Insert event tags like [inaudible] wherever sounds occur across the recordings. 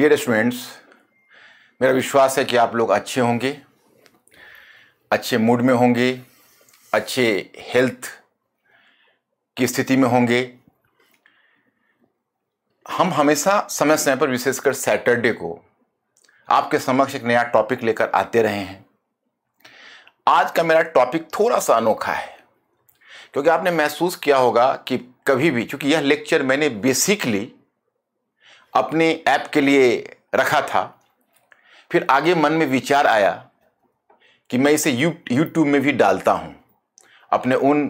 Dear students मेरा विश्वास है कि आप लोग अच्छे होंगे अच्छे मूड में होंगे अच्छे हेल्थ की स्थिति में होंगे हम हमेशा समय समय पर विशेषकर सैटरडे को आपके समक्ष एक नया टॉपिक लेकर आते रहे हैं आज का मेरा टॉपिक थोड़ा सा अनोखा है क्योंकि आपने महसूस किया होगा कि कभी भी क्योंकि यह लेक्चर मैंने बेसिकली अपने ऐप के लिए रखा था फिर आगे मन में विचार आया कि मैं इसे यू यूट्यूब में भी डालता हूँ अपने उन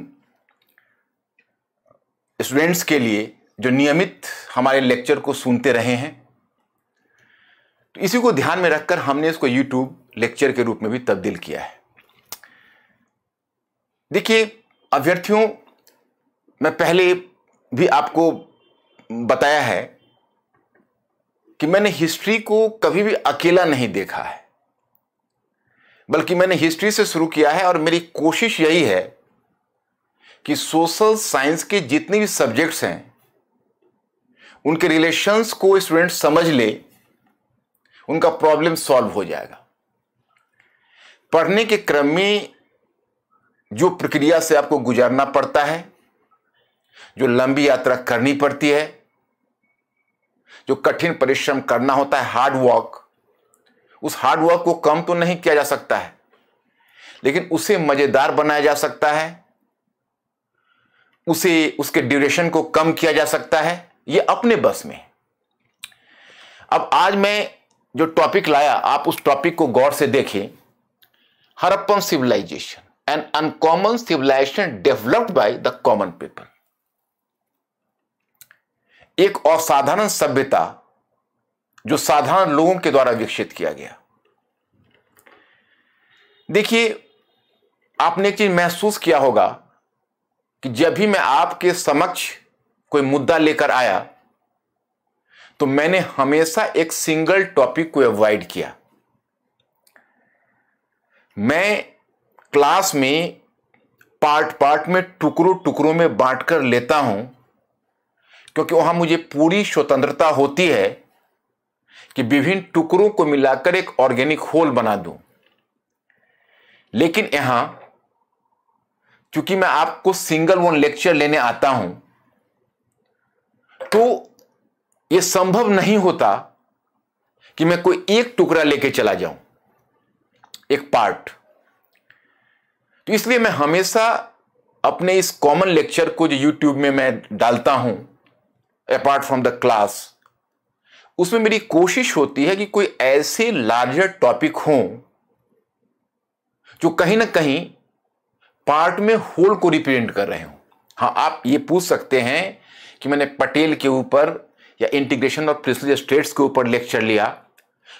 स्टूडेंट्स के लिए जो नियमित हमारे लेक्चर को सुनते रहे हैं तो इसी को ध्यान में रखकर हमने इसको यूट्यूब लेक्चर के रूप में भी तब्दील किया है देखिए अभ्यर्थियों मैं पहले भी आपको बताया है कि मैंने हिस्ट्री को कभी भी अकेला नहीं देखा है बल्कि मैंने हिस्ट्री से शुरू किया है और मेरी कोशिश यही है कि सोशल साइंस के जितने भी सब्जेक्ट्स हैं उनके रिलेशंस को स्टूडेंट समझ ले उनका प्रॉब्लम सॉल्व हो जाएगा पढ़ने के क्रम में जो प्रक्रिया से आपको गुजरना पड़ता है जो लंबी यात्रा करनी पड़ती है जो कठिन परिश्रम करना होता है हार्ड वर्क उस हार्ड वर्क को कम तो नहीं किया जा सकता है लेकिन उसे मजेदार बनाया जा सकता है उसे उसके ड्यूरेशन को कम किया जा सकता है ये अपने बस में अब आज मैं जो टॉपिक लाया आप उस टॉपिक को गौर से देखें Harappan civilisation an uncommon civilisation developed by the common people एक असाधारण सभ्यता जो साधारण लोगों के द्वारा विकसित किया गया देखिए आपने एक चीज महसूस किया होगा कि जब भी मैं आपके समक्ष कोई मुद्दा लेकर आया तो मैंने हमेशा एक सिंगल टॉपिक को अवॉइड किया मैं क्लास में पार्ट पार्ट में टुकड़ों टुकड़ों में बांटकर लेता हूं क्योंकि वहां मुझे पूरी स्वतंत्रता होती है कि विभिन्न टुकड़ों को मिलाकर एक ऑर्गेनिक होल बना दूं लेकिन यहां चूंकि मैं आपको सिंगल वन लेक्चर लेने आता हूं तो यह संभव नहीं होता कि मैं कोई एक टुकड़ा लेके चला जाऊं एक पार्ट तो इसलिए मैं हमेशा अपने इस कॉमन लेक्चर को जो यूट्यूब में मैं डालता हूं अपार्ट फ्रॉम द क्लास उसमें मेरी कोशिश होती है कि कोई ऐसे लार्जर टॉपिक हो जो कहीं ना कहीं पार्ट में होल को रिप्रेजेंट कर रहे हो हाँ आप ये पूछ सकते हैं कि मैंने पटेल के ऊपर या इंटीग्रेशन ऑफ प्रिस्लियर स्टेट्स के ऊपर लेक्चर लिया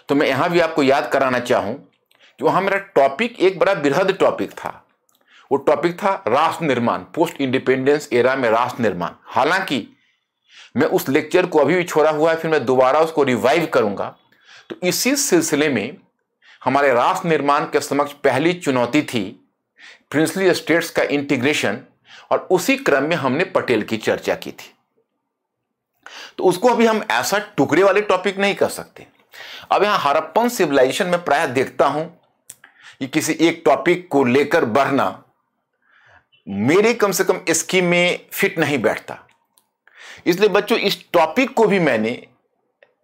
तो मैं यहां भी आपको याद कराना चाहूं कि वहां मेरा टॉपिक एक बड़ा बृहद टॉपिक था वो टॉपिक था राष्ट्र निर्माण पोस्ट इंडिपेंडेंस एरा में राष्ट्र निर्माण हालांकि मैं उस लेक्चर को अभी भी छोड़ा हुआ है फिर मैं दोबारा उसको रिवाइव करूंगा तो इसी सिलसिले में हमारे राष्ट्र निर्माण के समक्ष पहली चुनौती थी प्रिंसली स्टेट्स का इंटीग्रेशन और उसी क्रम में हमने पटेल की चर्चा की थी तो उसको अभी हम ऐसा टुकड़े वाले टॉपिक नहीं कर सकते अब यहां हरप्पन सिविलाइजेशन में प्राय देखता हूं कि किसी एक टॉपिक को लेकर बढ़ना मेरे कम से कम स्कीम में फिट नहीं बैठता इसलिए बच्चों इस टॉपिक को भी मैंने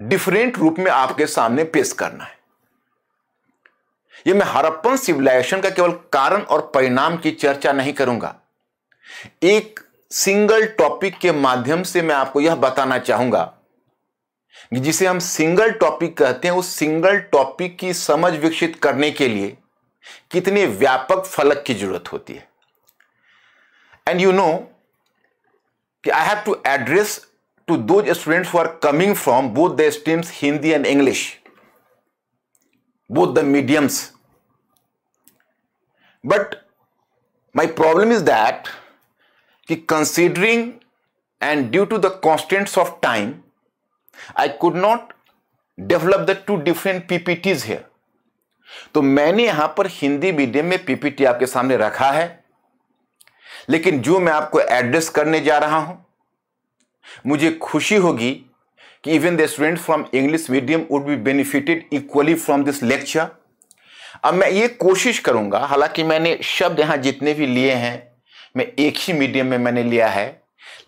डिफरेंट हम्म। रूप में आपके सामने पेश करना है यह मैं हरप्पन सिविलाइजेशन का केवल कारण और परिणाम की चर्चा नहीं करूंगा एक सिंगल टॉपिक के माध्यम से मैं आपको यह बताना चाहूंगा कि जिसे हम सिंगल टॉपिक कहते हैं उस सिंगल टॉपिक की समझ विकसित करने के लिए कितने व्यापक फलक की जरूरत होती है एंड यू नो कि I have to address to those students who are coming from both the streams Hindi and English both the mediums but my problem is that कि considering and due to the constants of time I could not develop the two different PPTs here तो मैंने यहां पर Hindi medium में PPT आपके सामने रखा है लेकिन जो मैं आपको एड्रेस करने जा रहा हूं मुझे खुशी होगी कि even the student from English medium would be benefited equally from this lecture अब मैं ये कोशिश करूंगा हालांकि मैंने शब्द यहाँ जितने भी लिए हैं मैं एक ही मीडियम में मैंने लिया है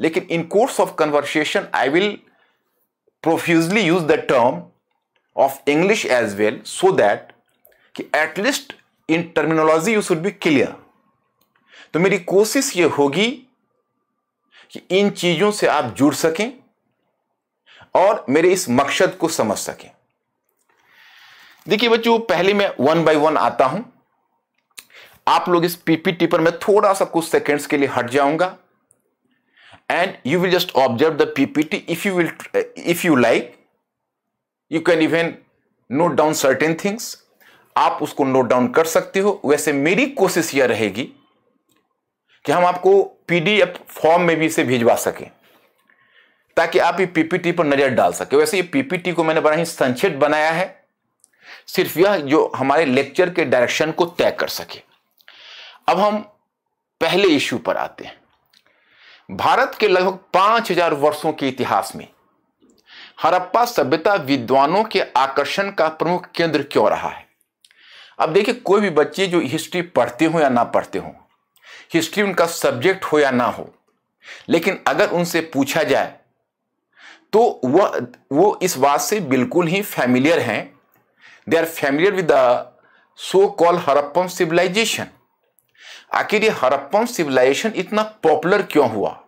लेकिन in course of conversation I will profusely use the term of English as well so that कि at least in terminology you should be clear तो मेरी कोशिश यह होगी कि इन चीजों से आप जुड़ सकें और मेरे इस मकसद को समझ सकें देखिए बच्चों पहले मैं वन बाय वन आता हूं आप लोग इस पीपीटी पर मैं थोड़ा सा कुछ सेकंड्स के लिए हट जाऊंगा and you will just observe the PPT if you will if you like you can even note down certain things आप उसको नोट डाउन कर सकते हो वैसे मेरी कोशिश यह रहेगी कि हम आपको पीडीएफ फॉर्म में भी इसे भिजवा सकें ताकि आप ये पीपीटी पर नजर डाल सके वैसे ये पीपीटी को मैंने बड़ा ही संक्षिप्त बनाया है सिर्फ यह जो हमारे लेक्चर के डायरेक्शन को तय कर सके अब हम पहले इश्यू पर आते हैं भारत के लगभग पांच हजार वर्षों के इतिहास में हड़प्पा सभ्यता विद्वानों के आकर्षण का प्रमुख केंद्र क्यों रहा है अब देखिए कोई भी बच्चे जो हिस्ट्री पढ़ते हो या ना पढ़ते हों हिस्ट्री उनका सब्जेक्ट हो या ना हो लेकिन अगर उनसे पूछा जाए तो वह वो इस बात से बिल्कुल ही फैमिलियर हैं they are familiar with the so called Harappan civilisation आखिर ये हरप्पम सिविलाइजेशन इतना पॉपुलर क्यों हुआ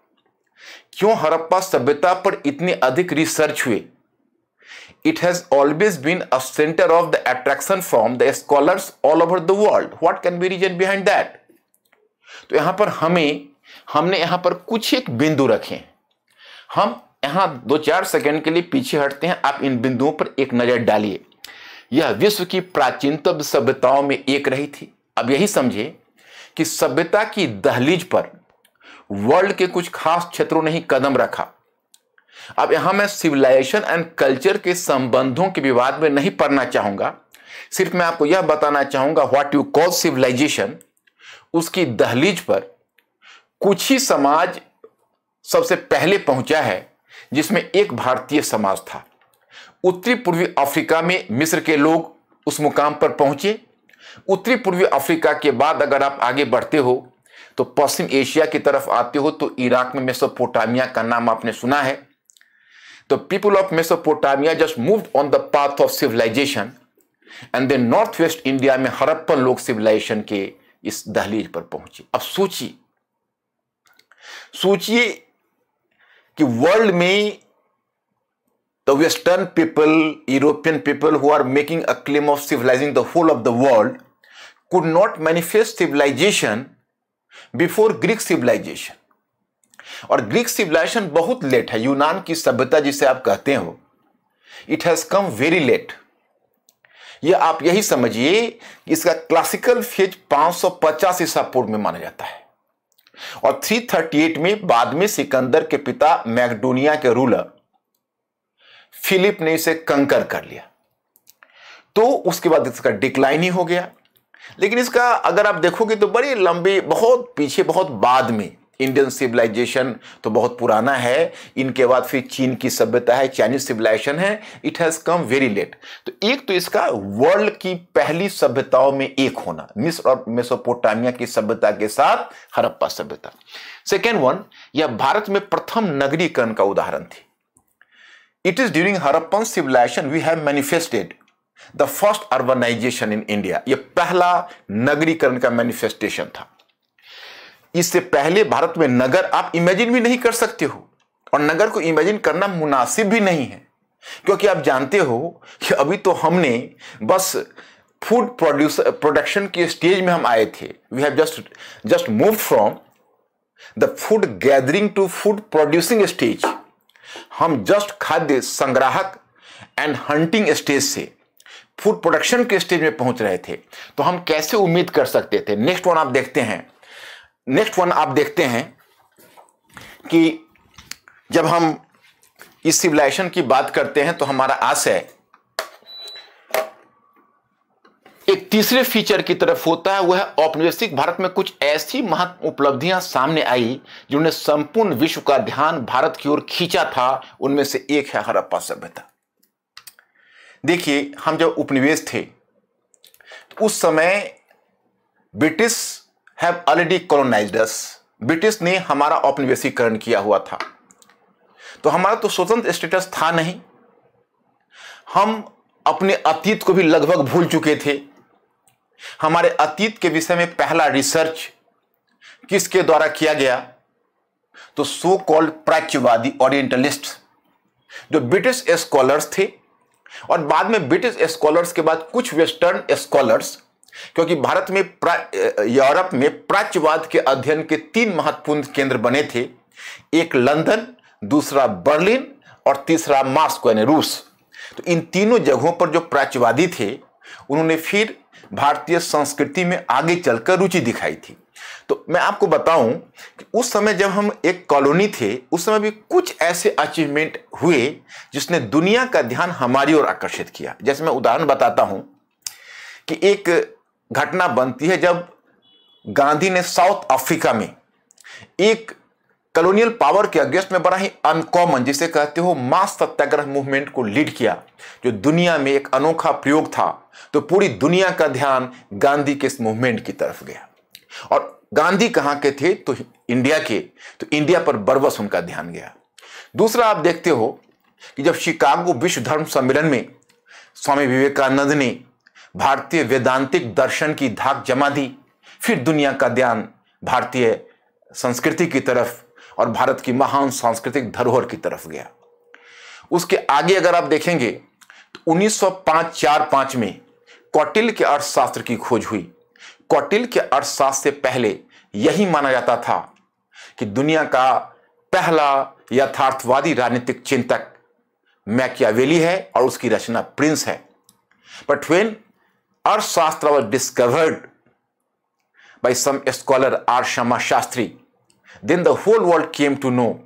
क्यों हरप्पा सभ्यता पर इतने अधिक रिसर्च हुए it has always been a centre of the attraction from the scholars all over the world what can be reason behind that तो यहां पर हमें हमने यहां पर कुछ एक बिंदु रखे हैं हम यहां दो चार सेकंड के लिए पीछे हटते हैं आप इन बिंदुओं पर एक नज़र डालिए यह विश्व की प्राचीनतम सभ्यताओं में एक रही थी अब यही समझे कि सभ्यता की दहलीज पर वर्ल्ड के कुछ खास क्षेत्रों ने ही कदम रखा अब यहां मैं सिविलाइजेशन एंड कल्चर के संबंधों के विवाद में नहीं पढ़ना चाहूंगा सिर्फ मैं आपको यह बताना चाहूंगा व्हाट यू कॉल सिविलाइजेशन उसकी दहलीज पर कुछ ही समाज सबसे पहले पहुंचा है जिसमें एक भारतीय समाज था उत्तरी पूर्वी अफ्रीका में मिस्र के लोग उस मुकाम पर पहुंचे उत्तरी पूर्वी अफ्रीका के बाद अगर आप आगे बढ़ते हो तो पश्चिम एशिया की तरफ आते हो तो इराक में मेसोपोटामिया का नाम आपने सुना है तो people of Mesopotamia just move on the path of civilisation and then north west India में हरप्पन लोग सिविलाइजेशन के इस दहलीज पर पहुंची अब सोचिए सोचिए कि वर्ल्ड में the western people European people who are making a claim of civilising the whole of the world could not manifest civilisation before Greek civilisation और ग्रीक सिविलाइजेशन बहुत लेट है यूनान की सभ्यता जिसे आप कहते हो it has come very late ये आप यही समझिए कि इसका क्लासिकल फेज 550 ईसा पूर्व में माना जाता है और 338 में बाद में सिकंदर के पिता मैकडोनिया के रूलर फिलिप ने इसे कंकर कर लिया तो उसके बाद इसका डिक्लाइन ही हो गया लेकिन इसका अगर आप देखोगे तो बड़ी लंबी बहुत पीछे बहुत बाद में इंडियन सिविलाइजेशन तो बहुत पुराना है इनके बाद फिर चीन की सभ्यता है चाइनीज सिविलाइजेशन है it has come very late तो एक तो इसका वर्ल्ड की पहली सभ्यताओं में एक होना मिस्र और मेसोपोटामिया की सभ्यता के साथ हरप्पा सभ्यता सेकेंड वन यह भारत में प्रथम नगरीकरण का उदाहरण थी it is during Harappan civilisation we have manifested the first urbanisation in India यह पहला नगरीकरण का मैनिफेस्टेशन था इससे पहले भारत में नगर आप इमेजिन भी नहीं कर सकते हो और नगर को इमेजिन करना मुनासिब भी नहीं है क्योंकि आप जानते हो कि अभी तो हमने बस फूड प्रोड्यूसर प्रोडक्शन के स्टेज में हम आए थे we have just just move from the food gathering to food producing stage हम जस्ट खाद्य संग्राहक एंड हंटिंग स्टेज से फूड प्रोडक्शन के स्टेज में पहुंच रहे थे तो हम कैसे उम्मीद कर सकते थे नेक्स्ट वन आप देखते हैं नेक्स्ट वन आप देखते हैं कि जब हम इस सिविलाइजेशन की बात करते हैं तो हमारा आशय एक तीसरे फीचर की तरफ होता है वह औपनिवेशिक भारत में कुछ ऐसी महत्व उपलब्धियां सामने आई जिन्होंने संपूर्ण विश्व का ध्यान भारत की ओर खींचा था उनमें से एक है हरप्पा सभ्यता देखिए हम जब उपनिवेश थे तो उस समय British have already colonise British ने हमारा औपनिवेशीकरण किया हुआ था तो हमारा तो स्वतंत्र स्टेटस था नहीं हम अपने अतीत को भी लगभग भूल चुके थे हमारे अतीत के विषय में पहला रिसर्च किसके द्वारा किया गया तो सो कॉल्ड प्राच्यवादी ओरिएंटलिस्ट जो ब्रिटिश स्कॉलर्स थे और बाद में ब्रिटिश स्कॉलर्स के बाद कुछ वेस्टर्न स्कॉलर्स क्योंकि भारत में यूरोप में प्राच्यवाद के अध्ययन के तीन महत्वपूर्ण केंद्र बने थे एक लंदन दूसरा बर्लिन और तीसरा मास्को यानी रूस तो इन तीनों जगहों पर जो प्राच्यवादी थे उन्होंने फिर भारतीय संस्कृति में आगे चलकर रुचि दिखाई थी तो मैं आपको बताऊं कि उस समय जब हम एक कॉलोनी थे उस समय भी कुछ ऐसे अचीवमेंट हुए जिसने दुनिया का ध्यान हमारी ओर आकर्षित किया जैसे मैं उदाहरण बताता हूं कि एक घटना बनती है जब गांधी ने साउथ अफ्रीका में एक कॉलोनियल पावर के अगेंस्ट में बड़ा ही अनकॉमन जिसे कहते हो मास सत्याग्रह मूवमेंट को लीड किया जो दुनिया में एक अनोखा प्रयोग था तो पूरी दुनिया का ध्यान गांधी के इस मूवमेंट की तरफ गया और गांधी कहाँ के थे तो इंडिया के तो इंडिया पर बरबस उनका ध्यान गया दूसरा आप देखते हो कि जब शिकागो विश्व धर्म सम्मेलन में स्वामी विवेकानंद ने भारतीय वेदांतिक दर्शन की धाक जमा दी फिर दुनिया का ध्यान भारतीय संस्कृति की तरफ और भारत की महान सांस्कृतिक धरोहर की तरफ गया उसके आगे अगर आप देखेंगे तो 1905 चार पांच में कौटिल के अर्थशास्त्र की खोज हुई कौटिल के अर्थशास्त्र से पहले यही माना जाता था कि दुनिया का पहला यथार्थवादी राजनीतिक चिंतक मैकियावेली है और उसकी रचना प्रिंस है but when Our Shastra was discovered by some scholar Arshama Shastri, then the whole world came to know.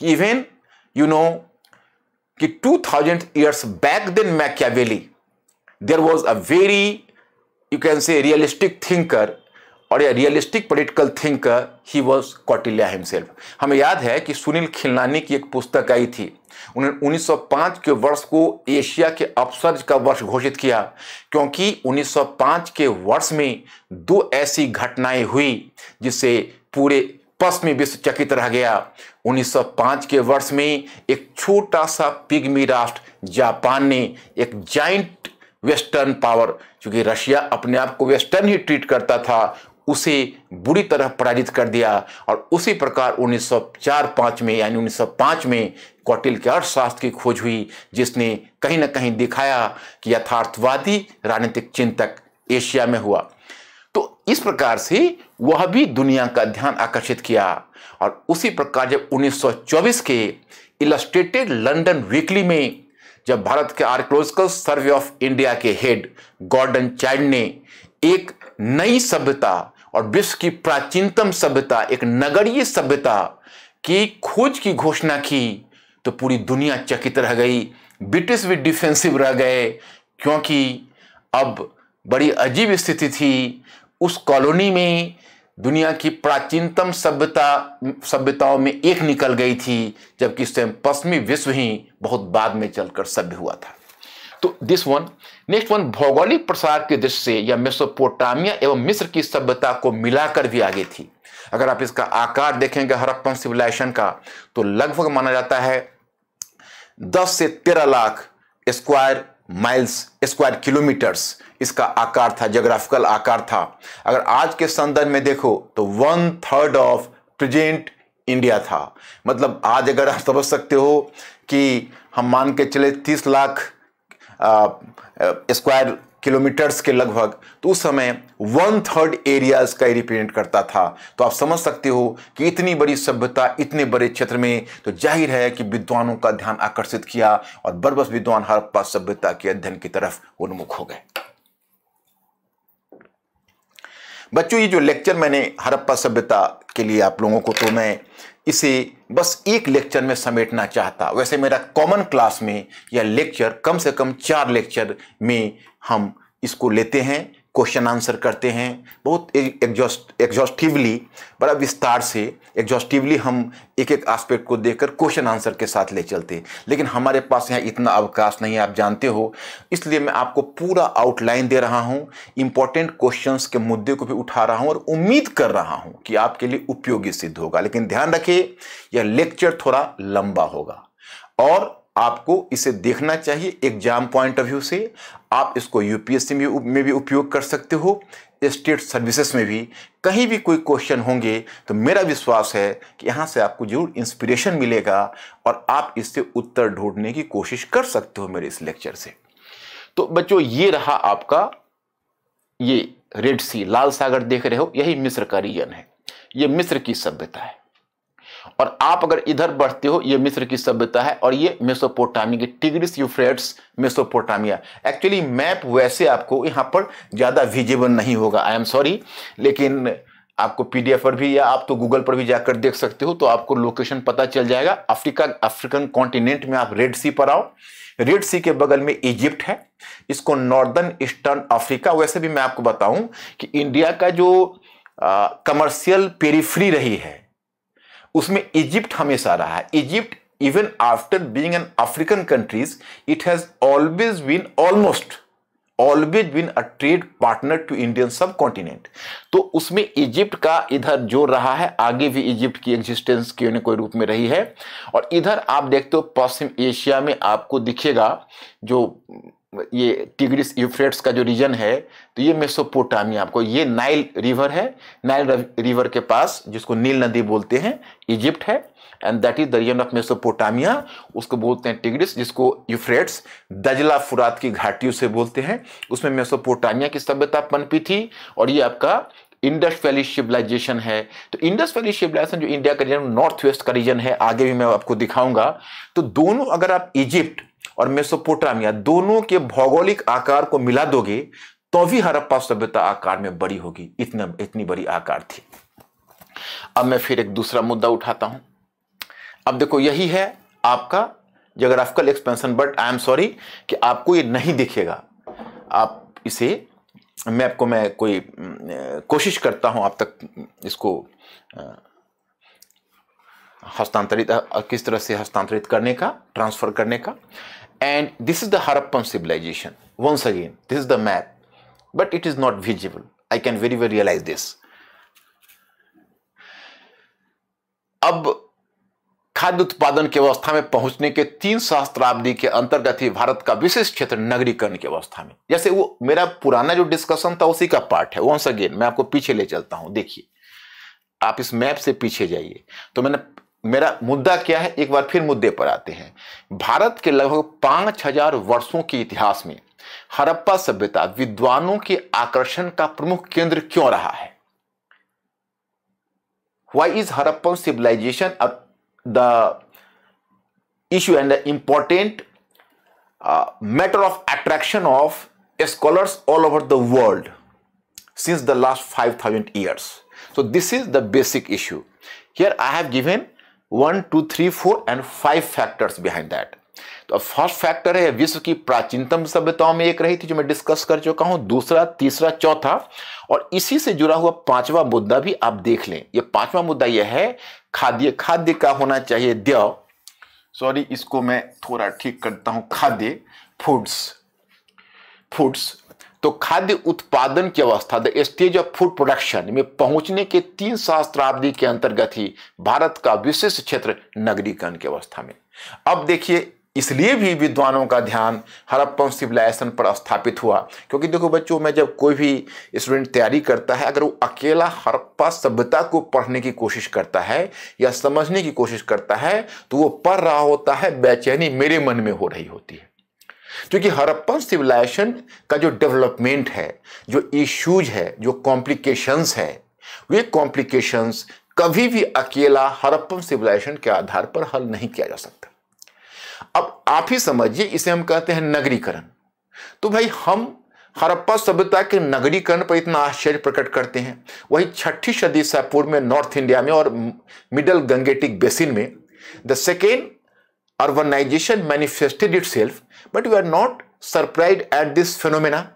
Even, you know, 2000 years back then Machiavelli, there was a very, you can say, realistic thinker और a realistic political thinker he was Kautilya himself हमें याद है कि सुनील खिलनानी की एक पुस्तक आई थी उन्होंने 1905 के वर्ष को एशिया के अपसर्ज का वर्ष घोषित किया क्योंकि 1905 के वर्ष में दो ऐसी घटनाएं हुई जिससे पूरे पश्चिमी विश्व चकित रह गया 1905 के वर्ष में एक छोटा सा पिग्मी राष्ट्र जापान ने एक जाइंट वेस्टर्न पावर क्योंकि रशिया अपने आप को वेस्टर्न ही ट्रीट करता था उसे बुरी तरह पराजित कर दिया और उसी प्रकार उन्नीस सौ में यानी उन्नीस सौ में कौटिल के अर्थशास्त्र की खोज हुई जिसने कहीं ना कहीं दिखाया कि यथार्थवादी राजनीतिक चिंतक एशिया में हुआ तो इस प्रकार से वह भी दुनिया का ध्यान आकर्षित किया और उसी प्रकार जब 1924 के इलस्ट्रेटेड लंदन वीकली में जब भारत के आर्कोलॉजिकल सर्वे ऑफ इंडिया के हेड गॉर्डन चाइल्ड ने एक नई सभ्यता और विश्व की प्राचीनतम सभ्यता एक नगरीय सभ्यता की खोज की घोषणा की तो पूरी दुनिया चकित रह गई ब्रिटिश भी डिफेंसिव रह गए क्योंकि अब बड़ी अजीब स्थिति थी उस कॉलोनी में दुनिया की प्राचीनतम सभ्यता सभ्यताओं में एक निकल गई थी जबकि स्वयं पश्चिमी विश्व ही बहुत बाद में चलकर सभ्य हुआ था तो दिस वन नेक्स्ट वन भौगोलिक प्रसार की दृष्टि से यह मेसोपोटामिया एवं मिस्र की सभ्यता को मिलाकर भी आगे थी अगर आप इसका आकार देखेंगे हरप्पन सिविलाइजेशन का तो लगभग माना जाता है 10 से 13 lakh square miles square kilometres इसका आकार था जोग्राफिकल आकार था अगर आज के संदर्भ में देखो तो one third of present India था मतलब आज अगर आप समझ सकते हो कि हम मान के चले तीस लाख स्क्वायर किलोमीटर्स के लगभग तो उस समय वन थर्ड एरियाज का रिप्रेजेंट करता था तो आप समझ सकते हो कि इतनी बड़ी सभ्यता इतने बड़े क्षेत्र में तो जाहिर है कि विद्वानों का ध्यान आकर्षित किया और बरबस विद्वान हड़प्पा सभ्यता के अध्ययन की तरफ उन्मुख हो गए बच्चों ये जो लेक्चर मैंने हड़प्पा सभ्यता के लिए आप लोगों को तो मैं इसे बस एक लेक्चर में समेटना चाहता वैसे मेरा कॉमन क्लास में या लेक्चर कम से कम चार लेक्चर में हम इसको लेते हैं क्वेश्चन आंसर करते हैं बहुत एग्जॉस्ट e- एग्जॉस्टिवली बड़ा विस्तार से एग्जॉस्टिवली हम एक एक आस्पेक्ट को देखकर क्वेश्चन आंसर के साथ ले चलते हैं लेकिन हमारे पास यहाँ इतना अवकाश नहीं है आप जानते हो इसलिए मैं आपको पूरा आउटलाइन दे रहा हूँ इंपॉर्टेंट क्वेश्चन के मुद्दे को भी उठा रहा हूँ और उम्मीद कर रहा हूँ कि आपके लिए उपयोगी सिद्ध होगा लेकिन ध्यान रखिए यह लेक्चर थोड़ा लंबा होगा और आपको इसे देखना चाहिए एग्जाम पॉइंट ऑफ व्यू से आप इसको यूपीएससी में में भी उपयोग कर सकते हो स्टेट सर्विसेज में भी कहीं भी कोई क्वेश्चन होंगे तो मेरा विश्वास है कि यहाँ से आपको जरूर इंस्पिरेशन मिलेगा और आप इससे उत्तर ढूंढने की कोशिश कर सकते हो मेरे इस लेक्चर से तो बच्चों ये रहा आपका ये रेड सी लाल सागर देख रहे हो यही मिस्र का रीजन है ये मिस्र की सभ्यता है और आप अगर इधर बढ़ते हो ये मिस्र की सभ्यता है और ये मेसोपोटामी की Tigris Euphrates Mesopotamia actually map वैसे आपको यहाँ पर ज़्यादा विजिबल नहीं होगा आई एम सॉरी लेकिन आपको पीडीएफ पर भी या आप तो गूगल पर भी जाकर देख सकते हो तो आपको लोकेशन पता चल जाएगा अफ्रीका अफ्रीकन कॉन्टिनेंट में आप रेड सी पर आओ रेड सी के बगल में इजिप्ट है इसको नॉर्दर्न ईस्टर्न अफ्रीका वैसे भी मैं आपको बताऊं कि इंडिया का जो कमर्शियल पेरीफ्री रही है उसमें इजिप्ट हमेशा रहा है Egypt even after being an African countries it has always been almost always been a trade partner to Indian subcontinent तो उसमें इजिप्ट का इधर जो रहा है आगे भी इजिप्ट की एग्जिस्टेंस कोई ना कोई रूप में रही है और इधर आप देखते हो पश्चिम एशिया में आपको दिखेगा जो ये टिग्रिस यूफ्रेट्स का जो रीजन है तो ये मेसोपोटामिया आपको ये नाइल रिवर है नाइल रिवर के पास जिसको नील नदी बोलते हैं इजिप्ट है and that is the region of Mesopotamia उसको बोलते हैं टिग्रिस जिसको यूफ्रेट्स दजला फुरात की घाटियों से बोलते हैं उसमें मेसोपोटामिया की सभ्यता पनपी थी और ये आपका इंडस वैली सिविलाइजेशन है तो इंडस वैली सिविलाइजेशन जो इंडिया का रीजन नॉर्थ वेस्ट का रीजन है आगे भी मैं आपको दिखाऊंगा तो दोनों अगर आप इजिप्ट और मेसोपोटामिया दोनों के भौगोलिक आकार को मिला दोगे तो भी हरप्पा सभ्यता आकार में बड़ी होगी इतना इतनी बड़ी आकार थी अब मैं फिर एक दूसरा मुद्दा उठाता हूं अब देखो यही है आपका geographical expansion but I am sorry कि आपको ये नहीं दिखेगा आप इसे मैं आपको मैं कोई कोशिश करता हूं आप तक इसको हस्तांतरित किस तरह से हस्तांतरित करने का ट्रांसफ़र करने का And this is the Harappan civilization. Once again, this is the map, but it is not visible. I can very well realize this. अब खाद्य उत्पादन की अवस्था में पहुंचने के तीन सहस्त्राब्दी के अंतर्गत ही भारत का विशेष क्षेत्र नगरीकरण की अवस्था में जैसे वो मेरा पुराना जो डिस्कशन था उसी का पार्ट है वंस अगेन मैं आपको पीछे ले चलता हूं देखिए आप इस मैप से पीछे जाइए तो मैंने मेरा मुद्दा क्या है एक बार फिर मुद्दे पर आते हैं भारत के लगभग पांच हजार वर्षों के इतिहास में हरप्पा सभ्यता विद्वानों के आकर्षण का प्रमुख केंद्र क्यों रहा है why is Harappan civilization the issue and the important matter of attraction of all over the world since the last five thousand years so this is the basic issue here I have given one two three four and five factors behind that तो first factor है विश्व की प्राचीनतम सभ्यताओं में एक रही थी जो मैं डिस्कस कर चुका हूं दूसरा तीसरा चौथा और इसी से जुड़ा हुआ पांचवा मुद्दा भी आप देख लें ये पांचवा मुद्दा यह है खाद्य खाद्य का होना चाहिए द्य सॉरी इसको मैं थोड़ा ठीक करता हूं खाद्य फूड्स फूड्स तो खाद्य उत्पादन की अवस्था the stage of food production में पहुंचने के तीन सहस्त्राब्दी के अंतर्गत ही भारत का विशेष क्षेत्र नगरीकरण की अवस्था में अब देखिए इसलिए भी विद्वानों का ध्यान हरप्पन सिविलाइजेशन पर स्थापित हुआ क्योंकि देखो बच्चों में जब कोई भी स्टूडेंट तैयारी करता है अगर वो अकेला हरप्पा सभ्यता को पढ़ने की कोशिश करता है या समझने की कोशिश करता है तो वो पढ़ रहा होता है बेचैनी मेरे मन में हो रही होती है क्योंकि हरप्पन सिविलाइजेशन का जो डेवलपमेंट है जो इश्यूज है जो कॉम्प्लिकेशंस है वे कॉम्प्लिकेशंस कभी भी अकेला हरप्पन सिविलाइजेशन के आधार पर हल नहीं किया जा सकता अब आप ही समझिए इसे हम कहते हैं नगरीकरण तो भाई हम हरप्पा सभ्यता के नगरीकरण पर इतना आश्चर्य प्रकट करते हैं वही छठी सदी से पूर्व में नॉर्थ इंडिया में और मिडल गंगेटिक बेसिन में the second urbanization manifested itself, but we are not surprised at this phenomena.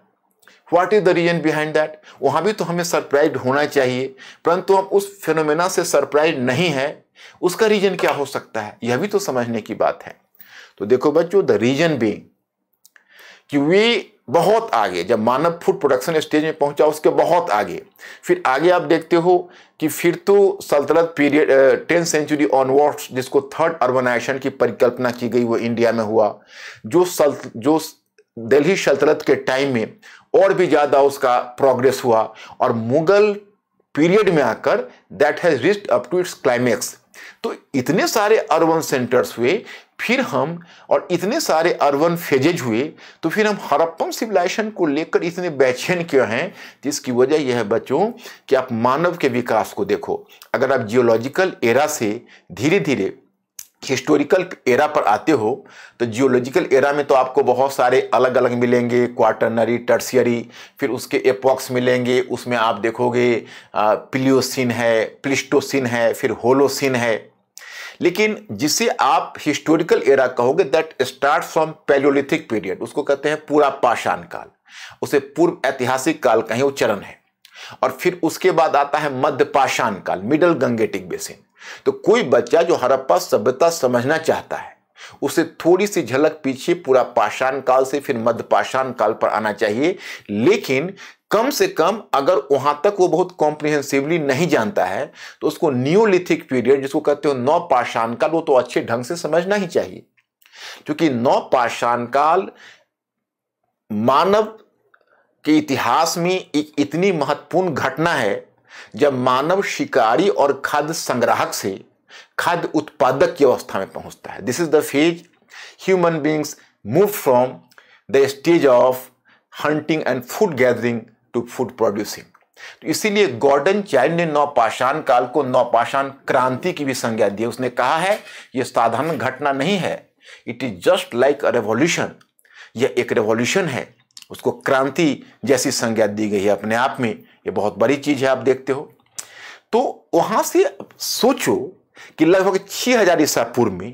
What is the reason behind that? wahan bhi to hame surprised hona chahiye parantu hum us phenomena se surprised nahi hai uska reason kya ho sakta hai यह bhi to samajhne ki baat hai to dekho bachcho the reason being ki we बहुत आगे जब मानव food production stage में पहुंचा उसके बहुत आगे फिर आगे आप देखते हो कि फिर तो सल्तनत पीरियड टेंथ सेंचुरी ऑनवर्ड्स जिसको थर्ड अर्बनाइजेशन की परिकल्पना की गई वो इंडिया में हुआ जो सल जो दिल्ली सल्तनत के टाइम में और भी ज़्यादा उसका प्रोग्रेस हुआ और मुगल पीरियड में आकर that has risen up to its climax तो इतने सारे अर्बन सेंटर्स हुए फिर हम और इतने सारे अर्बन फेजेज हुए तो फिर हम हरप्पन सिविलाइजेशन को लेकर इतने बेचैन क्यों हैं जिसकी वजह यह है बच्चों कि आप मानव के विकास को देखो अगर आप जियोलॉजिकल एरा से धीरे धीरे हिस्टोरिकल एरा पर आते हो तो जियोलॉजिकल एरा में तो आपको बहुत सारे अलग अलग मिलेंगे क्वार्टनरी टर्सियरी फिर उसके एपॉक्स मिलेंगे उसमें आप देखोगे प्लियोसिन है प्लिस्टोसिन है फिर होलोसिन है लेकिन जिसे आप हिस्टोरिकल एरा कहोगे that start from palaeolithic period उसको कहते हैं पूरा पाषाण काल उसे पूर्व ऐतिहासिक काल का ही वो चरण है और फिर उसके बाद आता है मध्य पाषाण काल मिडल गंगेटिक बेसिन तो कोई बच्चा जो हड़प्पा सभ्यता समझना चाहता है उसे थोड़ी सी झलक पीछे पूरा पाषाण काल से फिर मध्य पाषाण काल पर आना चाहिए लेकिन कम से कम अगर वहां तक वो बहुत कॉम्प्रिहेंसिवली नहीं जानता है तो उसको न्यूलिथिक पीरियड जिसको कहते हो नौ पाषाण काल वो तो अच्छे ढंग से समझना ही चाहिए क्योंकि नौ पाषाण काल मानव के इतिहास में एक इतनी महत्वपूर्ण घटना है जब मानव शिकारी और खाद्य संग्राहक से खाद्य उत्पादक की अवस्था में पहुंचता है this is the phase human beings move from the stage of hunting and food gathering to food producing तो इसीलिए गॉर्डन चाइल्ड ने नौपाषाण काल को नौपाषाण क्रांति की भी संज्ञा दी उसने कहा है यह साधारण घटना नहीं है it is just like a revolution यह एक रेवोल्यूशन है उसको क्रांति जैसी संज्ञा दी गई है अपने आप में यह बहुत बड़ी चीज है आप देखते हो तो वहां से सोचो कि लगभग छह हजार ईसा पूर्व में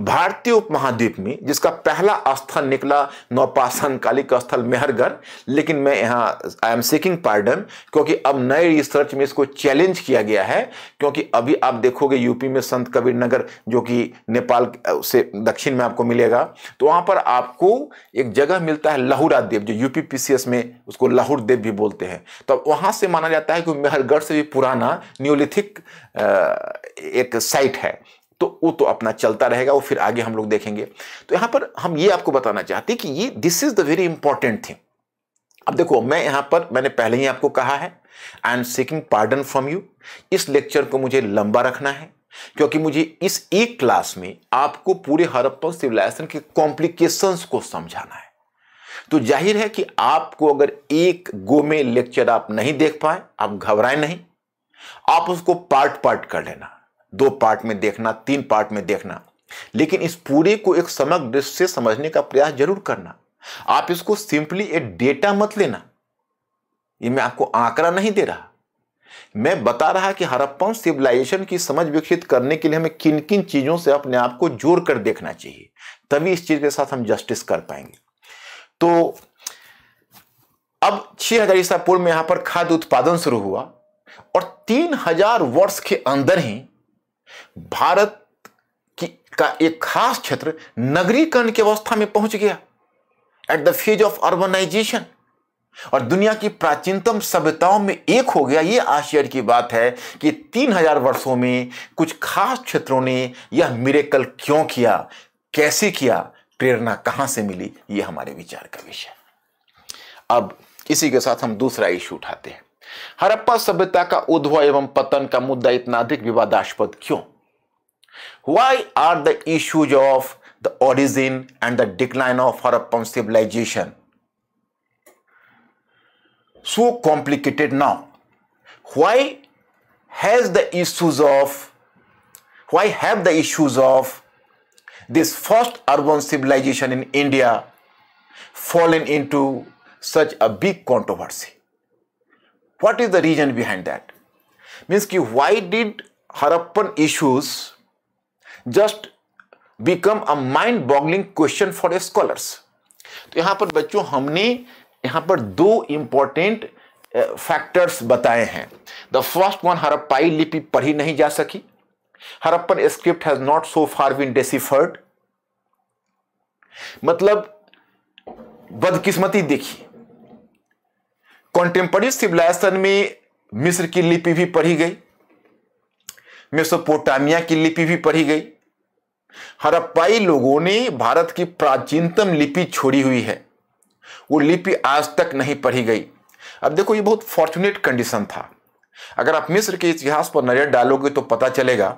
भारतीय उपमहाद्वीप में जिसका पहला स्थल निकला नौपाषण कालिक स्थल मेहरगढ़ लेकिन मैं यहाँ आई एम सीकिंग पार्डन क्योंकि अब नए रिसर्च में इसको चैलेंज किया गया है क्योंकि अभी आप देखोगे यूपी में संत कबीर नगर जो कि नेपाल से दक्षिण में आपको मिलेगा तो वहाँ पर आपको एक जगह मिलता है लहुरा देव जो यूपी पी में उसको लाहौर देव भी बोलते हैं तो वहाँ से माना जाता है कि मेहरगढ़ से भी पुराना न्यूलिथिक एक साइट है तो वो तो अपना चलता रहेगा वो फिर आगे हम लोग देखेंगे तो यहां पर हम ये आपको बताना चाहते हैं कि ये this is the very important thing अब देखो मैं यहां पर मैंने पहले ही आपको कहा है I am seeking pardon from you इस लेक्चर को मुझे लंबा रखना है क्योंकि मुझे इस एक क्लास में आपको पूरे हरप्पन सिविलाइजेशन के कॉम्प्लिकेशंस को समझाना है तो जाहिर है कि आपको अगर एक गो में लेक्चर आप नहीं देख पाए आप घबराए नहीं आप उसको पार्ट पार्ट कर लेना दो पार्ट में देखना तीन पार्ट में देखना लेकिन इस पूरे को एक समग्र दृष्टि से समझने का प्रयास जरूर करना आप इसको सिंपली एक डेटा मत लेना ये मैं आपको आंकड़ा नहीं दे रहा मैं बता रहा कि हरप्पन सिविलाइजेशन की समझ विकसित करने के लिए हमें किन किन चीजों से अपने आप को जोड़ कर देखना चाहिए तभी इस चीज के साथ हम जस्टिस कर पाएंगे तो अब 6000 हजार ईसा पूर्व में यहां पर खाद्य उत्पादन शुरू हुआ और 3000 वर्ष के अंदर ही भारत की का एक खास क्षेत्र नगरीकरण की अवस्था में पहुंच गया at the phase of urbanization और दुनिया की प्राचीनतम सभ्यताओं में एक हो गया यह आश्चर्य की बात है कि तीन हजार वर्षों में कुछ खास क्षेत्रों ने यह मिरेकल क्यों किया कैसे किया प्रेरणा कहां से मिली यह हमारे विचार का विषय अब इसी के साथ हम दूसरा इशू उठाते हैं हरप्पा सभ्यता का उद्भव एवं पतन का मुद्दा इतना अधिक विवादास्पद क्यों why are the issues of the origin and the decline of Harappan civilization so complicated now why has the issues of why have the issues of this first urban civilization in India fallen in to such a big controversy What is the reason behind that? Means ki why did Harappan issues just become a mind-boggling question for scholars? to yahan par bachcho humne yahan par do important factors बताए हैं the first one हरप्पाई लिपि पढ़ी नहीं जा सकी Harappan script has not so far been deciphered मतलब बदकिस्मती देखी कॉन्टेम्पररी सिविलाइजेशन में मिस्र की लिपि भी पढ़ी गई मेसोपोटामिया की लिपि भी पढ़ी गई हड़प्पाई लोगों ने भारत की प्राचीनतम लिपि छोड़ी हुई है वो लिपि आज तक नहीं पढ़ी गई अब देखो ये बहुत फॉर्चुनेट कंडीशन था अगर आप मिस्र के इतिहास पर नजर डालोगे तो पता चलेगा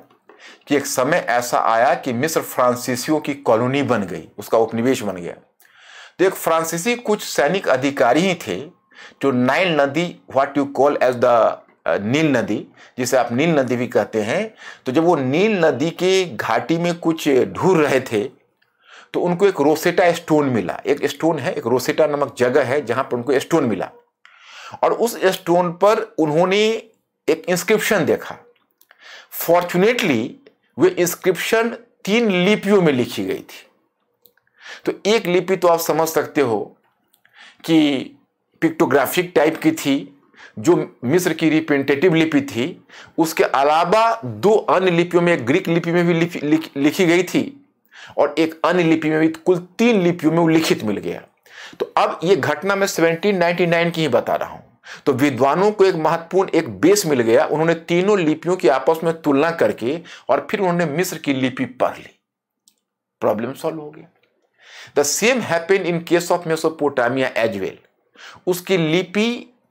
कि एक समय ऐसा आया कि मिस्र फ्रांसीसियों की कॉलोनी बन गई उसका उपनिवेश बन गया तो एक फ्रांसीसी कुछ सैनिक अधिकारी ही थे जो नाइल नदी what you call as the नील नदी जिसे आप नील नदी भी कहते हैं तो जब वो नील नदी के घाटी में कुछ ढूंढ रहे थे तो उनको एक रोसेटा स्टोन मिला एक स्टोन है एक रोसेटा नामक जगह है जहां पर उनको स्टोन मिला और उस स्टोन पर उन्होंने एक इंस्क्रिप्शन देखा फॉर्चुनेटली वे इंस्क्रिप्शन तीन लिपियों में लिखी गई थी तो एक लिपि तो आप समझ सकते हो कि पिक्टोग्राफिक टाइप की थी जो मिस्र की रिप्रेजेंटेटिव लिपि थी उसके अलावा दो अन्य लिपियों में ग्रीक लिपि में भी लिख, लिखी गई थी और एक अन्य लिपि में भी कुल तीन लिपियों में वो लिखित मिल गया तो अब ये घटना मैं 1799 की ही बता रहा हूं तो विद्वानों को एक महत्वपूर्ण एक बेस मिल गया उन्होंने तीनों लिपियों की आपस में तुलना करके और फिर उन्होंने मिस्र की लिपि पढ़ ली प्रॉब्लम सॉल्व हो गया the same happen in case of Mesopotamia as well उसकी लिपि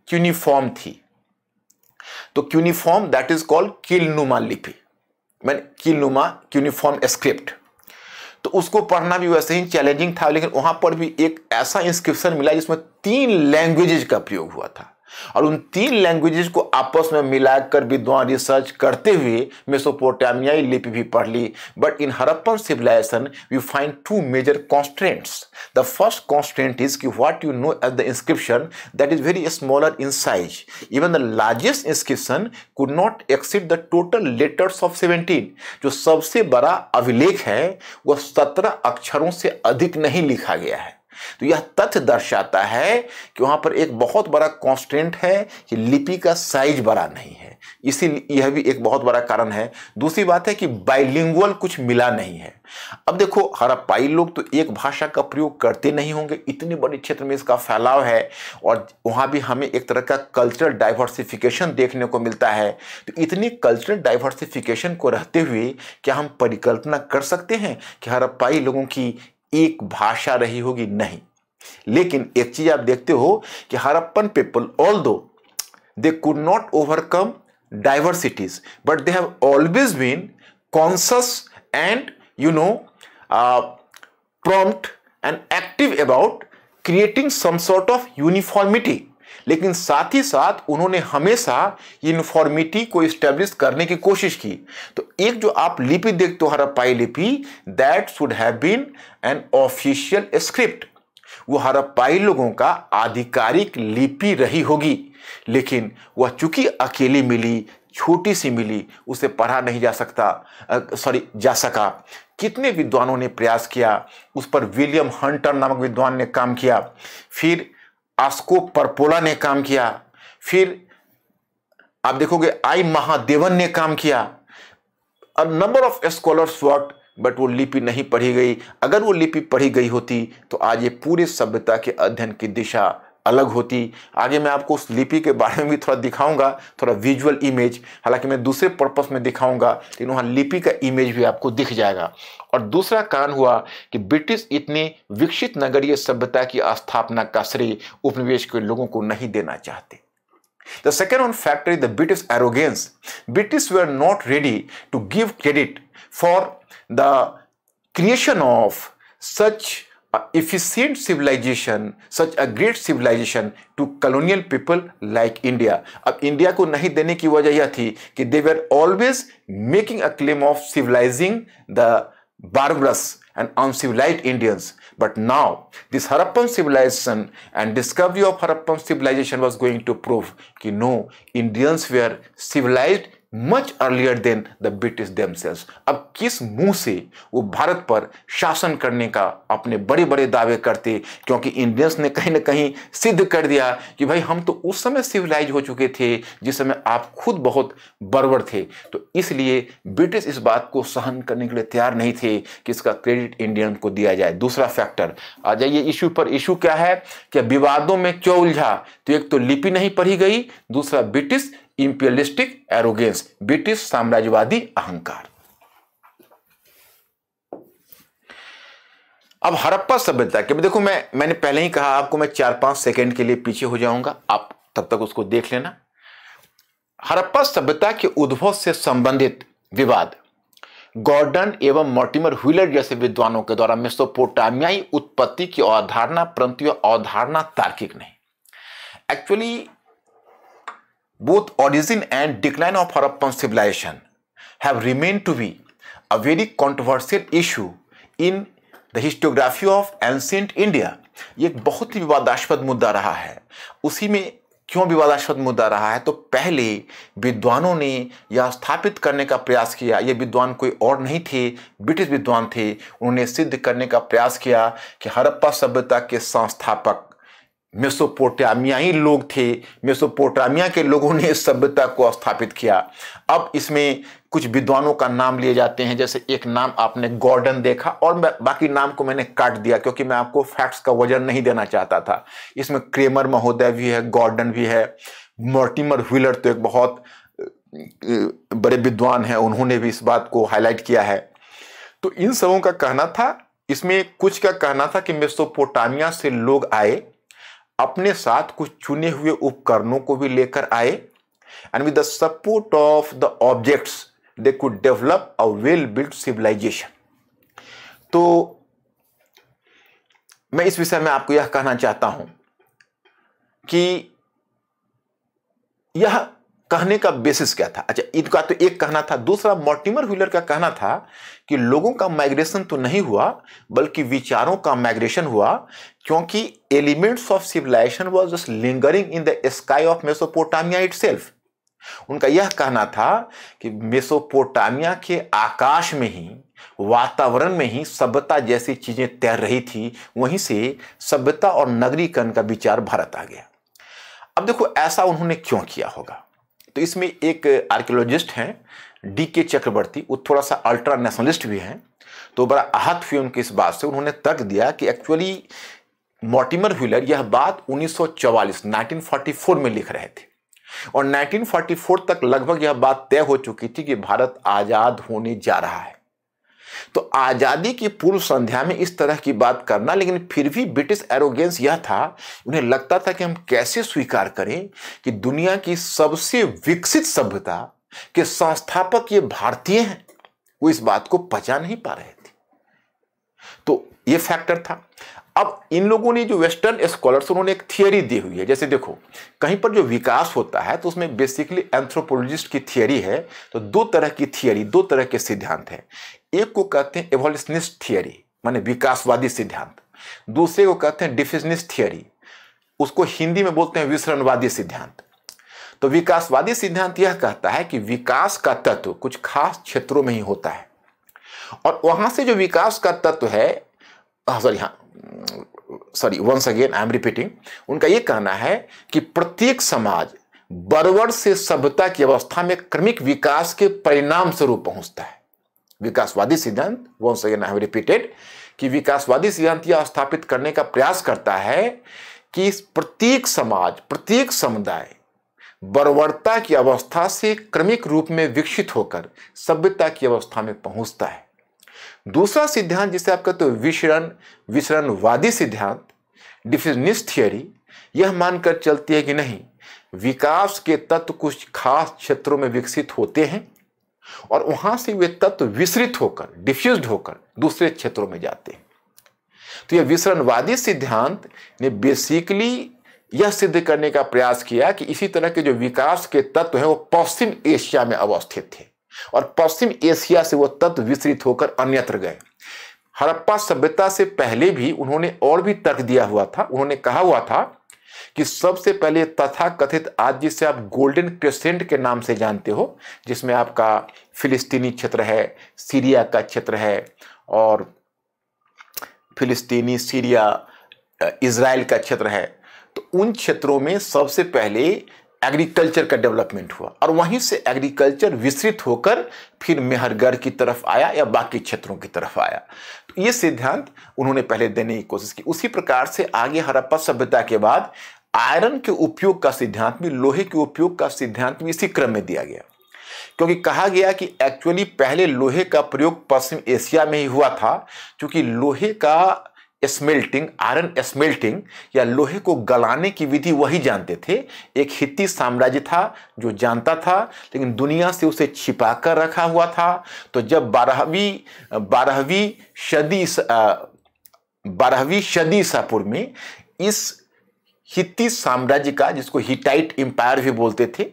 क्यूनिफॉर्म थी तो क्यूनिफॉर्म दैट इज कॉल्ड किलनुमा लिपि मैंने किलनुमा क्यूनिफॉर्म स्क्रिप्ट तो उसको पढ़ना भी वैसे ही चैलेंजिंग था लेकिन वहां पर भी एक ऐसा इंस्क्रिप्शन मिला जिसमें तीन लैंग्वेजेज का प्रयोग हुआ था और उन तीन लैंग्वेजेस को आपस में मिलाकर विद्वान रिसर्च करते हुए मेसोपोटामियाई लिपि भी पढ़ ली but in Harappan civilisation we find two major constants the first constant is कि what you know at the inscription that is very smaller in size even the largest inscription could not exceed the total letters of seventeen जो सबसे बड़ा अभिलेख है वह सत्रह अक्षरों से अधिक नहीं लिखा गया है तो यह तथ्य दर्शाता है कि वहां पर एक बहुत बड़ा कॉन्स्टेंट है कि लिपि का साइज बड़ा नहीं है इसीलिए यह भी एक बहुत बड़ा कारण है दूसरी बात है कि बाइलिंगुअल कुछ मिला नहीं है अब देखो हड़प्पाई लोग तो एक भाषा का प्रयोग करते नहीं होंगे इतने बड़े क्षेत्र में इसका फैलाव है और वहां भी हमें एक तरह का कल्चरल डाइवर्सिफिकेशन देखने को मिलता है तो इतनी कल्चरल डाइवर्सिफिकेशन को रहते हुए क्या हम परिकल्पना कर सकते हैं कि हड़प्पाई लोगों की एक भाषा रही होगी नहीं लेकिन एक चीज आप देखते हो कि Harappan people although they could not overcome diversities but they have always been conscious and you know prompt and active about creating some sort of uniformity लेकिन साथ ही साथ उन्होंने हमेशा यूनिफॉर्मिटी को इस्टेब्लिश करने की कोशिश की तो एक जो आप लिपि देखते हो हरप्पाई लिपि that should have been an official script वो हरप्पाई लोगों का आधिकारिक लिपि रही होगी लेकिन वह चूंकि अकेली मिली छोटी सी मिली उसे पढ़ा नहीं जा सकता सॉरी जा सका कितने विद्वानों ने प्रयास किया उस पर विलियम हंटर नामक विद्वान ने काम किया फिर आस्को परपोला ने काम किया फिर आप देखोगे आई महादेवन ने काम किया a number of scholars work but वो लिपि नहीं पढ़ी गई अगर वो लिपि पढ़ी गई होती तो आज ये पूरे सभ्यता के अध्ययन की दिशा अलग होती आगे मैं आपको उस लिपि के बारे में भी थोड़ा दिखाऊंगा थोड़ा विजुअल इमेज हालांकि मैं दूसरे पर्पस में दिखाऊंगा लेकिन वहाँ लिपि का इमेज भी आपको दिख जाएगा और दूसरा कारण हुआ कि ब्रिटिश इतनी विकसित नगरीय सभ्यता की स्थापना का श्रेय उपनिवेश के लोगों को नहीं देना चाहते second second factor is the British arrogance British they are not ready to give credit for the creation of such efficient civilization such a great civilization to colonial people like India. ab india ko nahi dene ki wajah यह thi ki they were always making a claim of civilizing the barbarous and uncivilized Indians. But now, this Harappan civilization and discovery of Harappan civilization was going to prove ki no, Indians were civilized much earlier than the British them अब किस मुंह से वो भारत पर शासन करने का अपने बड़े बड़े दावे करते क्योंकि इंडियंस ने कहीं ना कहीं सिद्ध कर दिया कि भाई हम तो उस समय सिविलाइज हो चुके थे जिस समय आप खुद बहुत बर्बर थे तो इसलिए ब्रिटिश इस बात को सहन करने के लिए तैयार नहीं थे कि इसका क्रेडिट इंडियन को दिया जाए दूसरा फैक्टर आ जाइए इशू पर इशू क्या है कि विवादों में क्यों उलझा तो एक तो लिपि नहीं पढ़ी गई दूसरा ब्रिटिश इंपियलिस्टिक एरोगेंस ब्रिटिश साम्राज्यवादी अहंकार अब हरप्पा सभ्यता के देखो मैं मैंने पहले ही कहा आपको मैं चार पांच सेकंड के लिए पीछे हो जाऊंगा आप तब तक उसको देख लेना हरप्पा सभ्यता के उद्भव से संबंधित विवाद गॉर्डन एवं मोर्टिमर व्हीलर जैसे विद्वानों के द्वारा मेसोपोटामियाई उत्पत्ति की अवधारणा परंतु अवधारणा तार्किक नहीं actually both origin and decline of Harappan civilization have remained to be a very controversial issue in the historiography of ancient India ये एक बहुत ही विवादास्पद मुद्दा रहा है उसी में क्यों विवादास्पद मुद्दा रहा है तो पहले विद्वानों ने यह स्थापित करने का प्रयास किया ये विद्वान कोई और नहीं थे ब्रिटिश विद्वान थे उन्होंने सिद्ध करने का प्रयास किया कि हड़प्पा सभ्यता के संस्थापक मेसोपोटामियाई लोग थे मेसोपोटामिया के लोगों ने इस सभ्यता को स्थापित किया अब इसमें कुछ विद्वानों का नाम लिए जाते हैं जैसे एक नाम आपने गॉर्डन देखा और मैं बाकी नाम को मैंने काट दिया क्योंकि मैं आपको फैक्ट्स का वजन नहीं देना चाहता था इसमें क्रेमर महोदय भी है गॉर्डन भी है मोर्टिमर व्हीलर तो एक बहुत बड़े विद्वान हैं उन्होंने भी इस बात को हाईलाइट किया है तो इन सबों का कहना था इसमें कुछ का कहना था कि मेसोपोटामिया से लोग आए अपने साथ कुछ चुने हुए उपकरणों को भी लेकर आए and with the support of the objects they could develop a well build civilization तो मैं इस विषय में आपको यह कहना चाहता हूं कि यह कहने का बेसिस क्या था अच्छा ईद का तो एक कहना था दूसरा मोर्टिमर व्हीलर का कहना था कि लोगों का माइग्रेशन तो नहीं हुआ बल्कि विचारों का माइग्रेशन हुआ क्योंकि elements of civilization was just lingering in the sky of Mesopotamia it उनका यह कहना था कि मेसोपोटामिया के आकाश में ही वातावरण में ही सभ्यता जैसी चीजें तैर रही थी वहीं से सभ्यता और नगरीकरण का विचार भारत आ गया अब देखो ऐसा उन्होंने क्यों किया होगा तो इसमें एक आर्कियोलॉजिस्ट हैं डी के चक्रवर्ती वो थोड़ा सा अल्ट्रा नेशनलिस्ट भी हैं तो बड़ा आहत हुए उनकी इस बात से उन्होंने तर्क दिया कि एक्चुअली मोटिमर व्हीलर यह बात 1944 1944 में लिख रहे थे और 1944 तक लगभग यह बात तय हो चुकी थी कि भारत आज़ाद होने जा रहा है तो आज़ादी की पूर्व संध्या में इस तरह की बात करना लेकिन फिर भी ब्रिटिश एरोगेंस यह था उन्हें लगता था कि हम कैसे स्वीकार करें कि दुनिया की सबसे विकसित सभ्यता के संस्थापक ये भारतीय हैं वो इस बात को पचा नहीं पा रहे थे तो ये फैक्टर था अब इन लोगों ने जो वेस्टर्न स्कॉलर्स उन्होंने एक थियोरी दी हुई है जैसे देखो कहीं पर जो विकास होता है तो उसमें बेसिकली एंथ्रोपोलॉजिस्ट की थियोरी है तो दो तरह की थियोरी दो तरह के सिद्धांत हैं एक को कहते हैं एवोल्यूशनिस्ट थियोरी माने विकासवादी सिद्धांत दूसरे को कहते हैं डिफिजनिस्ट थियोरी उसको हिंदी में बोलते हैं विसरणवादी सिद्धांत तो विकासवादी सिद्धांत यह कहता है कि विकास का तत्व कुछ खास क्षेत्रों में ही होता है और वहां से जो विकास का तत्व है सॉरी ah, हाँ sorry once again I am repeating उनका ये कहना है कि प्रत्येक समाज बर्बर से सभ्यता की अवस्था में क्रमिक विकास के परिणाम स्वरूप पहुंचता है विकासवादी सिद्धांत once again I am repeated कि विकासवादी सिद्धांत यह स्थापित करने का प्रयास करता है कि प्रत्येक समाज प्रत्येक समुदाय बर्बरता की अवस्था से क्रमिक रूप में विकसित होकर सभ्यता की अवस्था में पहुंचता है दूसरा सिद्धांत जिसे आप कहते हो विशरण विशरणवादी सिद्धांत डिफ्यूजनिस्ट थियोरी यह मानकर चलती है कि नहीं विकास के तत्व कुछ खास क्षेत्रों में विकसित होते हैं और वहां से वे तत्व विसरित होकर डिफ्यूज होकर दूसरे क्षेत्रों में जाते हैं तो यह विसरणवादी सिद्धांत ने बेसिकली यह सिद्ध करने का प्रयास किया कि इसी तरह के जो विकास के तत्व हैं वो पश्चिम एशिया में अवस्थित थे और पश्चिम एशिया से वो तत्व विस्तृत होकर अन्यत्र गए हड़प्पा सभ्यता से पहले भी उन्होंने और भी तर्क दिया हुआ था उन्होंने कहा हुआ था कि सबसे पहले तथा कथित आज जिसे आप गोल्डन क्रेसेंट के नाम से जानते हो जिसमें आपका फिलिस्तीनी क्षेत्र है सीरिया का क्षेत्र है और फिलिस्तीनी सीरिया इसराइल का क्षेत्र है तो उन क्षेत्रों में सबसे पहले एग्रीकल्चर का डेवलपमेंट हुआ और वहीं से एग्रीकल्चर विस्तृत होकर फिर मेहरगढ़ की तरफ आया या बाकी क्षेत्रों की तरफ आया तो ये सिद्धांत उन्होंने पहले देने की कोशिश की उसी प्रकार से आगे हरप्पा सभ्यता के बाद आयरन के उपयोग का सिद्धांत भी लोहे के उपयोग का सिद्धांत भी इसी क्रम में दिया गया क्योंकि कहा गया कि एक्चुअली पहले लोहे का प्रयोग पश्चिम एशिया में ही हुआ था क्योंकि लोहे का स्मेल्टिंग आयरन स्मेल्टिंग या लोहे को गलाने की विधि वही जानते थे एक हित्ती साम्राज्य था जो जानता था लेकिन दुनिया से उसे छिपा कर रखा हुआ था तो जब बारहवीं बारहवीं सदी बारहवीं सदी ईसापुर में इस हित्ती साम्राज्य का जिसको हिटाइट एम्पायर भी बोलते थे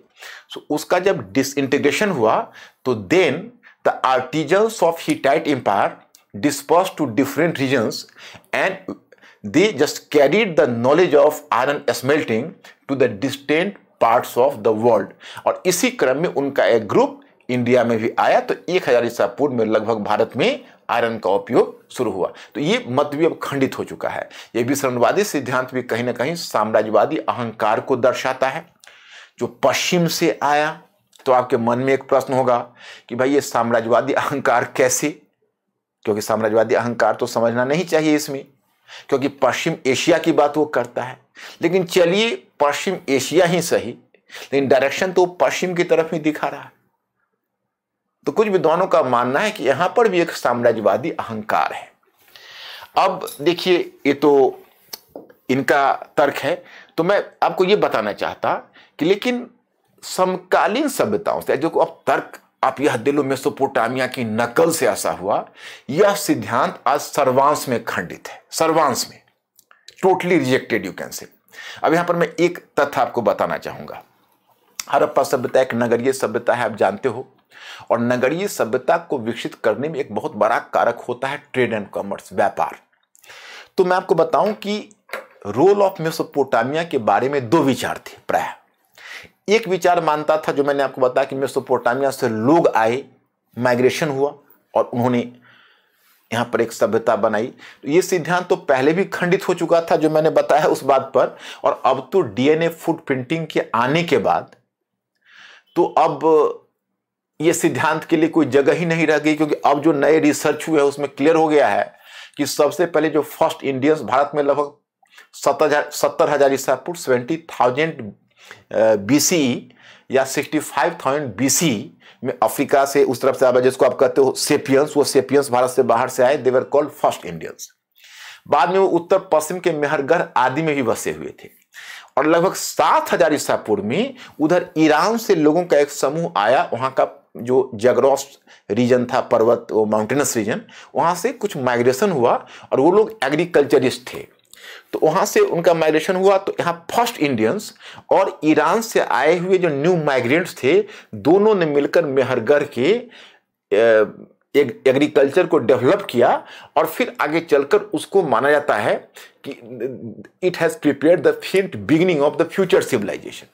सो तो उसका जब डिसइंटीग्रेशन हुआ तो then the artisans of Hittite empire dispersed to different regions and they just carried the knowledge of iron smelting to the distant parts of the world और इसी क्रम में उनका एक ग्रुप इंडिया में भी आया तो एक हजार ईसा पूर्व में लगभग भारत में आयरन का उपयोग शुरू हुआ तो ये मत भी अब खंडित हो चुका है ये विश्रमवादी सिद्धांत भी कहीं ना कहीं साम्राज्यवादी अहंकार को दर्शाता है जो पश्चिम से आया तो आपके मन में एक प्रश्न होगा कि भाई ये साम्राज्यवादी अहंकार कैसे क्योंकि साम्राज्यवादी अहंकार तो समझना नहीं चाहिए इसमें क्योंकि पश्चिम एशिया की बात वो करता है लेकिन चलिए पश्चिम एशिया ही सही लेकिन डायरेक्शन तो पश्चिम की तरफ ही दिखा रहा है तो कुछ विद्वानों का मानना है कि यहां पर भी एक साम्राज्यवादी अहंकार है अब देखिए ये तो इनका तर्क है तो मैं आपको ये बताना चाहता कि लेकिन समकालीन सभ्यताओं से जो अब तर्क आप यह दिलो मेसोपोटामिया की नकल से ऐसा हुआ यह सिद्धांत आज सर्वांश में खंडित है सर्वांश में टोटली रिजेक्टेड यू कैन से अब यहां पर मैं एक तथ्य आपको बताना चाहूंगा हरप्पा सभ्यता एक नगरीय सभ्यता है आप जानते हो और नगरीय सभ्यता को विकसित करने में एक बहुत बड़ा कारक होता है ट्रेड एंड कॉमर्स व्यापार तो मैं आपको बताऊं कि रोल ऑफ मेसोपोटामिया के बारे में दो विचार थे प्राय एक विचार मानता था जो मैंने आपको बताया कि मेसोपोटामिया से लोग आए माइग्रेशन हुआ और उन्होंने यहां पर एक सभ्यता बनाई तो ये सिद्धांत तो पहले भी खंडित हो चुका था जो मैंने बताया उस बात पर और अब तो डीएनए फूड प्रिंटिंग के आने के बाद तो अब ये सिद्धांत के लिए कोई जगह ही नहीं रह गई क्योंकि अब जो नए रिसर्च हुए हैं उसमें क्लियर हो गया है कि सबसे पहले जो फर्स्ट इंडियंस भारत में लगभग सत्तर हजार सत्तर हजार ईसा पूर्व सेवेंटी थाउजेंड बीसी या 65,000 बीसी में अफ्रीका से उस तरफ से आया जिसको आप कहते हो सेपियंस वो सेपियंस भारत से बाहर से आए देवर कॉल्ड फर्स्ट इंडियंस बाद में वो उत्तर पश्चिम के मेहरगढ़ आदि में भी बसे हुए थे और लगभग सात हजार ईसा पूर्व में उधर ईरान से लोगों का एक समूह आया वहाँ का जो जगरोस रीजन था पर्वत माउंटेनस रीजन वहाँ से कुछ माइग्रेशन हुआ और वो लोग एग्रीकल्चरिस्ट थे तो वहाँ से उनका माइग्रेशन हुआ तो यहाँ फर्स्ट इंडियंस और ईरान से आए हुए जो न्यू माइग्रेंट्स थे दोनों ने मिलकर मेहरगढ़ के एक एग्रीकल्चर को डेवलप किया और फिर आगे चलकर उसको माना जाता है कि it has prepare the field beginning of the future civilization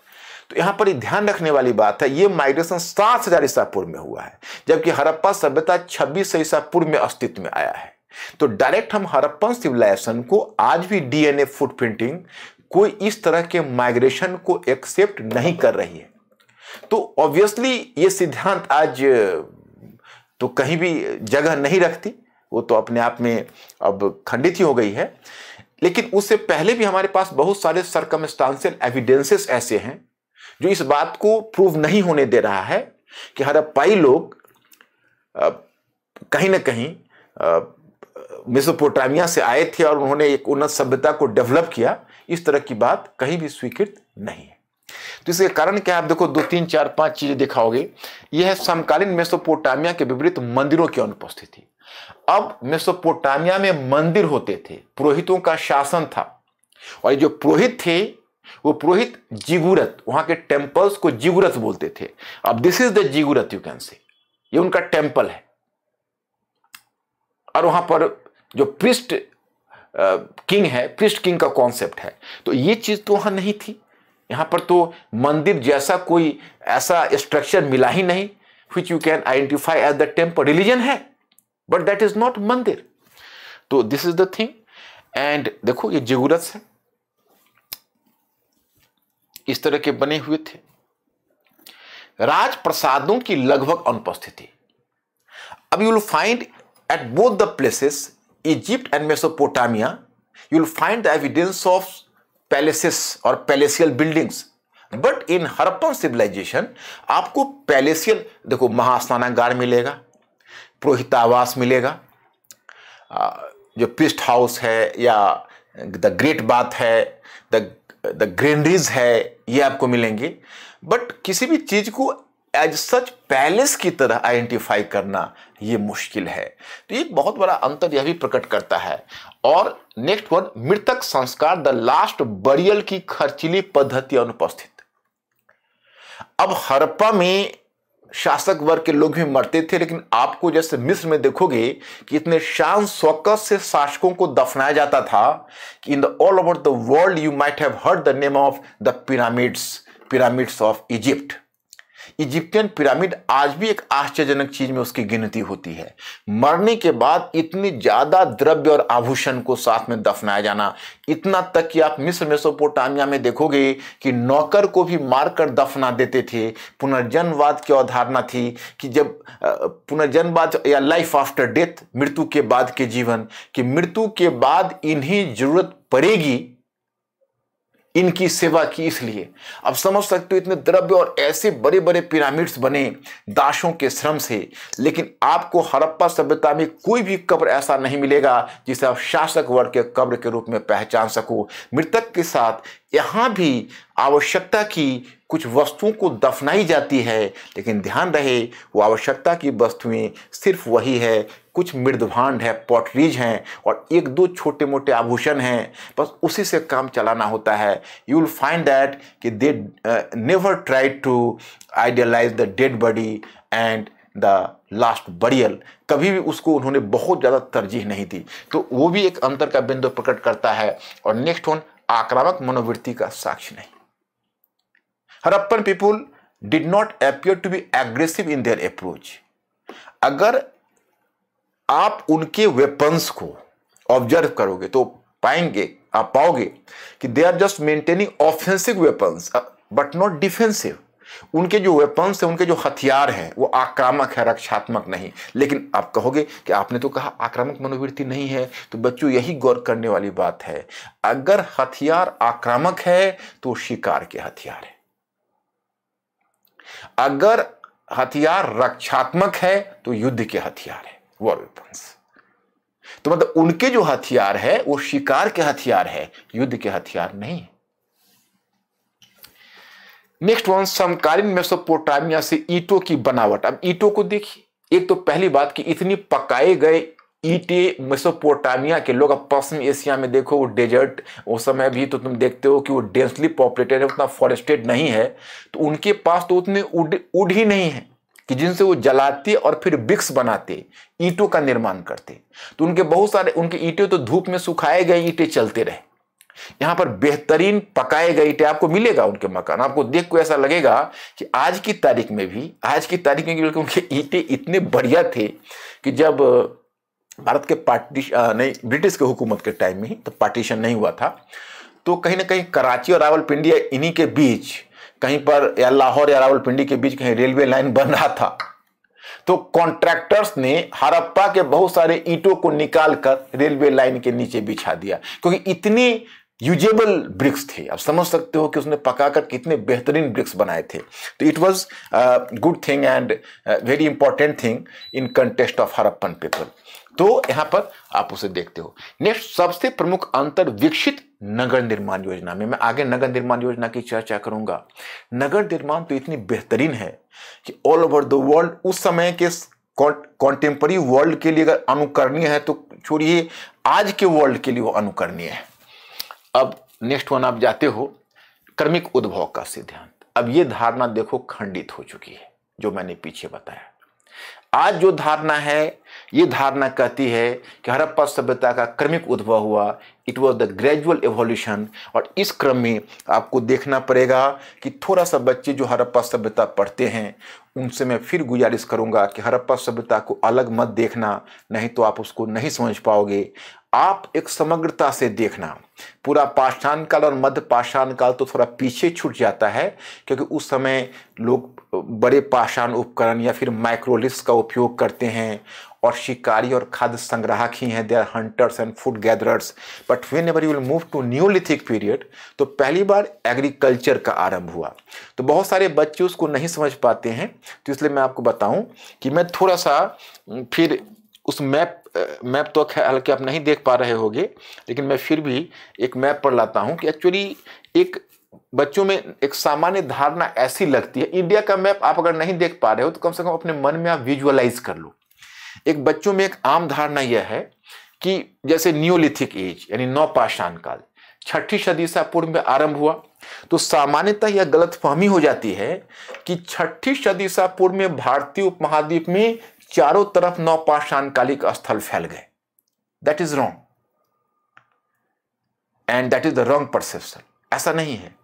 तो यहाँ पर ध्यान रखने वाली बात है ये माइग्रेशन सात हजार ईसा पूर्व में हुआ है जबकि हरप्पा सभ्यता छब्बीस सौ ईसा पूर्व में अस्तित्व में आया है तो डायरेक्ट हम हरप्पन सिविलाइजेशन को आज भी डीएनए फुटप्रिंटिंग कोई इस तरह के माइग्रेशन को एक्सेप्ट नहीं कर रही है तो ऑब्वियसली ये सिद्धांत आज तो कहीं भी जगह नहीं रखती वो तो अपने आप में अब खंडित ही हो गई है लेकिन उससे पहले भी हमारे पास बहुत सारे सरकमस्टांसियल एविडेंसेस ऐसे हैं जो इस बात को प्रूव नहीं होने दे रहा है कि हरप्पाई लोग कहीं ना कहीं मिसोपोटामिया से आए थे और उन्होंने एक उन्नत सभ्यता को डेवलप किया इस तरह की बात कहीं भी स्वीकृत नहीं है तो इसके कारण क्या आप देखो दो तीन चार पांच चीजें दिखाओगे यह है समकालीन मेसोपोटामिया के विपरीत मंदिरों की अनुपस्थिति अब मेसोपोटामिया में मंदिर होते थे पुरोहितों का शासन था और जो पुरोहित थे वो पुरोहित जिगुरत वहां के टेम्पल्स को जिगुरत बोलते थे अब this is the ziggurat you can say ये उनका टेम्पल है और वहां पर जो प्रिस्ट किंग है प्रिस्ट किंग का कॉन्सेप्ट है तो ये चीज़ तो वहां नहीं थी यहां पर तो मंदिर जैसा कोई ऐसा स्ट्रक्चर मिला ही नहीं which you can identify as the temple religion है बट दैट इज नॉट मंदिर तो this is the thing and देखो ये जगूरत है इस तरह के बने हुए थे राजप्रसादों की लगभग अनुपस्थिति अब you will find at both the places Egypt and Mesopotamia, you will find the evidence of palaces or palatial buildings. But in Harappan civilization आपको पैलेसियल देखो महास्नानागार मिलेगा पुरोहितावास मिलेगा जो पिस्ट हाउस है या द ग्रेट बाथ है द द ग्रेनरीज है ये आपको मिलेंगे बट किसी भी चीज़ को एज सच पैलेस की तरह आइडेंटिफाई करना ये मुश्किल है तो एक बहुत बड़ा अंतर यह भी प्रकट करता है और नेक्स्ट वन मृतक संस्कार द लास्ट बरियल की खर्चीली पद्धति अनुपस्थित अब हरप्पा में शासक वर्ग के लोग भी मरते थे लेकिन आपको जैसे मिस्र में देखोगे कि इतने शान शौकत से शासकों को दफनाया जाता था कि in the all over the world you might have heard the name of the pyramids pyramids of Egypt Egyptian pyramid आज भी एक आश्चर्यजनक चीज में उसकी गिनती होती है मरने के बाद इतनी ज्यादा द्रव्य और आभूषण को साथ में दफनाया जाना इतना तक कि आप मिस्र मेसोपोटामिया में देखोगे कि नौकर को भी मारकर दफना देते थे पुनर्जन्मवाद की अवधारणा थी कि जब पुनर्जन्मवाद या लाइफ आफ्टर डेथ मृत्यु के बाद के जीवन कि मृत्यु के बाद इन्हें जरूरत पड़ेगी इनकी सेवा की इसलिए अब समझ सकते हो इतने द्रव्य और ऐसे बड़े बड़े पिरामिड्स बने दासों के श्रम से लेकिन आपको हड़प्पा सभ्यता में कोई भी कब्र ऐसा नहीं मिलेगा जिसे आप शासक वर्ग के कब्र के रूप में पहचान सको मृतक के साथ यहाँ भी आवश्यकता की कुछ वस्तुओं को दफनाई जाती है लेकिन ध्यान रहे वो आवश्यकता की वस्तुएं सिर्फ वही है कुछ मृदभांड है पॉटरीज हैं और एक दो छोटे मोटे आभूषण हैं बस उसी से काम चलाना होता है यू विल फाइंड दैट कि they never try to idealise the dead body and the last burial कभी भी उसको उन्होंने बहुत ज़्यादा तरजीह नहीं दी तो वो भी एक अंतर का बिंदु प्रकट करता है और नेक्स्ट वन आक्रामक मनोवृत्ति का साक्ष नहीं Harappan people did not appear to be aggressive in their approach अगर आप उनके वेपन्स को ऑब्जर्व करोगे तो पाएंगे आप पाओगे कि they are just maintaining offensive weapons but not defensive उनके जो वेपन्स हैं उनके जो हथियार हैं वो आक्रामक है रक्षात्मक नहीं लेकिन आप कहोगे कि आपने तो कहा आक्रामक मनोवृत्ति नहीं है तो बच्चों यही गौर करने वाली बात है अगर हथियार आक्रामक है तो शिकार के हथियार है अगर हथियार रक्षात्मक है तो युद्ध के हथियार है वॉर वेपन्स तो मतलब उनके जो हथियार है वो शिकार के हथियार है युद्ध के हथियार नहीं है नेक्स्ट वन समकालीन मेसोपोटामिया से ईटों की बनावट अब ईटों को देखिए एक तो पहली बात कि इतनी पकाए गए ईटे मेसोपोटामिया के लोग अब पश्चिम एशिया में देखो वो डेजर्ट उस समय भी तो तुम देखते हो कि वो डेंसली पॉपुलेटेड है उतना फॉरेस्टेड नहीं है तो उनके पास तो उतने उड उड ही नहीं है कि जिनसे वो जलाते और फिर बिक्स बनाते ईटों का निर्माण करते तो उनके बहुत सारे उनके ईंटे तो धूप में सुखाए गए ईंटे चलते रहे यहां पर बेहतरीन पकाए गए ईटे आपको मिलेगा उनके मकान आपको देख को ऐसा लगेगा कि आज की तारीख में भी आज की तारीख में बल्कि उनके ईटे इतने बढ़िया थे कि जब भारत के पार्टी नहीं ब्रिटिश के हुकूमत के टाइम में तो पार्टीशन नहीं हुआ था तो कहीं ना कहीं कराची और रावलपिंडी इन्हीं के बीच कहीं पर या लाहौर या रावलपिंडी के बीच कहीं रेलवे लाइन बन रहा था तो कॉन्ट्रैक्टर्स ने हड़प्पा के बहुत सारे ईंटों को निकालकर रेलवे लाइन के नीचे बिछा दिया क्योंकि इतनी यूजेबल ब्रिक्स थे आप समझ सकते हो कि उसने पकाकर कितने बेहतरीन ब्रिक्स बनाए थे तो it was good thing and very important thing in contest of Harappan people तो यहाँ पर आप उसे देखते हो नेक्स्ट सबसे प्रमुख अंतर विकसित नगर निर्माण योजना में मैं आगे नगर निर्माण योजना की चर्चा करूंगा नगर निर्माण तो इतनी बेहतरीन है कि ऑल ओवर द वर्ल्ड उस समय के कॉन्टेम्परी वर्ल्ड के लिए अगर अनुकरणीय है तो छोड़िए आज के वर्ल्ड के लिए वो अनुकरणीय है अब नेक्स्ट वन आप जाते हो क्रमिक उद्भव का सिद्धांत अब ये धारणा देखो खंडित हो चुकी है जो मैंने पीछे बताया आज जो धारणा है ये धारणा कहती है कि हरप्पा सभ्यता का क्रमिक उद्भव हुआ it was the gradual evolution और इस क्रम में आपको देखना पड़ेगा कि थोड़ा सा बच्चे जो हरप्पा सभ्यता पढ़ते हैं उनसे मैं फिर गुजारिश करूंगा कि हरप्पा सभ्यता को अलग मत देखना नहीं तो आप उसको नहीं समझ पाओगे आप एक समग्रता से देखना पूरा पाषाण काल और मध्य पाषाण काल तो थोड़ा पीछे छूट जाता है क्योंकि उस समय लोग बड़े पाषाण उपकरण या फिर माइक्रोलिस्ट का उपयोग करते हैं और शिकारी और खाद्य संग्राहक ही हैं they are hunters and food gatherers but but whenever you'll move to neolithic period तो पहली बार एग्रीकल्चर का आरंभ हुआ तो बहुत सारे बच्चे उसको नहीं समझ पाते हैं तो इसलिए मैं आपको बताऊं कि मैं थोड़ा सा फिर उस मैप मैप तो हालांकि आप नहीं देख पा रहे होंगे लेकिन मैं फिर भी एक मैप पर लाता हूँ कि एक्चुअली एक बच्चों में एक सामान्य धारणा ऐसी लगती है इंडिया का मैप आप अगर नहीं देख पा रहे हो तो कम से कम अपने मन में आप विजुअलाइज कर लो एक बच्चों में एक आम धारणा यह है कि जैसे न्योलिथिक एज यानी नौ पाषाण काल छठी सदी से पूर्व में आरंभ हुआ तो सामान्यतः यह गलत फहमी हो जाती है कि छठी सदी से पूर्व में भारतीय उपमहाद्वीप में चारों तरफ नौ कालिक स्थल फैल गए that is wrong and that is the wrong perception ऐसा नहीं है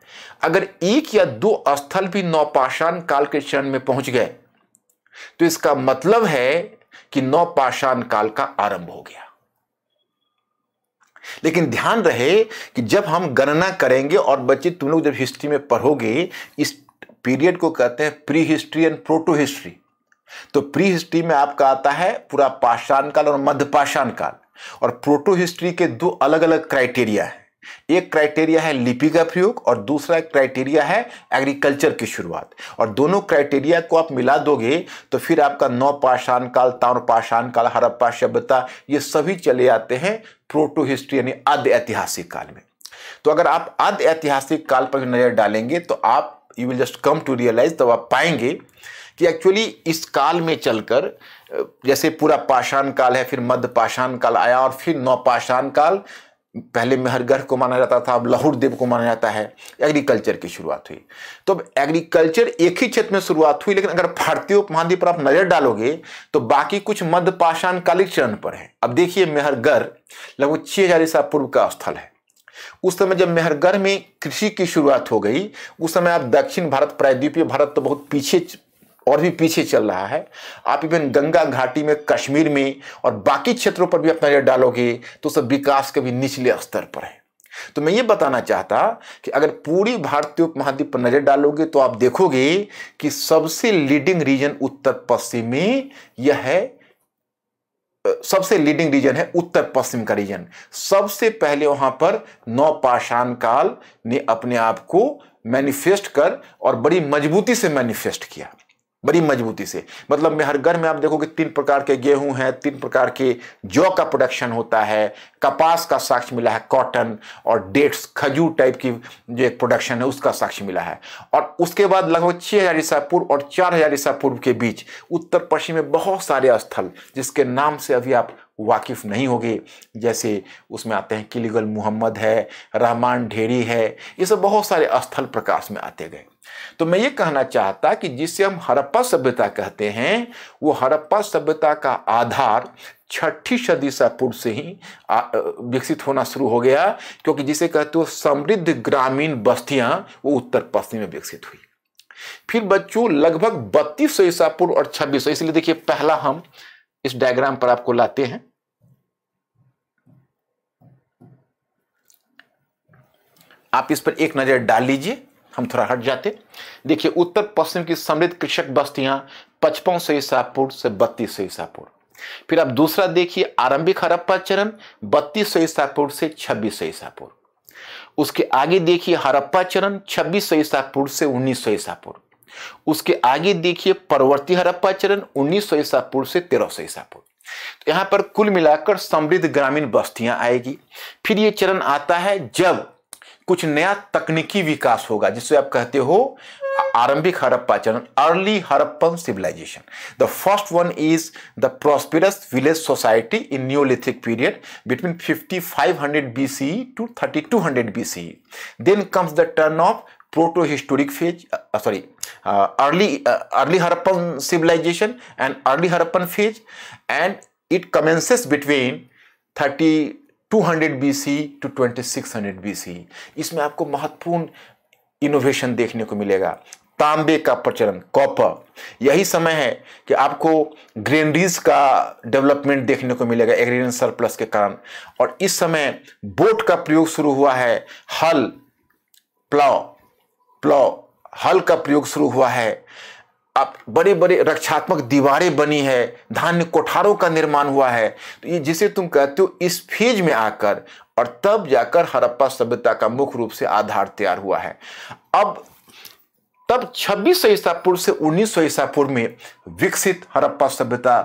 अगर एक या दो स्थल भी नौपाषाण काल के चरण में पहुंच गए तो इसका मतलब है कि नौपाषाण काल का आरंभ हो गया लेकिन ध्यान रहे कि जब हम गणना करेंगे और बच्चे तुम लोग जब हिस्ट्री में पढ़ोगे इस पीरियड को कहते हैं prehistory and protohistory तो प्री हिस्ट्री में आपका आता है पूरा पाषाण काल और मध्य पाषाण काल और प्रोटो हिस्ट्री के दो अलग अलग क्राइटेरिया है एक क्राइटेरिया है लिपि का प्रयोग और दूसरा क्राइटेरिया है एग्रीकल्चर की शुरुआत और दोनों क्राइटेरिया को आप मिला दोगे तो फिर आपका नौ पाषाण काल ताम्र पाषाण काल हरप्पा सभ्यता ये सभी चले आते हैं प्रोटो हिस्ट्री यानी आद्य ऐतिहासिक काल में तो अगर आप आद्य ऐतिहासिक काल पर नज़र डालेंगे तो आप you will just come to realise तब आप पाएंगे कि एक्चुअली इस काल में चलकर जैसे पूरा पाषाण काल है फिर मध्य पाषाण काल आया और फिर नौपाषाण काल पहले मेहरगढ़ को माना जाता था अब लाहौर देव को माना जाता है एग्रीकल्चर की शुरुआत हुई तो अब एग्रीकल्चर एक ही क्षेत्र में शुरुआत हुई लेकिन अगर भारतीय उपमहाद्वीप पर आप नज़र डालोगे तो बाकी कुछ मध्य पाषाणकालिक चरण पर है अब देखिए मेहरगढ़ लगभग छह हजार ईसा पूर्व का स्थल है उस समय जब मेहरगढ़ में कृषि की शुरुआत हो गई उस समय आप दक्षिण भारत प्रायद्वीपीय भारत तो बहुत पीछे और भी पीछे चल रहा है आप इवन गंगा घाटी में कश्मीर में और बाकी क्षेत्रों पर भी अपना नजर डालोगे तो सब विकास के भी निचले स्तर पर है तो मैं ये बताना चाहता कि अगर पूरी भारतीय उप महाद्वीप पर नजर डालोगे तो आप देखोगे कि सबसे लीडिंग रीजन उत्तर पश्चिम में यह है सबसे लीडिंग रीजन है उत्तर पश्चिम का रीजन सबसे पहले वहां पर नौपाषाण काल ने अपने आप को मैनिफेस्ट कर और बड़ी मजबूती से मैनिफेस्ट किया बड़ी मजबूती से मतलब में हर घर में आप देखोगे तीन प्रकार के गेहूं हैं तीन प्रकार के जौ का प्रोडक्शन होता है कपास का साक्ष्य मिला है कॉटन और डेट्स खजूर टाइप की जो एक प्रोडक्शन है उसका साक्ष्य मिला है और उसके बाद लगभग छः हज़ार ईसा पूर्व और चार हज़ार ईसा पूर्व के बीच उत्तर पश्चिम में बहुत सारे स्थल जिसके नाम से अभी आप वाकिफ़ नहीं होगे जैसे उसमें आते हैं किलीगल मुहम्मद है रहमान ढेरी है ये सब बहुत सारे स्थल प्रकाश में आते गए तो मैं ये कहना चाहता कि जिसे हम हड़प्पा सभ्यता कहते हैं वो हड़प्पा सभ्यता का आधार छठी सदी से पूर्व से ही विकसित होना शुरू हो गया क्योंकि जिसे कहते हो समृद्ध ग्रामीण बस्तियां वो उत्तर पश्चिम में विकसित हुई फिर बच्चों लगभग बत्तीस सौ ईसा पूर्व और छब्बीस सौ इसलिए देखिए पहला हम इस डायग्राम पर आपको लाते हैं आप इस पर एक नज़र डाल लीजिए हम थोड़ा हट जाते देखिए उत्तर पश्चिम की समृद्ध कृषक बस्तियाँ पचपन से ईसापुर से बत्तीस से ईसापुर फिर आप दूसरा देखिए आरंभिक हड़प्पा चरण बत्तीस से ईसापुर से छब्बीस से ईसापुर उसके आगे देखिए हड़प्पा चरण छब्बीस सौ ईसापुर से उन्नीस सौ ईसापुर उसके आगे देखिए परवर्ती हड़प्पा चरण उन्नीस सौ ईसापुर से तेरह सौ ईसापुर तो यहाँ पर कुल मिलाकर समृद्ध ग्रामीण बस्तियां आएगी फिर ये चरण आता है जब कुछ नया तकनीकी विकास होगा जिससे आप कहते हो आरंभिक हरप्पा चरण early Harappan civilization the first one is the prosperous village society in neolithic period between 5500 BC to 3200 BC then comes the turn of protohistoric phase sorry early early Harappan civilization and early Harappan phase and it commences between thirty 200 BC to 2600 BC इसमें आपको महत्वपूर्ण innovation देखने को मिलेगा तांबे का प्रचलन copper यही समय है कि आपको ग्रेनरीज का डेवलपमेंट देखने को मिलेगा एग्रीन सरप्लस के कारण और इस समय बोट का प्रयोग शुरू हुआ है हल प्लाव प्लाव हल का प्रयोग शुरू हुआ है अब बड़े बड़े रक्षात्मक दीवारें बनी है धान्य कोठारों का निर्माण हुआ है तो ये जिसे तुम कहते हो इस फेज में आकर और तब जाकर हरप्पा सभ्यता का मुख्य रूप से आधार तैयार हुआ है अब तब छब्बीस सौ ईसा पूर्व से उन्नीस सौ ईसा पूर्व में विकसित हरप्पा सभ्यता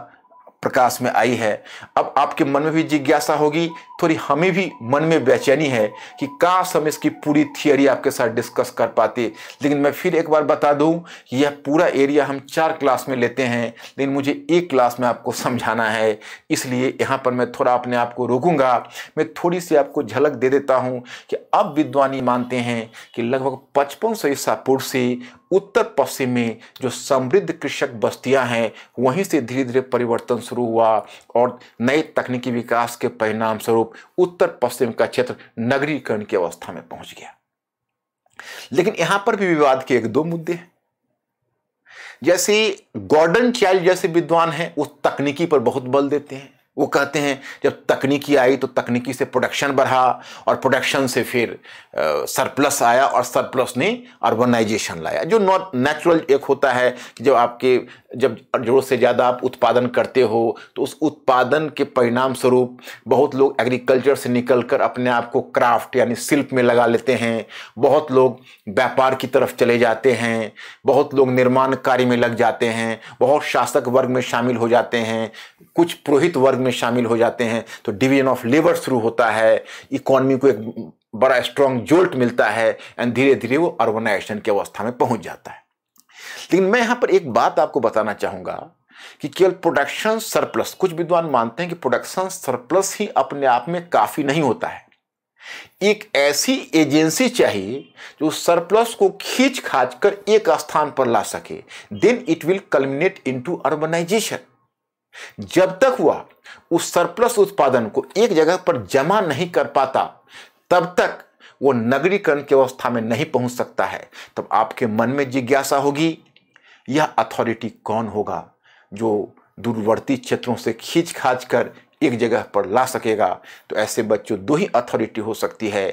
प्रकाश में आई है अब आपके मन में भी जिज्ञासा होगी थोड़ी हमें भी मन में बेचैनी है कि काश हम इसकी पूरी थियोरी आपके साथ डिस्कस कर पाते लेकिन मैं फिर एक बार बता दूं कि यह पूरा एरिया हम चार क्लास में लेते हैं लेकिन मुझे एक क्लास में आपको समझाना है इसलिए यहाँ पर मैं थोड़ा अपने आप को रोकूंगा मैं थोड़ी सी आपको झलक दे देता हूँ कि अब विद्वानी मानते हैं कि लगभग पचपन सौ ईसा पूर्व से उत्तर पश्चिम में जो समृद्ध कृषक बस्तियां हैं वहीं से धीरे धीरे परिवर्तन शुरू हुआ और नए तकनीकी विकास के परिणाम स्वरूप उत्तर पश्चिम का क्षेत्र नगरीकरण की अवस्था में पहुंच गया लेकिन यहां पर भी विवाद के एक दो मुद्दे हैं जैसे गॉर्डन चाइल्ड जैसे विद्वान हैं वो तकनीकी पर बहुत बल देते हैं वो कहते हैं जब तकनीकी आई तो तकनीकी से प्रोडक्शन बढ़ा और प्रोडक्शन से फिर सरप्लस आया और सरप्लस ने अर्बनाइजेशन लाया जो नॉट नेचुरल एक होता है कि जब आपके जब जरूरत से ज़्यादा आप उत्पादन करते हो तो उस उत्पादन के परिणाम स्वरूप बहुत लोग एग्रीकल्चर से निकलकर अपने आप को क्राफ्ट यानी शिल्प में लगा लेते हैं बहुत लोग व्यापार की तरफ चले जाते हैं बहुत लोग निर्माण कार्य में लग जाते हैं बहुत शासक वर्ग में शामिल हो जाते हैं कुछ पुरोहित वर्ग में शामिल हो जाते हैं तो डिवीजन ऑफ लेबर शुरू होता है इकोनॉमी को एक बड़ा स्ट्रॉन्ग जोल्ट मिलता है एंड धीरे धीरे वो अर्बनाइजेशन की अवस्था में पहुंच जाता है लेकिन मैं यहाँ पर एक बात आपको बताना चाहूँगा कि केवल प्रोडक्शन सरप्लस कुछ विद्वान मानते हैं कि प्रोडक्शन सरप्लस ही अपने आप में काफ़ी नहीं होता है एक ऐसी एजेंसी चाहिए जो सरप्लस को खींच खाच कर एक स्थान पर ला सके then it will culminate into urbanization जब तक वह उस सरप्लस उत्पादन को एक जगह पर जमा नहीं कर पाता तब तक वो नगरीकरण की अवस्था में नहीं पहुंच सकता है तब आपके मन में जिज्ञासा होगी यह अथॉरिटी कौन होगा जो दूरवर्ती क्षेत्रों से खींच खाच कर एक जगह पर ला सकेगा तो ऐसे बच्चों दो ही अथॉरिटी हो सकती है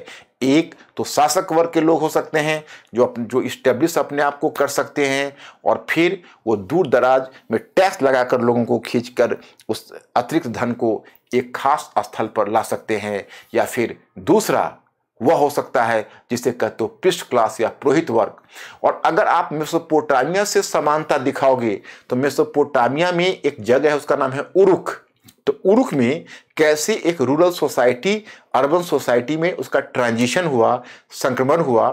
एक तो शासक वर्ग के लोग हो सकते हैं जो अप, जो इस्टेब्लिश अपने आप को कर सकते हैं और फिर वो दूर दराज में टैक्स लगाकर लोगों को खींच कर उस अतिरिक्त धन को एक खास स्थल पर ला सकते हैं या फिर दूसरा वह हो सकता है जिसे कहते हो पृष्ठ क्लास या पुरोहित वर्ग और अगर आप मेसोपोटामिया से समानता दिखाओगे तो मेसोपोटामिया में एक जगह है उसका नाम है उरुख तो उरुख में कैसे एक रूरल सोसाइटी अर्बन सोसाइटी में उसका ट्रांजिशन हुआ संक्रमण हुआ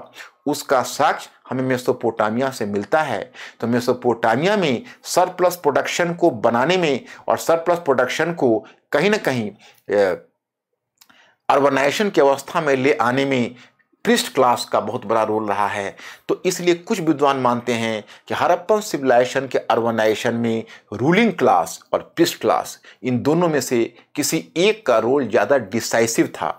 उसका साक्ष हमें मेसोपोटामिया से मिलता है तो मेसोपोटामिया में सरप्लस प्रोडक्शन को बनाने में और सरप्लस प्रोडक्शन को कहीं ना कहीं अर्बनाइजेशन की अवस्था में ले आने में प्रिस्ट क्लास का बहुत बड़ा रोल रहा है तो इसलिए कुछ विद्वान मानते हैं कि हरप्पन सिविलाइजेशन के अर्बनाइजेशन में रूलिंग क्लास और प्रिस्ट क्लास इन दोनों में से किसी एक का रोल ज़्यादा डिसाइसिव था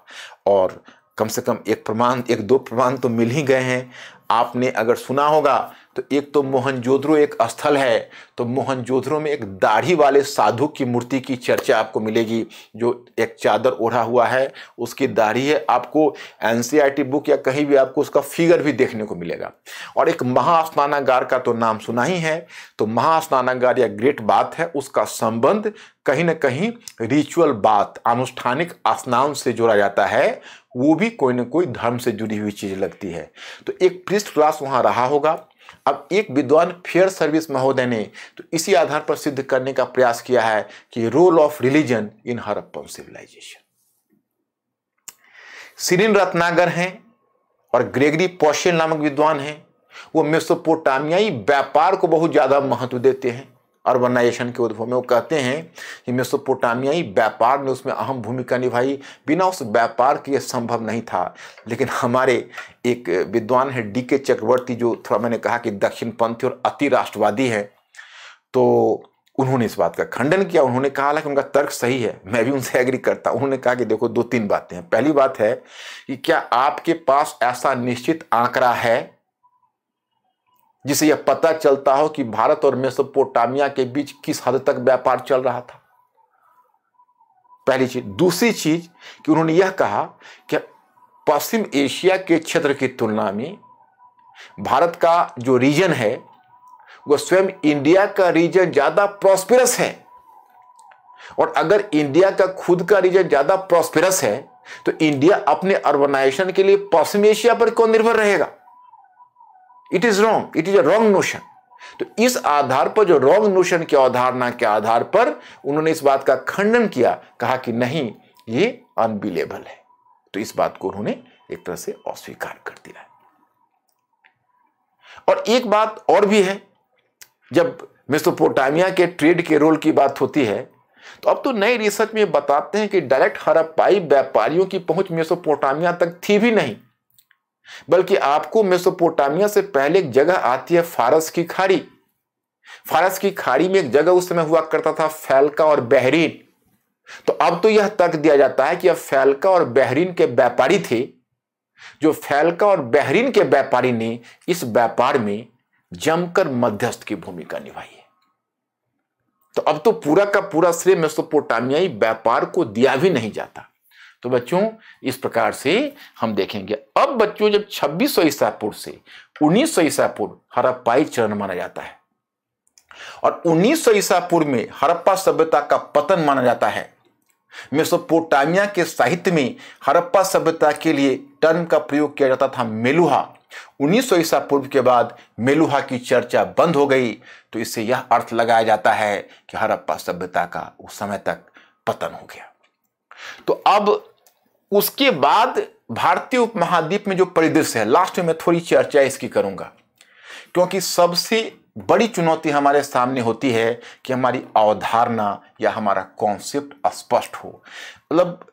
और कम से कम एक प्रमाण एक दो प्रमाण तो मिल ही गए हैं आपने अगर सुना होगा तो एक तो मोहनजोधरो एक स्थल है तो मोहनजोधरो में एक दाढ़ी वाले साधु की मूर्ति की चर्चा आपको मिलेगी जो एक चादर ओढ़ा हुआ है उसकी दाढ़ी है आपको एन बुक e या कहीं भी आपको उसका फिगर भी देखने को मिलेगा और एक महास्नानागार का तो नाम सुना ही है तो महास्नानागार या ग्रेट बात है उसका संबंध कहीं ना कहीं रिचुअल बात अनुष्ठानिक स्नान से जोड़ा जाता है वो भी कोई ना कोई धर्म से जुड़ी हुई चीज़ लगती है तो एक प्रिस्ट क्लास वहाँ रहा होगा अब एक विद्वान फेयर सर्विस महोदय ने तो इसी आधार पर सिद्ध करने का प्रयास किया है कि role of religion in Harappan civilization Shereen Ratnagar हैं और ग्रेगरी पोशेल नामक विद्वान हैं वो मेसोपोटामियाई व्यापार को बहुत ज़्यादा महत्व देते हैं अर्बनाइजेशन के उद्भव में वो कहते हैं कि मेसोपोटामियाई व्यापार ने उसमें अहम भूमिका निभाई बिना उस व्यापार के संभव नहीं था लेकिन हमारे एक विद्वान है डी के चक्रवर्ती जो थोड़ा मैंने कहा कि दक्षिणपंथी और अति राष्ट्रवादी हैं तो उन्होंने इस बात का खंडन किया उन्होंने कहा हालांकि उनका तर्क सही है मैं भी उनसे एग्री करता उन्होंने कहा कि देखो दो तीन बातें हैं पहली बात है कि क्या आपके पास ऐसा निश्चित आंकड़ा है जिसे यह पता चलता हो कि भारत और मेसोपोटामिया के बीच किस हद तक व्यापार चल रहा था पहली चीज दूसरी चीज कि उन्होंने यह कहा कि पश्चिम एशिया के क्षेत्र की तुलना में भारत का जो रीजन है वह स्वयं इंडिया का रीजन ज़्यादा प्रॉस्पेरस है और अगर इंडिया का खुद का रीजन ज़्यादा प्रॉस्पेरस है तो इंडिया अपने अर्बनाइजेशन के लिए पश्चिम एशिया पर क्यों निर्भर रहेगा it is wrong it is a wrong notion तो इस आधार पर जो रॉन्ग नोशन की अवधारणा के आधार पर उन्होंने इस बात का खंडन किया कहा कि नहीं ये अनबिलेबल है तो इस बात को उन्होंने एक तरह से अस्वीकार कर दिया और एक बात और भी है जब मिस्टोपोटामिया के ट्रेड के रोल की बात होती है तो अब तो नए रिसर्च में बताते हैं कि डायरेक्ट हड़प्पाई व्यापारियों की पहुंच मेसोपोटामिया तक थी भी नहीं बल्कि आपको मेसोपोटामिया से पहले एक जगह आती है फारस की खाड़ी फारस की खाड़ी में एक जगह उस समय हुआ करता था फैलका और बहरीन तो अब तो यह तर्क दिया जाता है कि अब फैलका और बहरीन के व्यापारी थे जो फैलका और बहरीन के व्यापारी ने इस व्यापार में जमकर मध्यस्थ की भूमिका निभाई है तो अब तो पूरा का पूरा श्रेय मेसोपोटामियाई व्यापार को दिया भी नहीं जाता तो बच्चों इस प्रकार से हम देखेंगे अब बच्चों जब छब्बीस सौ ईसा पूर्व से उन्नीस सौ ईसा पूर्व हरप्पाई चरण माना जाता है और उन्नीस सौ ईसा पूर्व में हरप्पा सभ्यता का पतन माना जाता है मेसोपोटामिया के साहित्य में हरप्पा सभ्यता के लिए टर्म का प्रयोग किया जाता था मेलुहा 1900 ईसा पूर्व के बाद मेलुहा की चर्चा बंद हो गई तो इससे यह अर्थ लगाया जाता है कि हरप्पा सभ्यता का उस समय तक पतन हो गया तो अब उसके बाद भारतीय उपमहाद्वीप में जो परिदृश्य है लास्ट में मैं थोड़ी चर्चा इसकी करूंगा क्योंकि सबसे बड़ी चुनौती हमारे सामने होती है कि हमारी अवधारणा या हमारा कॉन्सेप्ट स्पष्ट हो मतलब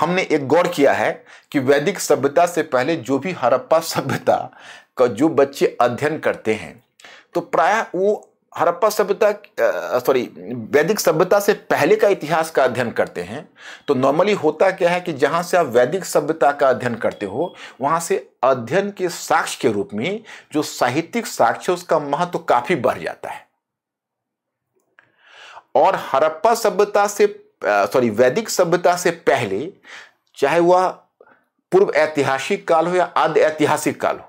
हमने एक गौर किया है कि वैदिक सभ्यता से पहले जो भी हरप्पा सभ्यता का जो बच्चे अध्ययन करते हैं तो प्राय वो हरप्पा सभ्यता सॉरी वैदिक सभ्यता से पहले का इतिहास का अध्ययन करते हैं तो नॉर्मली होता क्या है कि जहाँ से आप वैदिक सभ्यता का अध्ययन करते हो वहाँ से अध्ययन के साक्ष्य के रूप में जो साहित्यिक साक्ष्य उसका महत्व तो काफी बढ़ जाता है और हरप्पा सभ्यता से सॉरी वैदिक सभ्यता से पहले चाहे वह पूर्व ऐतिहासिक काल हो या आद्य ऐतिहासिक काल हो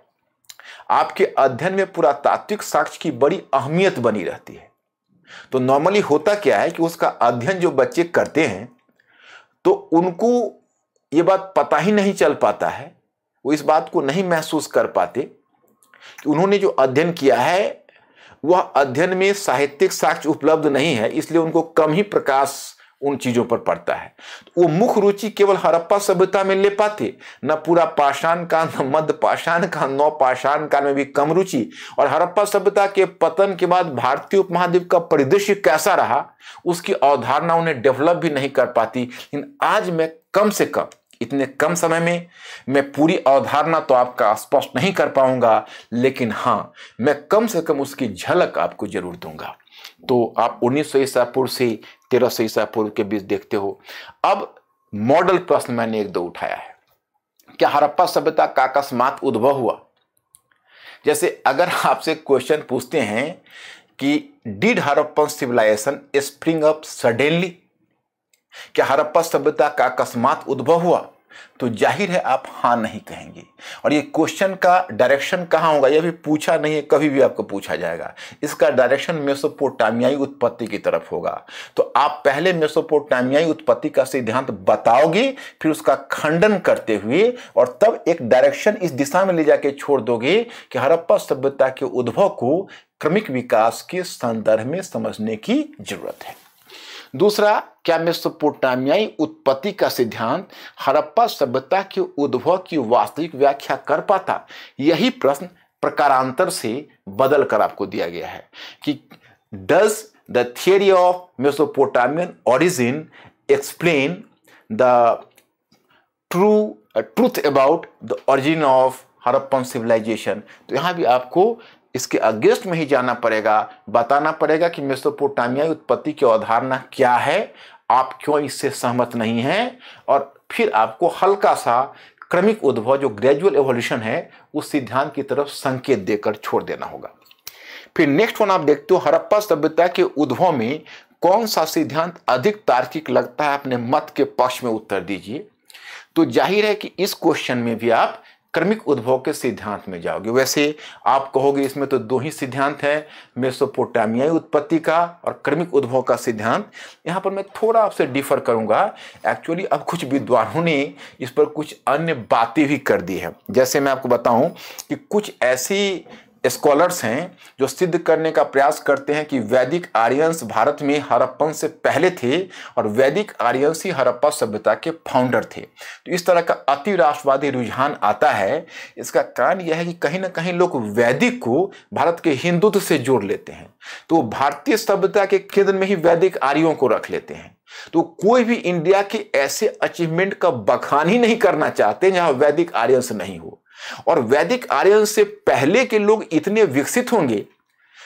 आपके अध्ययन में पुरातात्विक साक्ष्य की बड़ी अहमियत बनी रहती है तो नॉर्मली होता क्या है कि उसका अध्ययन जो बच्चे करते हैं तो उनको ये बात पता ही नहीं चल पाता है वो इस बात को नहीं महसूस कर पाते कि उन्होंने जो अध्ययन किया है वह अध्ययन में साहित्यिक साक्ष्य उपलब्ध नहीं है इसलिए उनको कम ही प्रकाश उन चीजों पर पड़ता है तो वो मुख्य रुचि केवल हरप्पा सभ्यता में ले पाते न पूरा पाषाण काल न मध्य पाषाण का नौ पाषाण काल में भी कम रुचि और हरप्पा सभ्यता के पतन के बाद भारतीय उपमहाद्वीप का परिदृश्य कैसा रहा उसकी अवधारणा उन्हें डेवलप भी नहीं कर पाती लेकिन आज मैं कम से कम इतने कम समय में मैं पूरी अवधारणा तो आपका स्पष्ट नहीं कर पाऊंगा लेकिन हाँ मैं कम से कम उसकी झलक आपको जरूर दूंगा तो आप उन्नीस सौ ईसा पूर्व से तेरह सौ ईसा पूर्व के बीच देखते हो अब मॉडल प्रश्न मैंने एक दो उठाया है क्या हरप्पा सभ्यता का अकस्मात उद्भव हुआ जैसे अगर [laughs] आपसे क्वेश्चन पूछते हैं कि did Harappan civilization spring up suddenly क्या हरप्पा सभ्यता का अकस्मात उद्भव हुआ तो जाहिर है आप हाँ नहीं कहेंगे और ये क्वेश्चन का डायरेक्शन कहाँ होगा यह भी पूछा नहीं है कभी भी आपको पूछा जाएगा इसका डायरेक्शन मेसोपोटामियाई उत्पत्ति की तरफ होगा तो आप पहले मेसोपोटामियाई उत्पत्ति का सिद्धांत बताओगे फिर उसका खंडन करते हुए और तब एक डायरेक्शन इस दिशा में ले जाके छोड़ दोगे कि हरप्पा सभ्यता के उद्भव को क्रमिक विकास के संदर्भ में समझने की जरूरत है दूसरा क्या मेसोपोटामियाई उत्पत्ति का सिद्धांत हड़प्पा सभ्यता के उद्भव की वास्तविक व्याख्या कर पाता यही प्रश्न प्रकारांतर से बदल कर आपको दिया गया है कि does the theory of Mesopotamian origin explain the true truth about the origin of Harappan civilization तो यहाँ भी आपको इसके अगेंस्ट में ही जाना पड़ेगा बताना पड़ेगा कि मेसोपोटामिया उत्पत्ति की अवधारणा क्या है आप क्यों इससे सहमत नहीं हैं और फिर आपको हल्का सा क्रमिक उद्भव जो ग्रेजुअल एवोल्यूशन है उस सिद्धांत की तरफ संकेत देकर छोड़ देना होगा फिर नेक्स्ट वन आप देखते हो हरप्पा सभ्यता के उद्भव में कौन सा सिद्धांत अधिक तार्किक लगता है अपने मत के पक्ष में उत्तर दीजिए तो जाहिर है कि इस क्वेश्चन में भी आप क्रमिक उद्भव के सिद्धांत में जाओगे वैसे आप कहोगे इसमें तो दो ही सिद्धांत हैं मेसोपोटामियाई उत्पत्ति का और क्रमिक उद्भव का सिद्धांत यहाँ पर मैं थोड़ा आपसे डिफर करूँगा एक्चुअली अब कुछ विद्वानों ने इस पर कुछ अन्य बातें भी कर दी है जैसे मैं आपको बताऊँ कि कुछ ऐसी स्कॉलर्स हैं जो सिद्ध करने का प्रयास करते हैं कि वैदिक आर्यंस भारत में हरप्पन से पहले थे और वैदिक आर्यंस ही हरप्पा सभ्यता के फाउंडर थे तो इस तरह का अति राष्ट्रवादी रुझान आता है इसका कारण यह है कि कहीं ना कहीं लोग वैदिक को भारत के हिंदुत्व से जोड़ लेते हैं तो भारतीय सभ्यता के केंद्र में ही वैदिक आर्यों को रख लेते हैं तो कोई भी इंडिया के ऐसे अचीवमेंट का बखान ही नहीं करना चाहते जहां वैदिक आर्यंस नहीं हो और वैदिक आर्यन से पहले के लोग इतने विकसित होंगे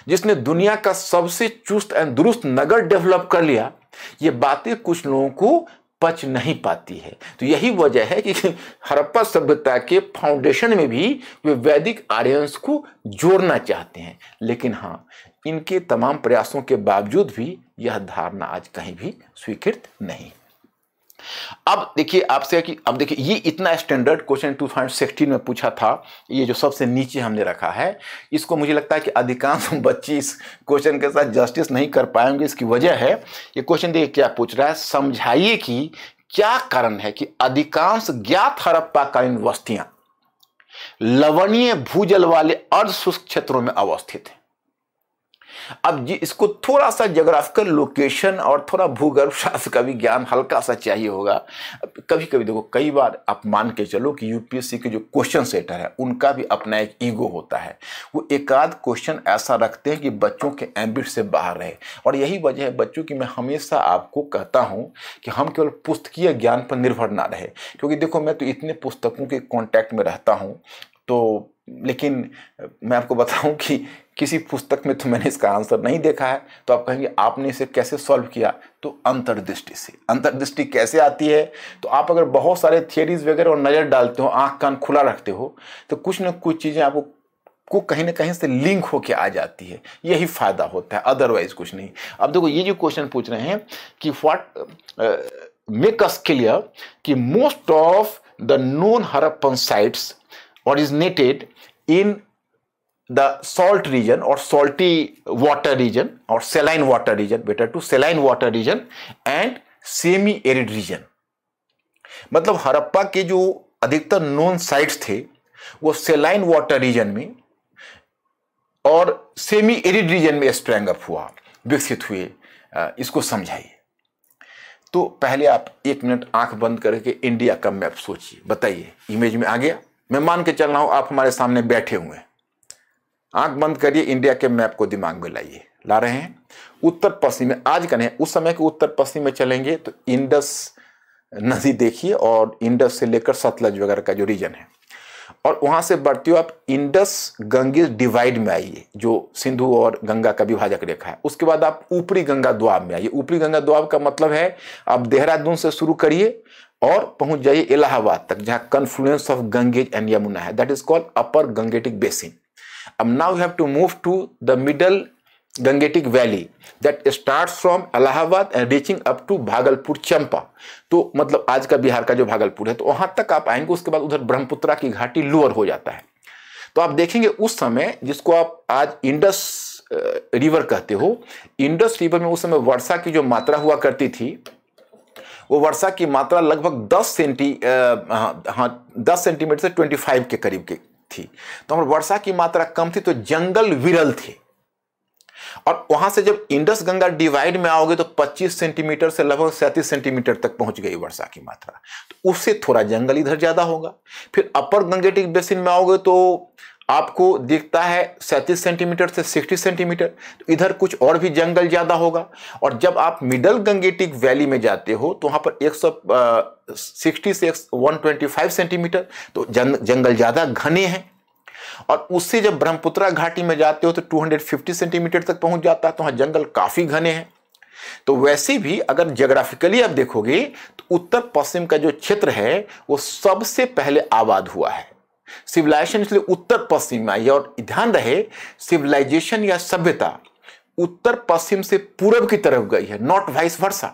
जिसने दुनिया का सबसे चुस्त एंड दुरुस्त नगर डेवलप कर लिया ये बातें कुछ लोगों को पच नहीं पाती है तो यही वजह है कि [laughs] हरप्पा सभ्यता के फाउंडेशन में भी वे वैदिक आर्यंस को जोड़ना चाहते हैं लेकिन हाँ इनके तमाम प्रयासों के बावजूद भी यह धारणा आज कहीं भी स्वीकृत नहीं अब देखिए आपसे कि अब देखिए ये इतना स्टैंडर्ड क्वेश्चन 2016 में पूछा था ये जो सबसे नीचे हमने रखा है इसको मुझे लगता है कि अधिकांश [laughs] बच्चे इस क्वेश्चन के साथ जस्टिस नहीं कर पाएंगे इसकी वजह है ये क्वेश्चन देखिए क्या पूछ रहा है समझाइए कि क्या कारण है कि अधिकांश ज्ञात हड़प्पाकालीन वस्तियां लवणीय भूजल वाले अर्धशुष्क क्षेत्रों में अवस्थित हैं अब इसको थोड़ा सा जोग्राफिकल लोकेशन और थोड़ा भूगर्भ शास्त्र का भी ज्ञान हल्का सा चाहिए होगा कभी कभी देखो कई बार आप मान के चलो कि यूपीएससी के जो क्वेश्चन सेटर है उनका भी अपना एक ईगो होता है वो एक आध क्वेश्चन ऐसा रखते हैं कि बच्चों के एम्बिट से बाहर रहे और यही वजह है बच्चों की मैं हमेशा आपको कहता हूँ कि हम केवल पुस्तकीय ज्ञान पर निर्भर ना रहे क्योंकि देखो मैं तो इतने पुस्तकों के कॉन्टैक्ट में रहता हूँ तो लेकिन मैं आपको बताऊं कि किसी पुस्तक में तो मैंने इसका आंसर नहीं देखा है तो आप कहेंगे आपने इसे कैसे सॉल्व किया तो अंतर्दृष्टि से अंतर्दृष्टि कैसे आती है तो आप अगर बहुत सारे थियरीज वगैरह और नज़र डालते हो आँख कान खुला रखते हो तो कुछ ना कुछ चीज़ें आपको को कहीं ना कहीं से लिंक होके आ जाती है यही फ़ायदा होता है अदरवाइज कुछ नहीं अब देखो ये जो क्वेश्चन पूछ रहे हैं कि व्हाट मेक अस क्लियर कि most of the non Harappan sites originated in the salt region or salty water region or saline water region better to saline water region and semi arid region मतलब हड़प्पा के जो अधिकतर known sites थे वो saline water region में और semi arid region में sprang up हुआ विकसित हुए इसको समझाइए तो पहले आप एक मिनट आंख बंद करके इंडिया का मैप सोचिए बताइए इमेज में आ गया मैं मान के चल रहा हूं आप हमारे सामने बैठे हुए हैं आंख बंद करिए इंडिया के मैप को दिमाग में लाइए ला रहे हैं उत्तर पश्चिम में आज का नहीं उस समय के उत्तर पश्चिम में चलेंगे तो इंडस नदी देखिए और इंडस से लेकर सतलज वगैरह का जो रीजन है और वहां से बढ़ते हुए आप इंडस गंगे डिवाइड में आइए जो सिंधु और गंगा का विभाजक रेखा है उसके बाद आप ऊपरी गंगा द्वाब में आइए ऊपरी गंगा द्वाब का मतलब है आप देहरादून से शुरू करिए और पहुंच जाइए इलाहाबाद तक जहां confluence of Ganges and Yamuna है that is called upper Gangetic basin अब now you have to move to the middle Gangetic valley that start from Allahabad and reaching up to Bhagalpur Champa तो मतलब आज का बिहार का जो भागलपुर है तो वहां तक आप आएंगे उसके बाद उधर ब्रह्मपुत्रा की घाटी लोअर हो जाता है तो आप देखेंगे उस समय जिसको आप आज इंडस रिवर uh, कहते हो इंडस रिवर में उस समय वर्षा की जो मात्रा हुआ करती थी वो वर्षा की मात्रा लगभग 10 सेंटी हाँ, हाँ दस सेंटीमीटर से 25 के करीब की थी तो हम वर्षा की मात्रा कम थी तो जंगल विरल थे और वहां से जब इंडस गंगा डिवाइड में आओगे तो 25 सेंटीमीटर से लगभग सैंतीस सेंटीमीटर तक पहुंच गई वर्षा की मात्रा तो उससे थोड़ा जंगल इधर ज्यादा होगा फिर अपर गंगेटिक बेसिन में आओगे तो आपको दिखता है सैंतीस सेंटीमीटर से सिक्सटी सेंटीमीटर तो इधर कुछ और भी जंगल ज़्यादा होगा और जब आप मिडल गंगेटिक वैली में जाते हो तो वहाँ पर एक सौ सिक्सटी से वन ट्वेंटी फाइव सेंटीमीटर तो जंग, जंगल ज़्यादा घने हैं और उससे जब ब्रह्मपुत्रा घाटी में जाते हो तो 250 सेंटीमीटर तक पहुंच जाता है तो वहाँ जंगल काफ़ी घने हैं तो वैसे भी अगर जोग्राफिकली आप देखोगे तो उत्तर पश्चिम का जो क्षेत्र है वो सबसे पहले आबाद हुआ है सिविलाइजेशन इसलिए उत्तर पश्चिम में आई है और ध्यान रहे सिविलाइजेशन या सभ्यता उत्तर पश्चिम से पूर्व की तरफ गई है नॉट वाइस वर्षा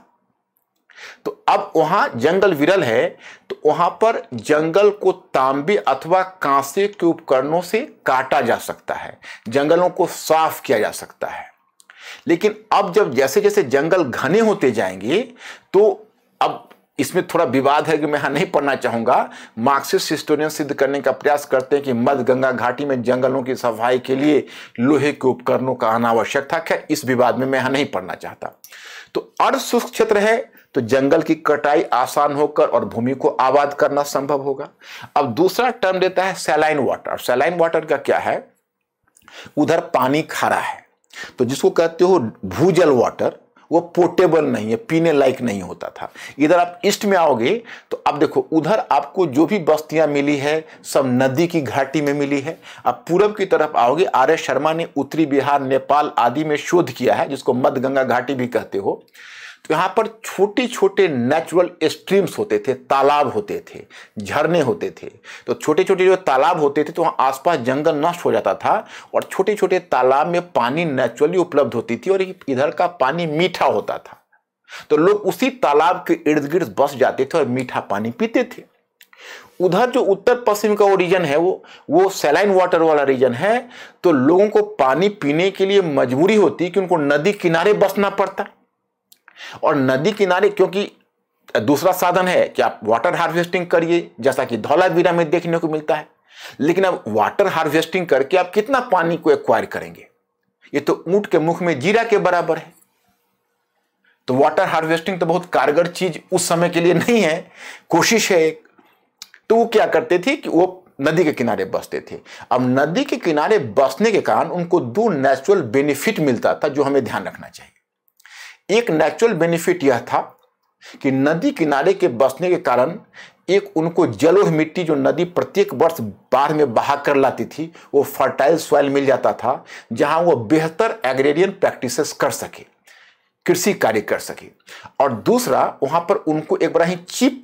तो अब वहां जंगल विरल है तो वहां पर जंगल को तांबे अथवा कांसे के उपकरणों से काटा जा सकता है जंगलों को साफ किया जा सकता है लेकिन अब जब जैसे जैसे जंगल घने होते जाएंगे तो अब इसमें थोड़ा विवाद है कि मैं यहाँ नहीं पढ़ना चाहूँगा मार्क्सिस्ट हिस्टोरियन सिद्ध करने का प्रयास करते हैं कि मध्य गंगा घाटी में जंगलों की सफाई के लिए लोहे के उपकरणों का अनावश्यक था क्या इस विवाद में मैं यहाँ नहीं पढ़ना चाहता तो अर्ध शुष्क क्षेत्र है तो जंगल की कटाई आसान होकर और भूमि को आबाद करना संभव होगा अब दूसरा टर्म देता है सैलाइन वाटर सैलाइन वाटर का क्या है उधर पानी खारा है तो जिसको कहते हो भूजल वाटर वो पोर्टेबल नहीं है पीने लायक नहीं होता था इधर आप ईस्ट में आओगे तो आप देखो उधर आपको जो भी बस्तियां मिली है सब नदी की घाटी में मिली है अब पूरब की तरफ आओगे आर्य शर्मा ने उत्तरी बिहार नेपाल आदि में शोध किया है जिसको मध्य गंगा घाटी भी कहते हो यहाँ पर छोटे छोटे नेचुरल स्ट्रीम्स होते थे तालाब होते थे झरने होते थे तो छोटे छोटे जो तालाब होते थे तो वहाँ आसपास जंगल नष्ट हो जाता था और छोटे छोटे तालाब में पानी नेचुरली उपलब्ध होती थी और इधर का पानी मीठा होता था तो लोग उसी तालाब के इर्द गिर्द बस जाते थे और मीठा पानी पीते थे उधर जो उत्तर पश्चिम का वो रीजन है वो वो सेलाइन वाटर वाला रीजन है तो लोगों को पानी पीने के लिए मजबूरी होती कि उनको नदी किनारे बसना पड़ता और नदी किनारे क्योंकि दूसरा साधन है कि आप वाटर हार्वेस्टिंग करिए जैसा कि धौलावीरा में देखने को मिलता है लेकिन अब वाटर हार्वेस्टिंग करके आप कितना पानी को एक्वायर करेंगे ये तो ऊंट के मुख में जीरा के बराबर है तो वाटर हार्वेस्टिंग तो बहुत कारगर चीज उस समय के लिए नहीं है कोशिश है एक तो वो क्या करते थे कि वो नदी के किनारे बसते थे अब नदी के किनारे बसने के कारण उनको दो नेचुरल बेनिफिट मिलता था जो हमें ध्यान रखना चाहिए एक नेचुरल बेनिफिट यह था कि नदी किनारे के बसने के कारण एक उनको जलोह मिट्टी जो नदी प्रत्येक वर्ष बाढ़ में बहा कर लाती थी वो फर्टाइल सॉइल मिल जाता था जहां वो बेहतर एग्रेरियन प्रैक्टिसेस कर सके कृषि कार्य कर सके और दूसरा वहां पर उनको एक बड़ा ही चीप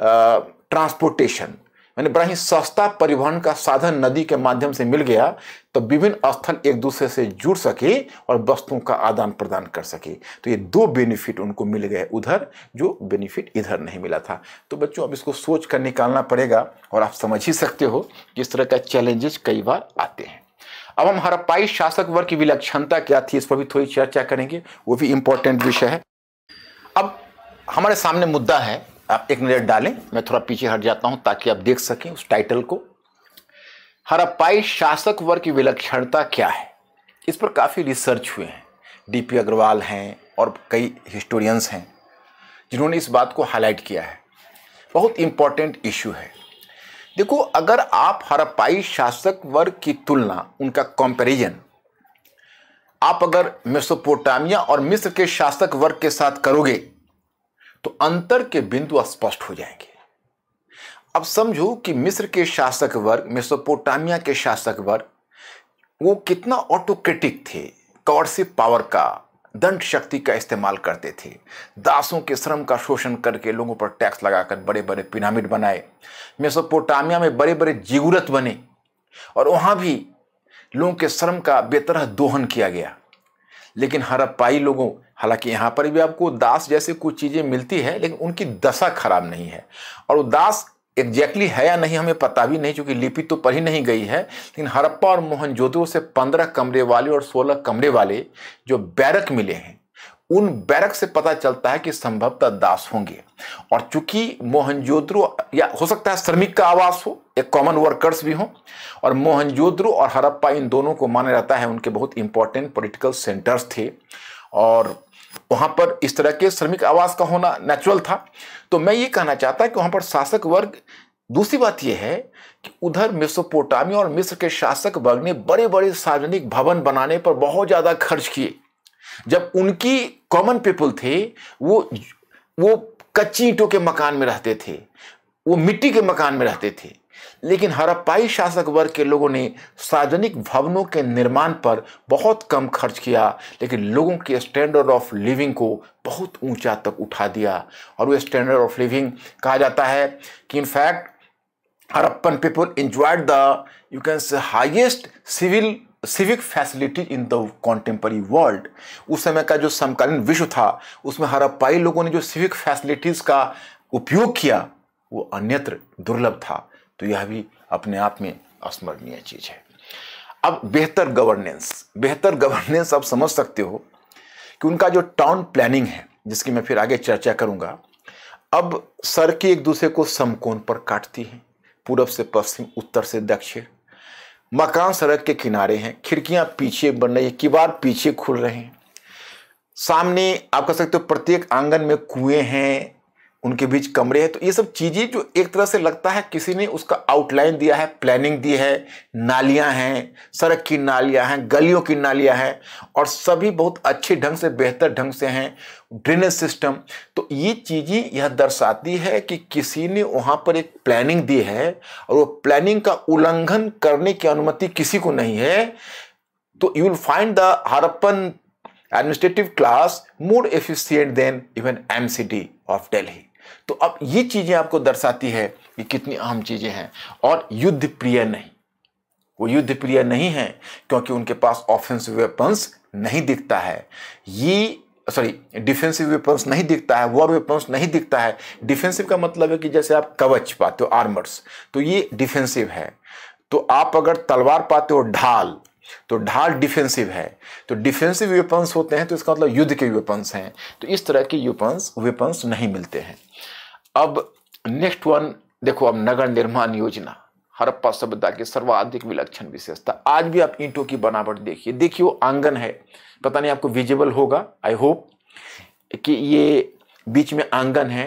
ट्रांसपोर्टेशन मैंने बड़ा ही सस्ता परिवहन का साधन नदी के माध्यम से मिल गया तो विभिन्न स्थल एक दूसरे से जुड़ सके और वस्तुओं का आदान प्रदान कर सके तो ये दो बेनिफिट उनको मिल गए उधर जो बेनिफिट इधर नहीं मिला था तो बच्चों अब इसको सोच कर निकालना पड़ेगा और आप समझ ही सकते हो कि इस तरह का चैलेंजेस कई बार आते हैं अब हम पाई शासक वर्ग की विलक्षणता क्या थी इस पर भी थोड़ी चर्चा करेंगे वो भी इम्पोर्टेंट विषय है अब हमारे सामने मुद्दा है आप एक नज़र डालें मैं थोड़ा पीछे हट जाता हूं ताकि आप देख सकें उस टाइटल को हरप्पाई शासक वर्ग की विलक्षणता क्या है इस पर काफ़ी रिसर्च हुए हैं डीपी अग्रवाल हैं और कई हिस्टोरियंस हैं जिन्होंने इस बात को हाईलाइट किया है बहुत इंपॉर्टेंट इशू है देखो अगर आप हरप्पाई शासक वर्ग की तुलना उनका कंपैरिजन आप अगर मेसोपोटामिया और मिस्र के शासक वर्ग के साथ करोगे तो अंतर के बिंदु स्पष्ट हो जाएंगे अब समझो कि मिस्र के शासक वर्ग मेसोपोटामिया के शासक वर्ग वो कितना ऑटोक्रेटिक थे कॉर्सिव पावर का दंड शक्ति का इस्तेमाल करते थे दासों के श्रम का शोषण करके लोगों पर टैक्स लगाकर बड़े बड़े पिरामिड बनाए मेसोपोटामिया में बड़े बड़े जिगुरत बने और वहाँ भी लोगों के श्रम का बेतरह दोहन किया गया लेकिन हरप्पाई लोगों हालांकि यहाँ पर भी आपको दास जैसे कुछ चीज़ें मिलती है लेकिन उनकी दशा खराब नहीं है और वो दास एग्जैक्टली है या नहीं हमें पता भी नहीं क्योंकि लिपि तो पढ़ी नहीं गई है लेकिन हरप्पा और मोहनजोदड़ो से पंद्रह कमरे वाले और सोलह कमरे वाले जो बैरक मिले हैं उन बैरक से पता चलता है कि संभवतः दास होंगे और चूंकि मोहनजोद्रो या हो सकता है श्रमिक का आवास हो एक कॉमन वर्कर्स भी हों और मोहनजोद्रो और हरप्पा इन दोनों को माना जाता है उनके बहुत इंपॉर्टेंट पॉलिटिकल सेंटर्स थे और वहां पर इस तरह के श्रमिक आवास का होना नेचुरल था तो मैं ये कहना चाहता कि वहां पर शासक वर्ग दूसरी बात यह है कि उधर मिसोपोटामिया और मिस्र के शासक वर्ग ने बड़े बड़े सार्वजनिक भवन बनाने पर बहुत ज़्यादा खर्च किए जब उनकी कॉमन पीपल थे वो वो कच्ची ईंटों के मकान में रहते थे वो मिट्टी के मकान में रहते थे लेकिन हरप्पाई शासक वर्ग के लोगों ने सार्वजनिक भवनों के निर्माण पर बहुत कम खर्च किया लेकिन लोगों के स्टैंडर्ड ऑफ लिविंग को बहुत ऊंचा तक उठा दिया और वो स्टैंडर्ड ऑफ लिविंग कहा जाता है कि in fact Harappan people enjoyed the you can say highest civil civic facility in the contemporary world उस समय का जो समकालीन विश्व था उसमें हरप्पाई लोगों ने जो सिविक फैसिलिटीज़ का उपयोग किया वो अन्यत्र दुर्लभ था तो यह भी अपने आप में स्मरणीय चीज़ है अब बेहतर गवर्नेंस बेहतर गवर्नेंस आप समझ सकते हो कि उनका जो टाउन प्लानिंग है जिसकी मैं फिर आगे चर्चा करूंगा अब सड़कें एक दूसरे को समकोण पर काटती हैं पूर्व से पश्चिम उत्तर से दक्षिण मकान सड़क के किनारे हैं खिड़कियां पीछे बन रही हैं किवाड़ पीछे खुल रहे हैं सामने आप कह सकते हो प्रत्येक आंगन में कुएं हैं उनके बीच कमरे हैं तो ये सब चीज़ें जो एक तरह से लगता है किसी ने उसका आउटलाइन दिया है प्लानिंग दी है नालियां हैं सड़क की नालियां हैं गलियों की नालियां हैं और सभी बहुत अच्छे ढंग से बेहतर ढंग से हैं ड्रेनेज सिस्टम तो ये चीज़ें यह दर्शाती है कि किसी ने वहाँ पर एक प्लानिंग दी है और वो प्लानिंग का उल्लंघन करने की अनुमति किसी को नहीं है तो you will find the Harappan more efficient than even M C D of Delhi तो अब ये चीज़ें आपको दर्शाती है कि कितनी अहम चीज़ें हैं और युद्ध प्रिय नहीं वो युद्ध प्रिय नहीं है क्योंकि उनके पास ऑफेंसिव वेपन्स नहीं दिखता है ये सॉरी डिफेंसिव वेपन्स नहीं दिखता है वॉर वेपन्स नहीं दिखता है डिफेंसिव का मतलब है कि जैसे आप कवच पाते हो आर्मर्स तो ये डिफेंसिव है तो आप अगर तलवार पाते हो ढाल तो ढाल डिफेंसिव है तो डिफेंसिव वेपन्स होते हैं तो इसका मतलब युद्ध के वेपन्स हैं तो इस तरह के वेपन्स वेपन्स नहीं मिलते हैं अब नेक्स्ट वन देखो अब नगर निर्माण योजना हरप्पा सभ्यता की सर्वाधिक विलक्षण विशेषता आज भी आप ईंटों की बनावट देखिए देखिए वो आंगन है पता नहीं आपको विजिबल होगा आई होप कि ये बीच में आंगन है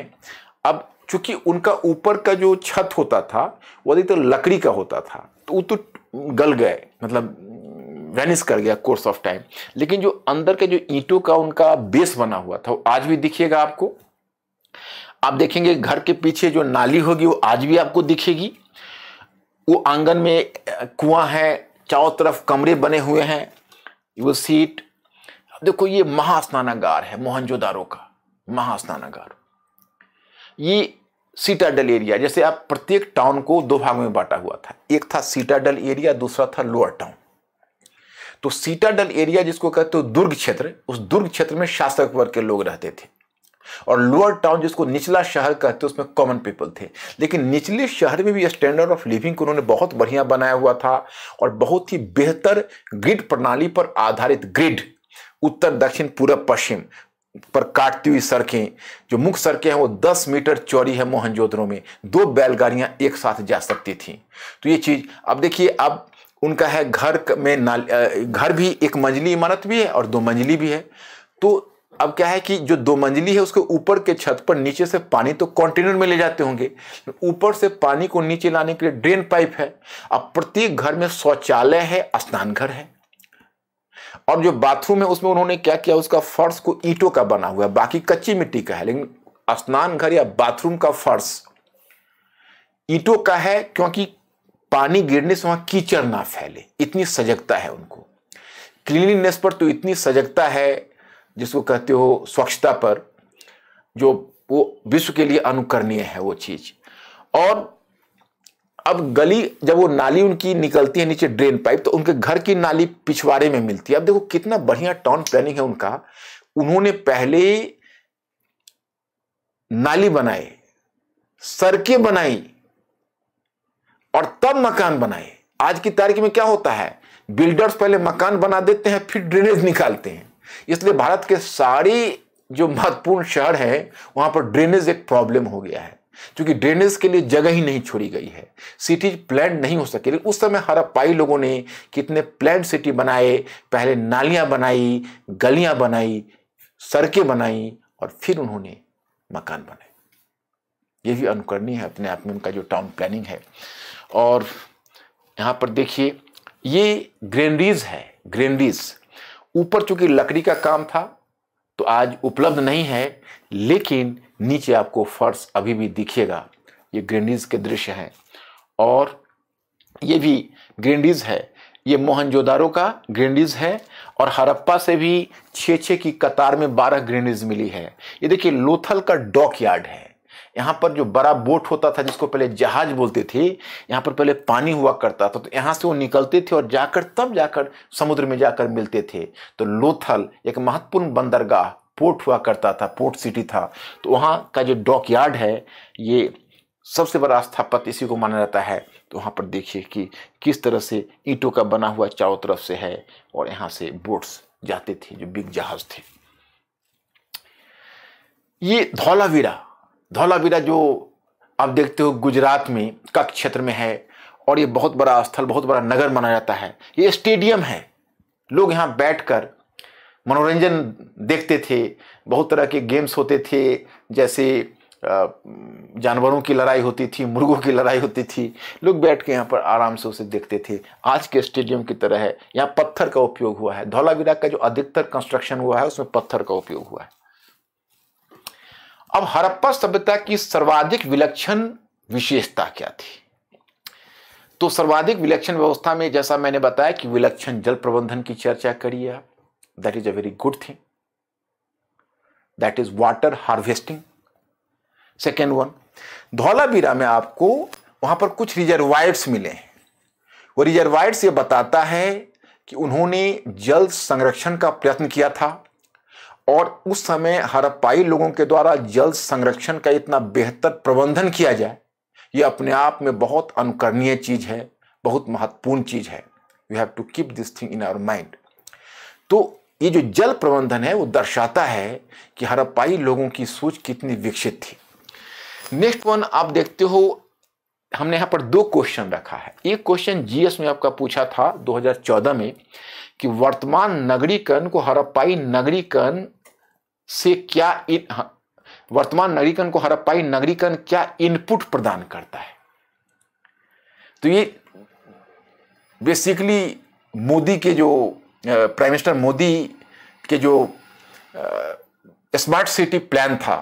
अब चूंकि उनका ऊपर का जो छत होता था वो अधिकतर तो लकड़ी का होता था तो वो तो गल गए मतलब वेनिस कर गया कोर्स ऑफ टाइम लेकिन जो अंदर के जो ईंटों का उनका बेस बना हुआ था वो आज भी दिखिएगा आपको आप देखेंगे घर के पीछे जो नाली होगी वो आज भी आपको दिखेगी वो आंगन में कुआं है चारों तरफ कमरे बने हुए हैं वो सीट अब देखो ये महास्नानागार है मोहनजोदारो का महास्नानागार ये सीटाडल एरिया जैसे आप प्रत्येक टाउन को दो भाग में बांटा हुआ था एक था सीटाडल एरिया दूसरा था लोअर टाउन तो सीटाडल एरिया जिसको कहते हो दुर्ग क्षेत्र उस दुर्ग क्षेत्र में शासक वर्ग के लोग रहते थे और लोअर टाउन जिसको निचला शहर कहते हैं उसमें कॉमन पीपल थे लेकिन निचले शहर में भी स्टैंडर्ड ऑफ लिविंग को उन्होंने बहुत बढ़िया बनाया हुआ था और बहुत ही बेहतर ग्रिड प्रणाली पर आधारित ग्रिड उत्तर दक्षिण पूर्व पश्चिम पर काटती हुई सड़कें जो मुख्य सड़कें हैं वो 10 मीटर चौड़ी है मोहनजोदड़ो में दो बैलगाड़ियां एक साथ जा सकती थी तो ये चीज़ अब देखिए अब उनका है घर में नाल घर भी एक मंजिली इमारत भी है और दो मंजिली भी है तो अब क्या है कि जो दो मंजिली है उसके ऊपर के छत पर नीचे से पानी तो कंटेनर में ले जाते होंगे ऊपर से पानी को नीचे लाने के लिए ड्रेन पाइप है अब प्रत्येक घर में शौचालय है स्नान घर है और जो बाथरूम है उसमें उन्होंने क्या किया उसका फर्श को ईंटों का बना हुआ है बाकी कच्ची मिट्टी का है लेकिन स्नान घर या बाथरूम का फर्श ईटों का है क्योंकि पानी गिरने से वहां कीचड़ ना फैले इतनी सजगता है उनको क्लीनलीनेस पर तो इतनी सजगता है जिसको कहते हो स्वच्छता पर जो वो विश्व के लिए अनुकरणीय है वो चीज़ और अब गली जब वो नाली उनकी निकलती है नीचे ड्रेन पाइप तो उनके घर की नाली पिछवाड़े में मिलती है अब देखो कितना बढ़िया टाउन प्लानिंग है उनका उन्होंने पहले नाली बनाए सड़कें बनाई और तब मकान बनाए आज की तारीख में क्या होता है बिल्डर्स पहले मकान बना देते हैं फिर ड्रेनेज निकालते हैं इसलिए भारत के सारी जो महत्वपूर्ण शहर है वहां पर ड्रेनेज एक प्रॉब्लम हो गया है क्योंकि ड्रेनेज के लिए जगह ही नहीं छोड़ी गई है सिटी प्लान नहीं हो सके उस समय हरप्पाई लोगों ने कितने प्लान सिटी बनाए पहले नालियां बनाई गलियां बनाई सड़कें बनाई और फिर उन्होंने मकान बनाए ये भी अनुकरणीय है अपने आप में उनका जो टाउन प्लानिंग है और यहाँ पर देखिए ये ग्रेनरीज है ग्रेनरीज़ ऊपर चूंकि लकड़ी का काम था तो आज उपलब्ध नहीं है लेकिन नीचे आपको फर्श अभी भी दिखेगा ये ग्रेंडीज के दृश्य हैं और ये भी ग्रेंडीज है ये मोहनजोदारो का ग्रेंडीज है और हरप्पा से भी छः छः की कतार में बारह ग्रेंडीज मिली है ये देखिए लोथल का डॉक यार्ड है यहाँ पर जो बड़ा बोट होता था जिसको पहले जहाज बोलते थे यहाँ पर पहले पानी हुआ करता था तो यहाँ से वो निकलते थे और जाकर तब जाकर समुद्र में जाकर मिलते थे तो लोथल एक महत्वपूर्ण बंदरगाह पोर्ट हुआ करता था पोर्ट सिटी था तो वहाँ का जो डॉक यार्ड है ये सबसे बड़ा स्थापत्य इसी को माना जाता है तो वहाँ पर देखिए कि किस तरह से ईंटों का बना हुआ चारों तरफ से है और यहाँ से बोट्स जाते थे जो बिग जहाज थे ये धौलावीरा धौलावीरा जो आप देखते हो गुजरात में का क्षेत्र में है और ये बहुत बड़ा स्थल बहुत बड़ा नगर माना जाता है ये स्टेडियम है लोग यहाँ बैठकर मनोरंजन देखते थे बहुत तरह के गेम्स होते थे जैसे जानवरों की लड़ाई होती थी मुर्गों की लड़ाई होती थी लोग बैठ के यहाँ पर आराम से उसे देखते थे आज के स्टेडियम की तरह है यहाँ पत्थर का उपयोग हुआ है धौलावीरा का जो अधिकतर कंस्ट्रक्शन हुआ है उसमें पत्थर का उपयोग हुआ है अब हरप्पा सभ्यता की सर्वाधिक विलक्षण विशेषता क्या थी तो सर्वाधिक विलक्षण व्यवस्था में जैसा मैंने बताया कि विलक्षण जल प्रबंधन की चर्चा करिए आप that is a very good thing that is water harvesting second one Dholavira में आपको वहां पर कुछ रिजर्वायर्स मिले हैं वो रिजर्वायर्स ये बताता है कि उन्होंने जल संरक्षण का प्रयत्न किया था और उस समय हड़प्पाई लोगों के द्वारा जल संरक्षण का इतना बेहतर प्रबंधन किया जाए ये अपने आप में बहुत अनुकरणीय चीज़ है बहुत महत्वपूर्ण चीज़ है we have to keep this thing in our mind तो ये जो जल प्रबंधन है वो दर्शाता है कि हड़प्पाई लोगों की सोच कितनी विकसित थी नेक्स्ट वन आप देखते हो हमने यहाँ पर दो क्वेश्चन रखा है एक क्वेश्चन जीएस में आपका पूछा था 2014 में कि वर्तमान नगरीकरण को हरप्पाई नगरीकरण से क्या इन हाँ, वर्तमान नगरीकरण को हरप्पाई नगरीकरण क्या इनपुट प्रदान करता है तो ये बेसिकली मोदी के जो प्राइम मिनिस्टर मोदी के जो स्मार्ट सिटी प्लान था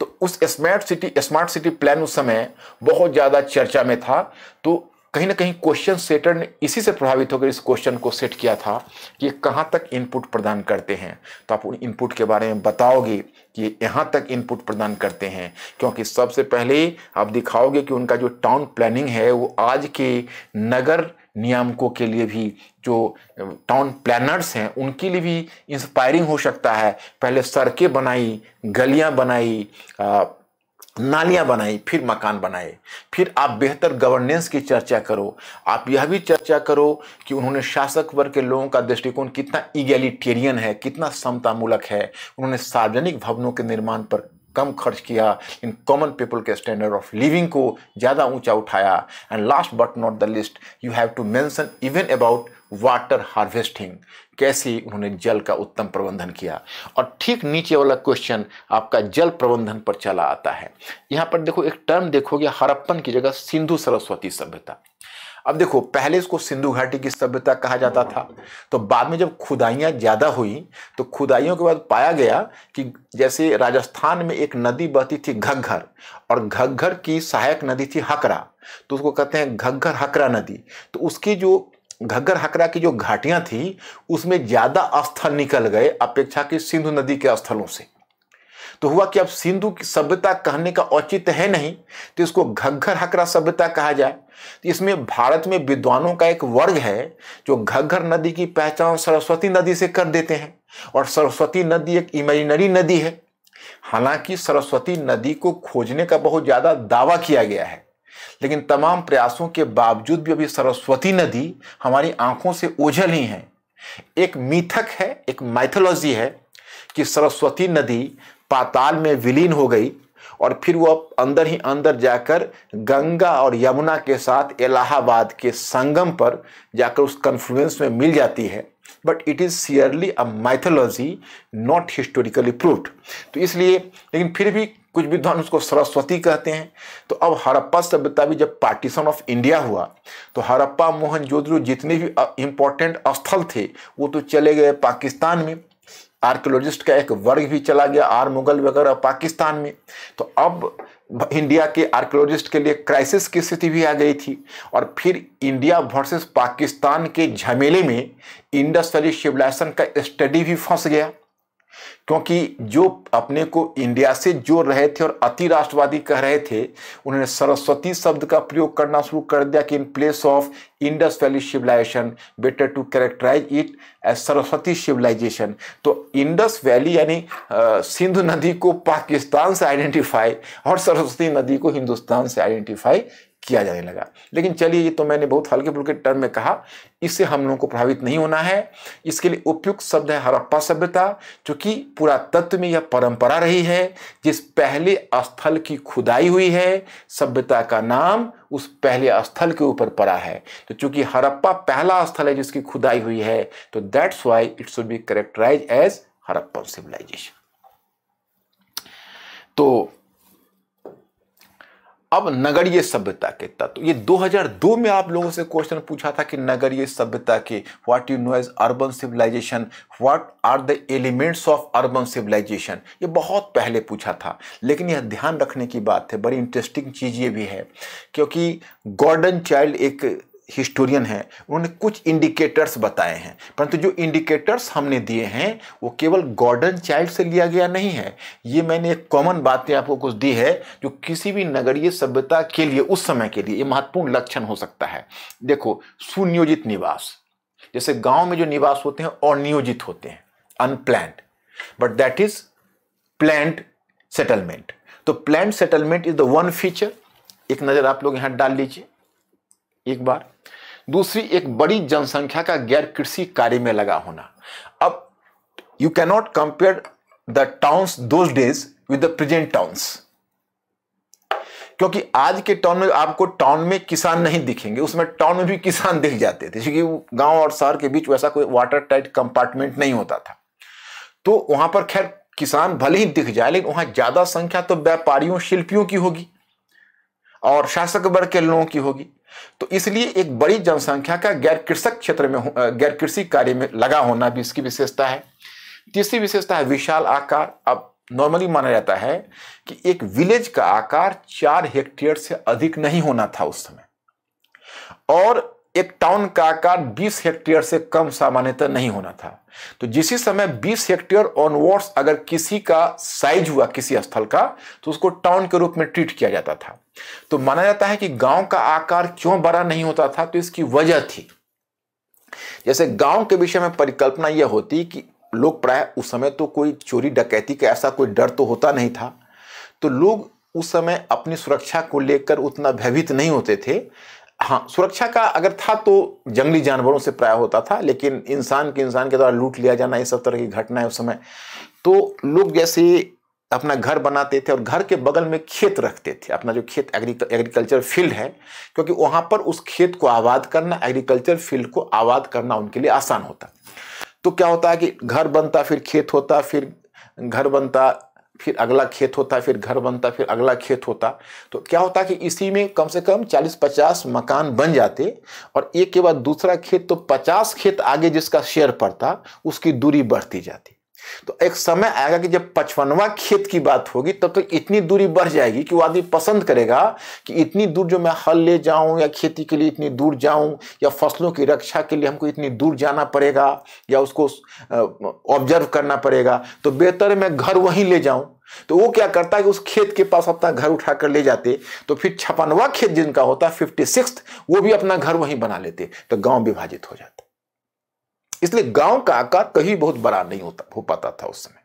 तो उस smart city smart city plan उस समय बहुत ज़्यादा चर्चा में था तो कहीं ना कहीं क्वेश्चन सेटर ने इसी से प्रभावित होकर इस क्वेश्चन को सेट किया था कि ये कहाँ तक इनपुट प्रदान करते हैं तो आप उन इनपुट के बारे में बताओगे कि ये यहाँ तक इनपुट प्रदान करते हैं क्योंकि सबसे पहले आप दिखाओगे कि उनका जो टाउन प्लानिंग है वो आज के नगर नियामकों के लिए भी जो टाउन प्लानर्स हैं उनके लिए भी इंस्पायरिंग हो सकता है पहले सड़कें बनाई गलियां बनाई नालियां बनाई फिर मकान बनाए फिर आप बेहतर गवर्नेंस की चर्चा करो आप यह भी चर्चा करो कि उन्होंने शासक वर्ग के लोगों का दृष्टिकोण कितना इगेलिटेरियन है कितना समतामूलक है उन्होंने सार्वजनिक भवनों के निर्माण पर कम खर्च किया इन कॉमन पीपल के स्टैंडर्ड ऑफ लिविंग को ज़्यादा ऊंचा उठाया and last but not the least you have to mention even about water harvesting कैसे उन्होंने जल का उत्तम प्रबंधन किया और ठीक नीचे वाला क्वेश्चन आपका जल प्रबंधन पर चला आता है यहाँ पर देखो एक टर्म देखोगे हरप्पन की जगह सिंधु सरस्वती सभ्यता अब देखो पहले इसको सिंधु घाटी की सभ्यता कहा जाता था तो बाद में जब खुदाइयाँ ज़्यादा हुई तो खुदाइयों के बाद पाया गया कि जैसे राजस्थान में एक नदी बहती थी घग्घर और घग्घर की सहायक नदी थी हकरा तो उसको कहते हैं घग्घर हकरा नदी तो उसकी जो घग्गर हकरा की जो घाटियां थी उसमें ज़्यादा स्थल निकल गए अपेक्षा की सिंधु नदी के स्थलों से तो हुआ कि अब सिंधु की सभ्यता कहने का औचित्य है नहीं तो इसको घग्घर हकरा सभ्यता कहा जाए तो इसमें भारत में विद्वानों का एक वर्ग है जो घग्घर नदी की पहचान सरस्वती नदी से कर देते हैं और सरस्वती नदी एक इमेजिनरी नदी है हालांकि सरस्वती नदी को खोजने का बहुत ज़्यादा दावा किया गया है लेकिन तमाम प्रयासों के बावजूद भी अभी सरस्वती नदी हमारी आंखों से ओझल ही है एक मिथक है एक माइथोलॉजी है कि सरस्वती नदी पाताल में विलीन हो गई और फिर वह अंदर ही अंदर जाकर गंगा और यमुना के साथ इलाहाबाद के संगम पर जाकर उस कन्फ्लुएंस में मिल जाती है but it is clearly a mythology not historically proof तो इसलिए लेकिन फिर भी कुछ विद्वान उसको सरस्वती कहते हैं तो अब हड़प्पा सभ्यता भी जब पार्टीशन ऑफ इंडिया हुआ तो हड़प्पा जोधरू जितने भी इंपॉर्टेंट स्थल थे वो तो चले गए पाकिस्तान में आर्कियोलॉजिस्ट का एक वर्ग भी चला गया आर मुगल वगैरह पाकिस्तान में तो अब इंडिया के आर्कियोलॉजिस्ट के लिए क्राइसिस की स्थिति भी आ गई थी और फिर इंडिया वर्सेस पाकिस्तान के झमेले में इंडस वैली सिविलाइजेशन का स्टडी भी फंस गया क्योंकि जो अपने को इंडिया से जोड़ रहे थे और अति राष्ट्रवादी कह रहे थे उन्होंने सरस्वती शब्द का प्रयोग करना शुरू कर दिया कि in place of Indus valley civilisation better to characterise it as Saraswati civilisation तो इंडस वैली यानी सिंधु नदी को पाकिस्तान से आइडेंटिफाई और सरस्वती नदी को हिंदुस्तान से आइडेंटिफाई किया जाने लगा लेकिन चलिए ये तो मैंने बहुत हल्के फुल्के टर्म में कहा इससे हम लोगों को प्रभावित नहीं होना है इसके लिए उपयुक्त शब्द है हड़प्पा सभ्यता चूँकि पुरातत्व में यह परंपरा रही है जिस पहले स्थल की खुदाई हुई है सभ्यता का नाम उस पहले स्थल के ऊपर पड़ा है तो चूंकि हड़प्पा पहला स्थल है जिसकी खुदाई हुई है तो that's why it should be characterise as Harappan civilisation तो अब नगरीय सभ्यता के तत्व ये 2002 में आप लोगों से क्वेश्चन पूछा था कि नगरीय सभ्यता के what you know as urban civilisation what are the elements of urban civilisation ये बहुत पहले पूछा था लेकिन यह ध्यान रखने की बात है बड़ी इंटरेस्टिंग चीज़ ये भी है क्योंकि गॉर्डन चाइल्ड एक हिस्टोरियन हैं उन्होंने कुछ इंडिकेटर्स बताए हैं परंतु जो इंडिकेटर्स हमने दिए हैं वो केवल गॉर्डन चाइल्ड से लिया गया नहीं है ये मैंने एक कॉमन बातें आपको कुछ दी है जो किसी भी नगरीय सभ्यता के लिए उस समय के लिए ये महत्वपूर्ण लक्षण हो सकता है देखो सुनियोजित निवास जैसे गाँव में जो निवास होते हैं अनियोजित होते हैं unplanned but that is planned settlement तो planned settlement is the one feature एक नज़र आप लोग यहाँ डाल लीजिए एक बार दूसरी एक बड़ी जनसंख्या का गैर कृषि कार्य में लगा होना अब you cannot compare the towns those days with the present towns क्योंकि आज के टाउन में आपको टाउन में किसान नहीं दिखेंगे उसमें टाउन में भी किसान दिख जाते थे क्योंकि गांव और शहर के बीच वैसा कोई वाटर टाइट कंपार्टमेंट नहीं होता था तो वहां पर खैर किसान भले ही दिख जाए लेकिन वहां ज्यादा संख्या तो व्यापारियों शिल्पियों की होगी और शासक वर्ग के लोगों की होगी तो इसलिए एक बड़ी जनसंख्या का गैर कृषक क्षेत्र में गैर कृषि कार्य में लगा होना भी इसकी विशेषता है तीसरी विशेषता है विशाल आकार अब नॉर्मली माना जाता है कि एक विलेज का आकार चार हेक्टेयर से अधिक नहीं होना था उस समय और एक टाउन का आकार 20 हेक्टेयर से कम सामान्यतः नहीं होना था तो जिस समय 20 हेक्टेयर ऑनवर्ड्स अगर किसी का साइज हुआ किसी स्थल का तो उसको टाउन के रूप में ट्रीट किया जाता था तो माना जाता है कि गांव का आकार क्यों बड़ा नहीं होता था तो इसकी वजह थी जैसे गांव के विषय में परिकल्पना यह होती कि लोग प्राय उस समय तो कोई चोरी डकैती का ऐसा कोई डर तो होता नहीं था तो लोग उस समय अपनी सुरक्षा को लेकर उतना भयभीत नहीं होते थे हाँ सुरक्षा का अगर था तो जंगली जानवरों से प्राय होता था लेकिन इंसान के इंसान के द्वारा लूट लिया जाना ये सब तरह की घटनाएं उस समय तो लोग जैसे अपना घर बनाते थे और घर के बगल में खेत रखते थे अपना जो खेत एग्रीकल्चर फील्ड है क्योंकि वहाँ पर उस खेत को आबाद करना एग्रीकल्चर फील्ड को आबाद करना उनके लिए आसान होता तो क्या होता है कि घर बनता फिर खेत होता फिर घर बनता फिर अगला खेत होता फिर घर बनता फिर अगला खेत होता तो क्या होता कि इसी में कम से कम 40-50 मकान बन जाते और एक के बाद दूसरा खेत तो 50 खेत आगे जिसका शेयर पड़ता उसकी दूरी बढ़ती जाती तो एक समय आएगा कि जब पचपनवा खेत की बात होगी तब तो, तो इतनी दूरी बढ़ जाएगी कि वो आदमी पसंद करेगा कि इतनी दूर जो मैं हल ले जाऊं या खेती के लिए इतनी दूर जाऊं या फसलों की रक्षा के लिए हमको इतनी दूर जाना पड़ेगा या उसको ऑब्जर्व करना पड़ेगा तो बेहतर मैं घर वहीं ले जाऊं तो वो क्या करता है कि उस खेत के पास अपना घर उठा कर ले जाते तो फिर छपनवा खेत जिनका होता है फिफ्टी सिक्स वो भी अपना घर वहीं बना लेते तो गाँव विभाजित हो जाता इसलिए गांव का आकार कहीं बहुत बड़ा नहीं होता हो पाता था उस समय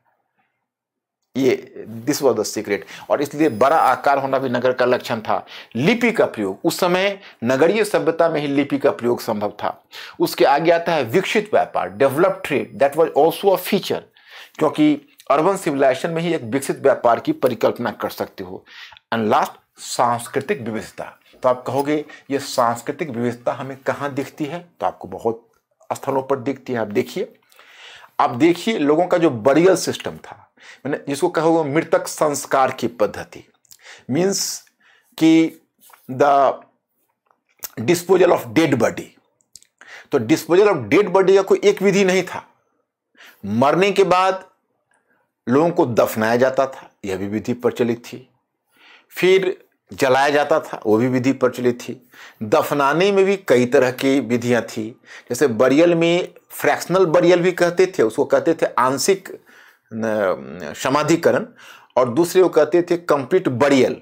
ये दिस वॉज द सीक्रेट और इसलिए बड़ा आकार होना भी नगर का लक्षण था लिपि का प्रयोग उस समय नगरीय सभ्यता में ही लिपि का प्रयोग संभव था उसके आगे आता है विकसित व्यापार develop trade that was also a feature क्योंकि अर्बन सिविलाइजेशन में ही एक विकसित व्यापार की परिकल्पना कर सकते हो एंड लास्ट सांस्कृतिक विविधता तो आप कहोगे ये सांस्कृतिक विविधता हमें कहाँ दिखती है तो आपको बहुत स्थानों पर देखते हैं आप देखिए आप देखिए लोगों का जो बरियल सिस्टम था मैंने जिसको कहा हुआ मृतक संस्कार की पद्धति मीन्स कि the disposal of dead body तो डिस्पोजल ऑफ डेड बॉडी का कोई एक विधि नहीं था मरने के बाद लोगों को दफनाया जाता था यह भी विधि प्रचलित थी फिर जलाया जाता था वो भी विधि प्रचलित थी दफनाने में भी कई तरह की विधियाँ थी जैसे बरियल में फ्रैक्शनल बरियल भी कहते थे उसको कहते थे आंशिक समाधिकरण और दूसरे वो कहते थे कंप्लीट बरियल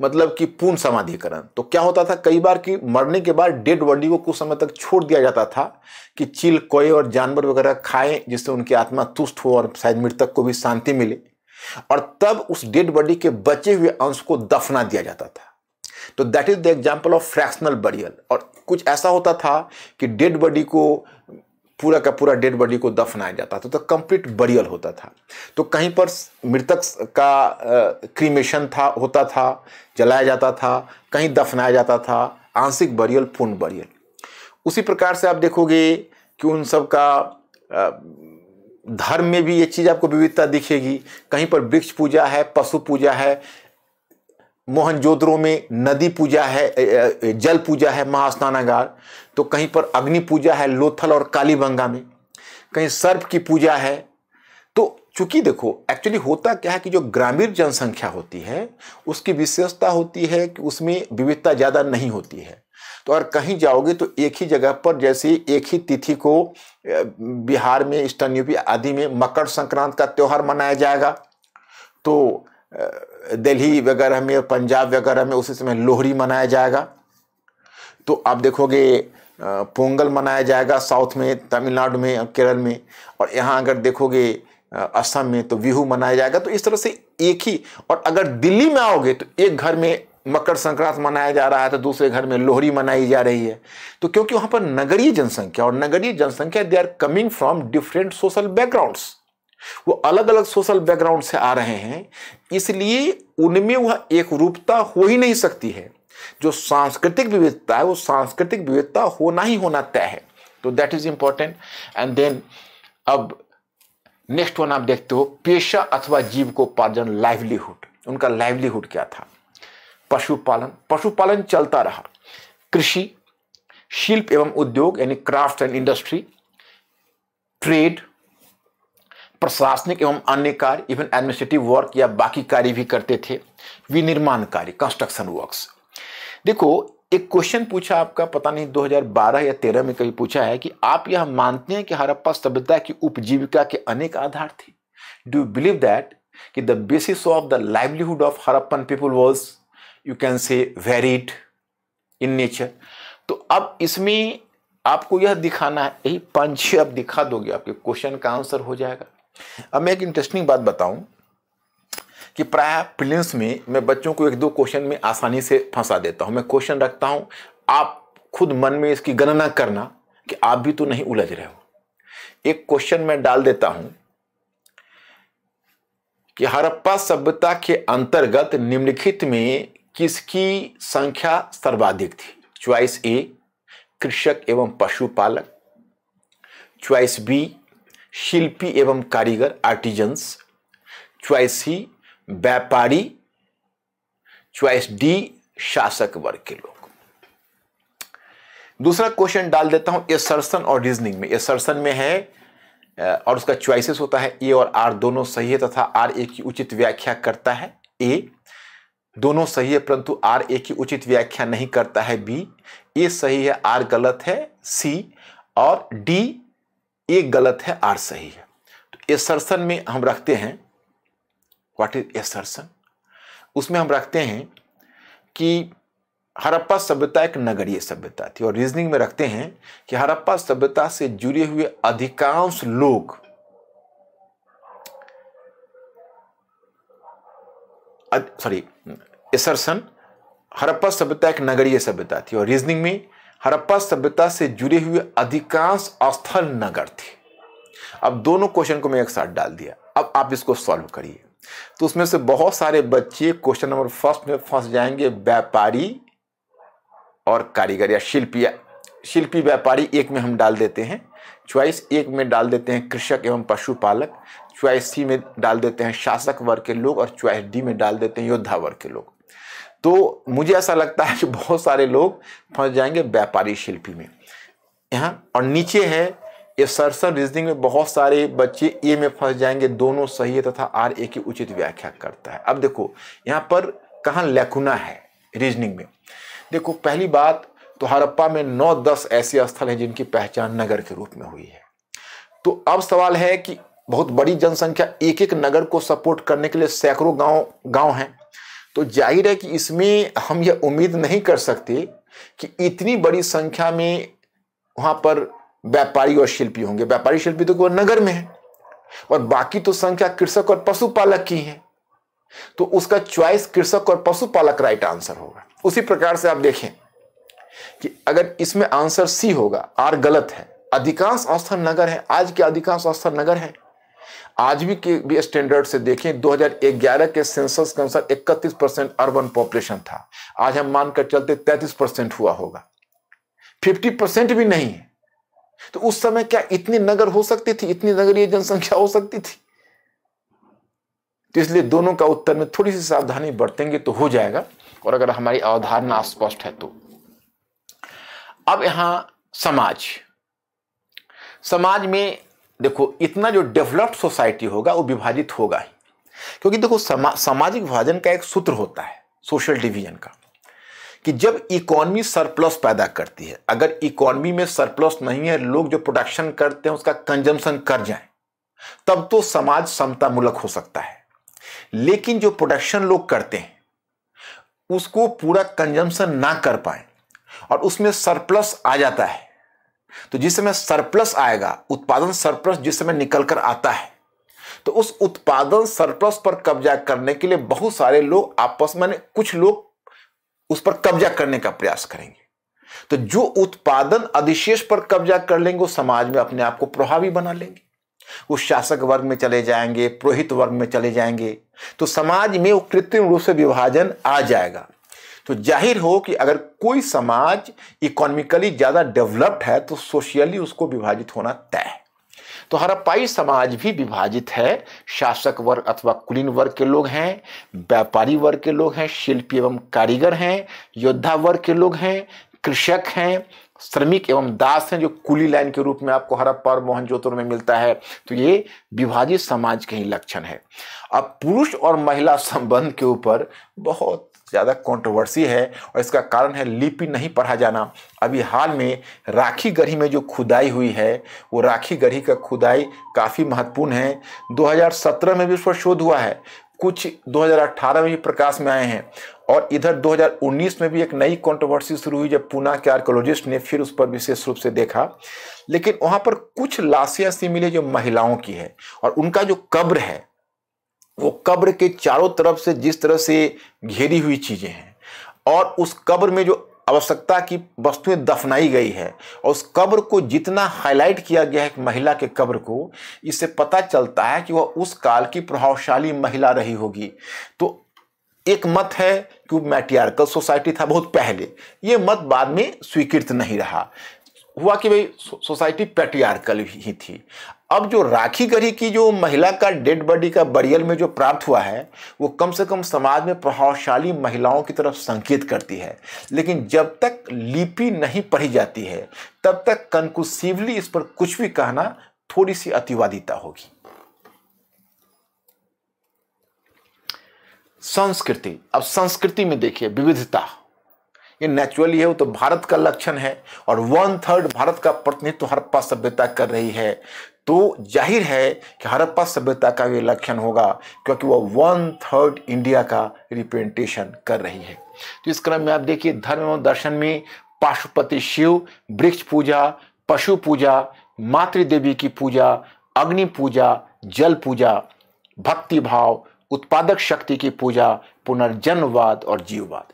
मतलब कि पूर्ण समाधिकरण तो क्या होता था कई बार कि मरने के बाद डेड बॉडी को कुछ समय तक छोड़ दिया जाता था कि चील कोय और जानवर वगैरह खाएं जिससे उनकी आत्मा तुष्ट हो और शायद मृतक को भी शांति मिले और तब उस डेड बॉडी के बचे हुए अंश को दफना दिया जाता था तो that is the example of fractional burial और कुछ ऐसा होता था कि डेड बॉडी को पूरा का पूरा डेड बॉडी को दफनाया जाता था तो कंप्लीट बरियल होता था तो कहीं पर मृतक का क्रीमेशन था होता था जलाया जाता था कहीं दफनाया जाता था आंशिक बरियल पूर्ण बरियल उसी प्रकार से आप देखोगे कि उन सब का धर्म में भी ये चीज़ आपको विविधता दिखेगी कहीं पर वृक्ष पूजा है पशु पूजा है मोहनजोद्रो में नदी पूजा है जल पूजा है महास्नानागार तो कहीं पर अग्नि पूजा है लोथल और कालीबंगा में कहीं सर्प की पूजा है तो चूंकि देखो एक्चुअली होता क्या है कि जो ग्रामीण जनसंख्या होती है उसकी विशेषता होती है कि उसमें विविधता ज़्यादा नहीं होती है तो अगर कहीं जाओगे तो एक ही जगह पर जैसे एक ही तिथि को बिहार में ईस्टर्न यूपी आदि में मकर संक्रांत का त्यौहार मनाया जाएगा तो दिल्ली वगैरह में पंजाब वगैरह में उसी समय लोहड़ी मनाया जाएगा तो आप देखोगे पोंगल मनाया जाएगा साउथ में तमिलनाडु में केरल में और यहाँ अगर देखोगे असम में तो बिहू मनाया जाएगा तो इस तरह से एक ही और अगर दिल्ली में आओगे तो एक घर में मकर संक्रांत मनाया जा रहा है तो दूसरे घर में लोहरी मनाई जा रही है तो क्योंकि वहाँ पर नगरीय जनसंख्या और नगरीय जनसंख्या they are coming from different social backgrounds वो अलग अलग सोशल बैकग्राउंड से आ रहे हैं इसलिए उनमें वह एक रूपता हो ही नहीं सकती है जो सांस्कृतिक विविधता है वो सांस्कृतिक विविधता होना ही होना तय है तो that is important and then अब नेक्स्ट वन आप देखते हो पेशा अथवा जीव को पार्जन लाइवलीहुड उनका लाइवलीहुड क्या था पशुपालन पशुपालन चलता रहा कृषि शिल्प एवं उद्योग यानी क्राफ्ट एंड इंडस्ट्री ट्रेड प्रशासनिक एवं अन्य कार्य इवन एडमिनिस्ट्रेटिव वर्क या बाकी कार्य भी करते थे विनिर्माण कार्य कंस्ट्रक्शन वर्क्स देखो एक क्वेश्चन पूछा आपका पता नहीं 2012 या 13 में कभी पूछा है कि आप यह मानते हैं कि हड़प्पा सभ्यता की उपजीविका के अनेक आधार थे डू बिलीव दैट कि the basis of the livelihood of Harappan people was you can say varied in nature तो अब इसमें आपको यह दिखाना है यही पांच छह अब दिखा दोगे आपके क्वेश्चन का आंसर हो जाएगा अब मैं एक इंटरेस्टिंग बात बताऊं कि प्राय प्रिलिम्स में मैं बच्चों को एक दो क्वेश्चन में आसानी से फंसा देता हूं मैं क्वेश्चन रखता हूं आप खुद मन में इसकी गणना करना कि आप भी तो नहीं उलझ रहे हो एक क्वेश्चन मैं डाल देता हूं कि हरप्पा सभ्यता के अंतर्गत निम्नलिखित में किसकी संख्या सर्वाधिक थी च्वाइस ए कृषक एवं पशुपालक च्वाइस बी शिल्पी एवं कारीगर आर्टिजन्स च्वाइस सी व्यापारी च्वाइस डी शासक वर्ग के लोग दूसरा क्वेश्चन डाल देता हूं एसर्सन और रीजनिंग में एसर्सन में है और उसका च्वाइसेस होता है ए और आर दोनों सही है तथा आर ए की उचित व्याख्या करता है ए दोनों सही है परंतु आर ए की उचित व्याख्या नहीं करता है बी ए सही है आर गलत है सी और डी ए गलत है आर सही है तो एसर्सन में हम रखते हैं व्हाट इज एसर्सन उसमें हम रखते हैं कि हरप्पा सभ्यता एक नगरीय सभ्यता थी और रीजनिंग में रखते हैं कि हरप्पा सभ्यता से जुड़े हुए अधिकांश लोग सॉरी एसरसन हरप्पा सभ्यता एक नगरीय सभ्यता थी और रीजनिंग में हरप्पा सभ्यता से जुड़े हुए अधिकांश स्थल नगर थे अब दोनों क्वेश्चन को मैं एक साथ डाल दिया अब आप इसको सॉल्व करिए तो उसमें से बहुत सारे बच्चे क्वेश्चन नंबर फर्स्ट में फंस जाएंगे व्यापारी और कारीगर या शिल्पी शिल्पी व्यापारी एक में हम डाल देते हैं चॉइस एक में डाल देते हैं कृषक एवं पशुपालक च्वाइस सी में डाल देते हैं शासक वर्ग के लोग और च्वाइस डी में डाल देते हैं योद्धा वर्ग के लोग तो मुझे ऐसा लगता है कि बहुत सारे लोग फंस जाएंगे व्यापारी शिल्पी में यहाँ और नीचे है ये सरसर रीजनिंग में बहुत सारे बच्चे ए में फंस जाएंगे दोनों सही है तथा आर ए की उचित व्याख्या करता है अब देखो यहाँ पर कहाँ लैकुना है रीजनिंग में देखो पहली बात तो हड़प्पा में नौ दस ऐसे स्थल हैं जिनकी पहचान नगर के रूप में हुई है तो अब सवाल है कि बहुत बड़ी जनसंख्या एक एक नगर को सपोर्ट करने के लिए सैकड़ों गांव गांव हैं तो जाहिर है कि इसमें हम यह उम्मीद नहीं कर सकते कि इतनी बड़ी संख्या में वहाँ पर व्यापारी और शिल्पी होंगे व्यापारी शिल्पी तो केवल नगर में है और बाकी तो संख्या कृषक और पशुपालक की है तो उसका च्वाइस कृषक और पशुपालक राइट आंसर होगा उसी प्रकार से आप देखें कि अगर इसमें आंसर सी होगा आर गलत है अधिकांश स्थान नगर है आज के अधिकांश स्थान नगर है आज भी के भी स्टैंडर्ड से देखें 2011 के सेंसस के अनुसार इकतीस परसेंट अर्बन पॉपुलेशन था आज हम मानकर चलते 33 परसेंट हुआ होगा 50 परसेंट भी नहीं तो उस समय क्या इतनी नगर हो सकती थी इतनी नगरीय जनसंख्या हो सकती थी तो इसलिए दोनों का उत्तर में थोड़ी सी सावधानी बरतेंगे तो हो जाएगा और अगर हमारी अवधारणा स्पष्ट है तो अब यहां समाज समाज में देखो इतना जो डेवलप्ड सोसाइटी होगा वो विभाजित होगा ही क्योंकि देखो समा, सामाजिक विभाजन का एक सूत्र होता है सोशल डिवीजन का कि जब इकोनॉमी सरप्लस पैदा करती है अगर इकोनॉमी में सरप्लस नहीं है लोग जो प्रोडक्शन करते हैं उसका कंजम्पशन कर जाए तब तो समाज समतामूलक हो सकता है लेकिन जो प्रोडक्शन लोग करते हैं उसको पूरा कंजम्पशन ना कर पाए और उसमें सरप्लस आ जाता है तो जिस समय सरप्लस आएगा उत्पादन सरप्लस जिस समय निकल कर आता है तो उस उत्पादन सरप्लस पर कब्जा करने के लिए बहुत सारे लोग आपस में कुछ लोग उस पर कब्जा करने का प्रयास करेंगे तो जो उत्पादन अधिशेष पर कब्जा कर लेंगे वो समाज में अपने आप को प्रभावी बना लेंगे वो शासक वर्ग में चले जाएंगे पुरोहित वर्ग में चले जाएंगे तो समाज में वो कृत्रिम रूप से विभाजन आ जाएगा तो जाहिर हो कि अगर कोई समाज इकोनॉमिकली ज़्यादा डेवलप्ड है तो सोशली उसको विभाजित होना तय है तो हरप्पाई समाज भी विभाजित है शासक वर्ग अथवा कुलीन वर्ग के लोग हैं व्यापारी वर्ग के लोग हैं शिल्पी एवं कारीगर हैं योद्धा वर्ग के लोग हैं कृषक हैं श्रमिक एवं दास हैं जो कुली लाइन के रूप में आपको हरप्पा और जोतर में मिलता है तो ये विभाजित समाज के ही लक्षण है अब पुरुष और महिला संबंध के ऊपर बहुत ज़्यादा कंट्रोवर्सी है और इसका कारण है लिपि नहीं पढ़ा जाना अभी हाल में राखी गढ़ी में जो खुदाई हुई है वो राखी गढ़ी का खुदाई काफ़ी महत्वपूर्ण है 2017 में भी उस पर शोध हुआ है कुछ 2018 में भी प्रकाश में आए हैं और इधर 2019 में भी एक नई कंट्रोवर्सी शुरू हुई जब पूना के आर्कोलॉजिस्ट ने फिर उस पर विशेष रूप से देखा लेकिन वहाँ पर कुछ लाशें ऐसी मिली जो महिलाओं की है और उनका जो कब्र है वो कब्र के चारों तरफ से जिस तरह से घेरी हुई चीज़ें हैं और उस कब्र में जो आवश्यकता की वस्तुएं दफनाई गई है और उस कब्र को जितना हाईलाइट किया गया है एक महिला के कब्र को इससे पता चलता है कि वह उस काल की प्रभावशाली महिला रही होगी तो एक मत है कि वो मैटियारकल सोसाइटी था बहुत पहले ये मत बाद में स्वीकृत नहीं रहा हुआ कि भाई सोसाइटी पैट्रियार्कल ही थी अब जो राखी गढ़ी की जो महिला का डेड बॉडी का बरियल में जो प्राप्त हुआ है वो कम से कम समाज में प्रभावशाली महिलाओं की तरफ संकेत करती है लेकिन जब तक लिपि नहीं पढ़ी जाती है तब तक कंकुसिवली इस पर कुछ भी कहना थोड़ी सी अतिवादिता होगी संस्कृति अब संस्कृति में देखिए विविधता ये नेचुरली है वो तो भारत का लक्षण है और वन थर्ड भारत का प्रतिनिधित्व हड़प्पा सभ्यता कर रही है तो जाहिर है कि हड़प्पा सभ्यता का भी लक्षण होगा क्योंकि वह वन थर्ड इंडिया का रिप्रेजेंटेशन कर रही है तो इस क्रम में आप देखिए धर्म एवं दर्शन में पाशुपति शिव वृक्ष पूजा पशु पूजा मातृदेवी की पूजा अग्नि पूजा जल पूजा भक्ति भाव उत्पादक शक्ति की पूजा पुनर्जन्मवाद और जीववाद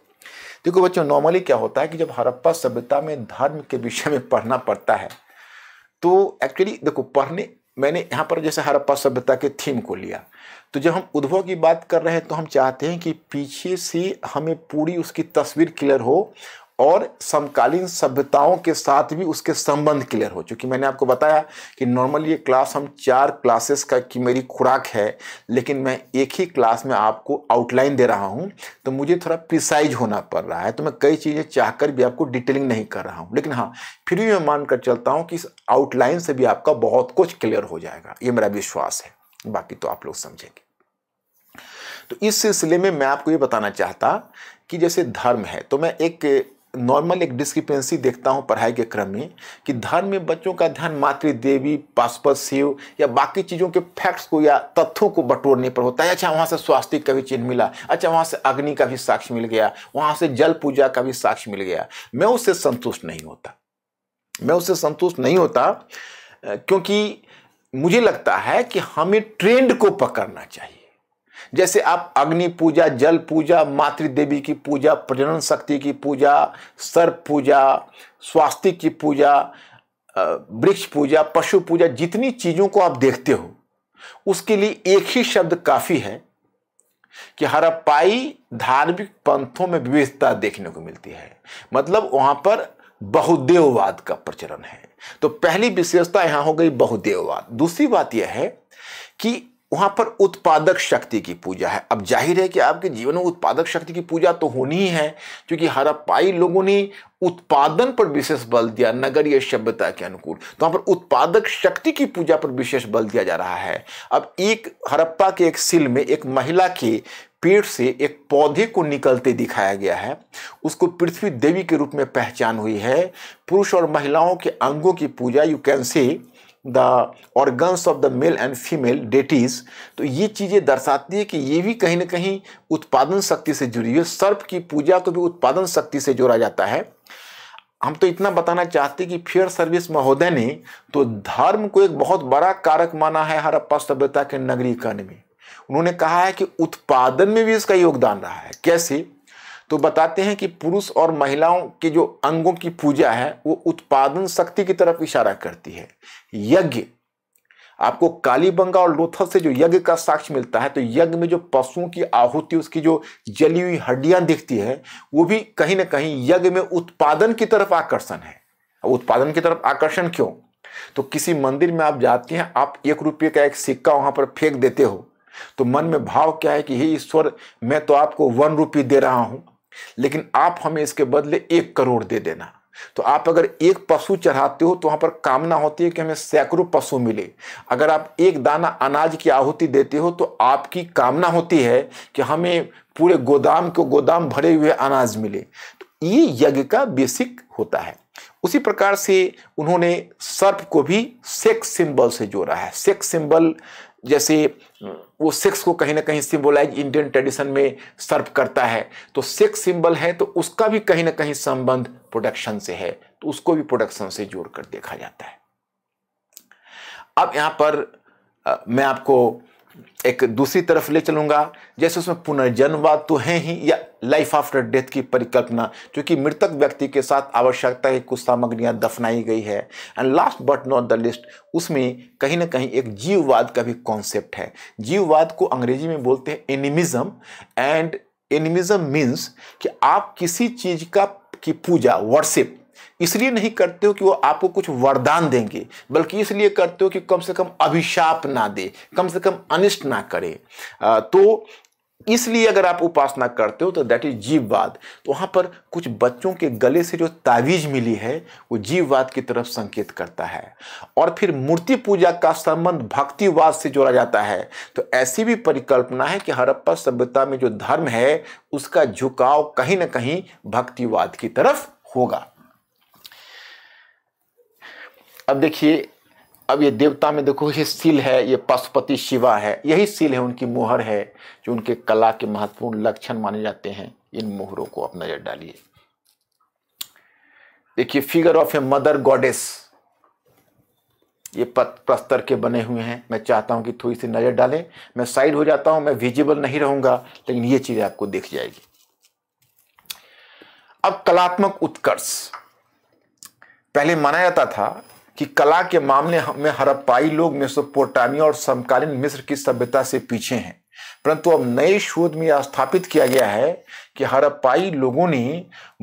देखो बच्चों नॉर्मली क्या होता है कि जब हड़प्पा सभ्यता में धर्म के विषय में पढ़ना पड़ता है तो एक्चुअली देखो पढ़ने मैंने यहाँ पर जैसे हड़प्पा सभ्यता के थीम को लिया तो जब हम उद्भव की बात कर रहे हैं तो हम चाहते हैं कि पीछे से हमें पूरी उसकी तस्वीर क्लियर हो और समकालीन सभ्यताओं के साथ भी उसके संबंध क्लियर हो चूँकि मैंने आपको बताया कि नॉर्मली ये क्लास हम चार क्लासेस का की मेरी खुराक है लेकिन मैं एक ही क्लास में आपको आउटलाइन दे रहा हूँ तो मुझे थोड़ा प्रिसाइज होना पड़ रहा है तो मैं कई चीज़ें चाहकर भी आपको डिटेलिंग नहीं कर रहा हूँ लेकिन हाँ फिर भी मैं मान कर चलता हूँ कि इस आउटलाइन से भी आपका बहुत कुछ क्लियर हो जाएगा ये मेरा विश्वास है बाकी तो आप लोग समझेंगे तो इस सिलसिले में मैं आपको ये बताना चाहता कि जैसे धर्म है तो मैं एक नॉर्मल एक डिस्क्रिपेंसी देखता हूँ पढ़ाई के क्रम में कि धर्म में बच्चों का ध्यान मातृ देवी पास्पर शिव या बाकी चीज़ों के फैक्ट्स को या तथ्यों को बटोरने पर होता है अच्छा वहाँ से स्वास्थ्य का भी चिन्ह मिला अच्छा वहाँ से अग्नि का भी साक्ष्य मिल गया वहाँ से जल पूजा का भी साक्ष्य मिल गया मैं उससे संतुष्ट नहीं होता मैं उससे संतुष्ट नहीं होता क्योंकि मुझे लगता है कि हमें ट्रेंड को पकड़ना चाहिए जैसे आप अग्नि पूजा जल पूजा मातृ देवी की पूजा प्रजनन शक्ति की पूजा सर्प पूजा स्वास्थ्य की पूजा वृक्ष पूजा पशु पूजा जितनी चीज़ों को आप देखते हो उसके लिए एक ही शब्द काफ़ी है कि हरप्पाई धार्मिक पंथों में विविधता देखने को मिलती है मतलब वहाँ पर बहुदेववाद का प्रचलन है तो पहली विशेषता यहाँ हो गई बहुदेववाद दूसरी बात यह है कि वहां पर उत्पादक शक्ति की पूजा है अब जाहिर है कि आपके जीवन में उत्पादक शक्ति की पूजा तो होनी ही है क्योंकि हरप्पाई लोगों ने उत्पादन पर विशेष बल दिया नगरीय सभ्यता के अनुकूल तो वहां पर उत्पादक शक्ति की पूजा पर विशेष बल दिया जा रहा है अब एक हरप्पा के एक सिल में एक महिला के पेट से एक पौधे को निकलते दिखाया गया है उसको पृथ्वी देवी के रूप में पहचान हुई है पुरुष और महिलाओं के अंगों की पूजा you can say the organs of the male and female deities तो ये चीज़ें दर्शाती है कि ये भी कहीं ना कहीं उत्पादन शक्ति से जुड़ी हुई सर्प की पूजा को भी उत्पादन शक्ति से जोड़ा जाता है हम तो इतना बताना चाहते कि फेयर सर्विस महोदय ने तो धर्म को एक बहुत बड़ा कारक माना है अपा सभ्यता के नगरीकरण में उन्होंने कहा है कि उत्पादन में भी इसका योगदान रहा है कैसे तो बताते हैं कि पुरुष और महिलाओं के जो अंगों की पूजा है वो उत्पादन शक्ति की तरफ इशारा करती है यज्ञ आपको कालीबंगा और लोथल से जो यज्ञ का साक्ष्य मिलता है तो यज्ञ में जो पशुओं की आहुति उसकी जो जली हुई हड्डियां दिखती है वो भी कहीं ना कहीं यज्ञ में उत्पादन की तरफ आकर्षण है अब उत्पादन की तरफ आकर्षण क्यों तो किसी मंदिर में आप जाते हैं आप एक रुपये का एक सिक्का वहां पर फेंक देते हो तो मन में भाव क्या है कि हे ईश्वर मैं तो आपको वन रुपये दे रहा हूं लेकिन आप हमें इसके बदले एक करोड़ दे देना तो आप अगर एक पशु चढ़ाते हो तो वहां पर कामना होती है कि हमें सैकड़ों पशु मिले अगर आप एक दाना अनाज की आहुति देते हो तो आपकी कामना होती है कि हमें पूरे गोदाम को गोदाम भरे हुए अनाज मिले तो ये यज्ञ का बेसिक होता है उसी प्रकार से उन्होंने सर्प को भी सेक्स सिंबल से जोड़ा है सेक्स सिंबल जैसे वो सेक्स को कहीं ना कहीं सिंबलाइज इंडियन ट्रेडिशन में सर्व करता है तो सेक्स सिंबल है तो उसका भी कहीं ना कहीं संबंध प्रोडक्शन से है तो उसको भी प्रोडक्शन से जोड़कर देखा जाता है अब यहां पर मैं आपको एक दूसरी तरफ ले चलूँगा जैसे उसमें पुनर्जन्मवाद तो है ही या लाइफ आफ्टर डेथ की परिकल्पना क्योंकि मृतक व्यक्ति के साथ आवश्यकता की कुछ सामग्रियाँ दफनाई गई है and last but not the least उसमें कहीं ना कहीं एक जीववाद का भी कॉन्सेप्ट है जीववाद को अंग्रेजी में बोलते हैं एनिमिज्म एंड एनिमिज़म मीन्स कि आप किसी चीज़ का की पूजा वर्शिप इसलिए नहीं करते हो कि वो आपको कुछ वरदान देंगे बल्कि इसलिए करते हो कि कम से कम अभिशाप ना दे कम से कम अनिष्ट ना करे तो इसलिए अगर आप उपासना करते हो तो दैट इज जीववाद तो वहां पर कुछ बच्चों के गले से जो तावीज मिली है वो जीववाद की तरफ संकेत करता है और फिर मूर्ति पूजा का संबंध भक्तिवाद से जोड़ा जाता है तो ऐसी भी परिकल्पना है कि हरप्पा सभ्यता में जो धर्म है उसका झुकाव कहीं ना कहीं भक्तिवाद की तरफ होगा अब देखिए अब ये देवता में देखो ये सील है ये पशुपति शिवा है यही सील है उनकी मोहर है जो उनके कला के महत्वपूर्ण लक्षण माने जाते हैं इन मोहरों को आप नज़र डालिए देखिए figure of a mother goddess ये पत प्रस्तर के बने हुए हैं मैं चाहता हूं कि थोड़ी सी नज़र डालें मैं साइड हो जाता हूं मैं विजिबल नहीं रहूंगा लेकिन ये चीज़ आपको दिख जाएगी अब कलात्मक उत्कर्ष पहले माना जाता था कि कला के मामले में हरप्पाई लोग मेसोपोटामिया और समकालीन मिस्र की सभ्यता से पीछे हैं परंतु अब नए शोध में स्थापित किया गया है कि हरप्पाई लोगों ने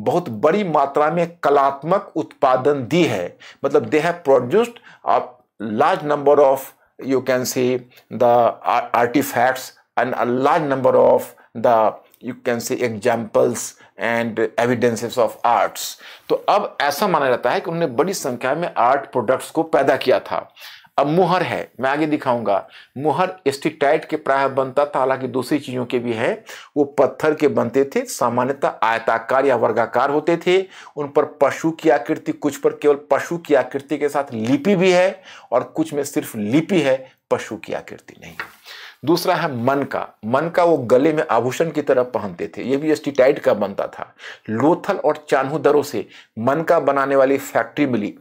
बहुत बड़ी मात्रा में कलात्मक उत्पादन दी है मतलब they have produced a large number of you can say the artefacts and a large number of the you can say examples and evidences of arts तो अब ऐसा माना जाता है कि उन्होंने बड़ी संख्या में आर्ट प्रोडक्ट्स को पैदा किया था अब मुहर है मैं आगे दिखाऊंगा मुहर स्टिटाइट के प्राय बनता था हालांकि दूसरी चीज़ों के भी है वो पत्थर के बनते थे सामान्यतः आयताकार या वर्गाकार होते थे उन पर पशु की आकृति कुछ पर केवल पशु की आकृति के साथ लिपि भी है और कुछ में सिर्फ लिपि है पशु की आकृति नहीं दूसरा है मन का मन का वो गले में आभूषण की तरह पहनते थे ये भी एस्टिटाइट का बनता था लोथल और चानू दरों से मन का बनाने वाली फैक्ट्री मिली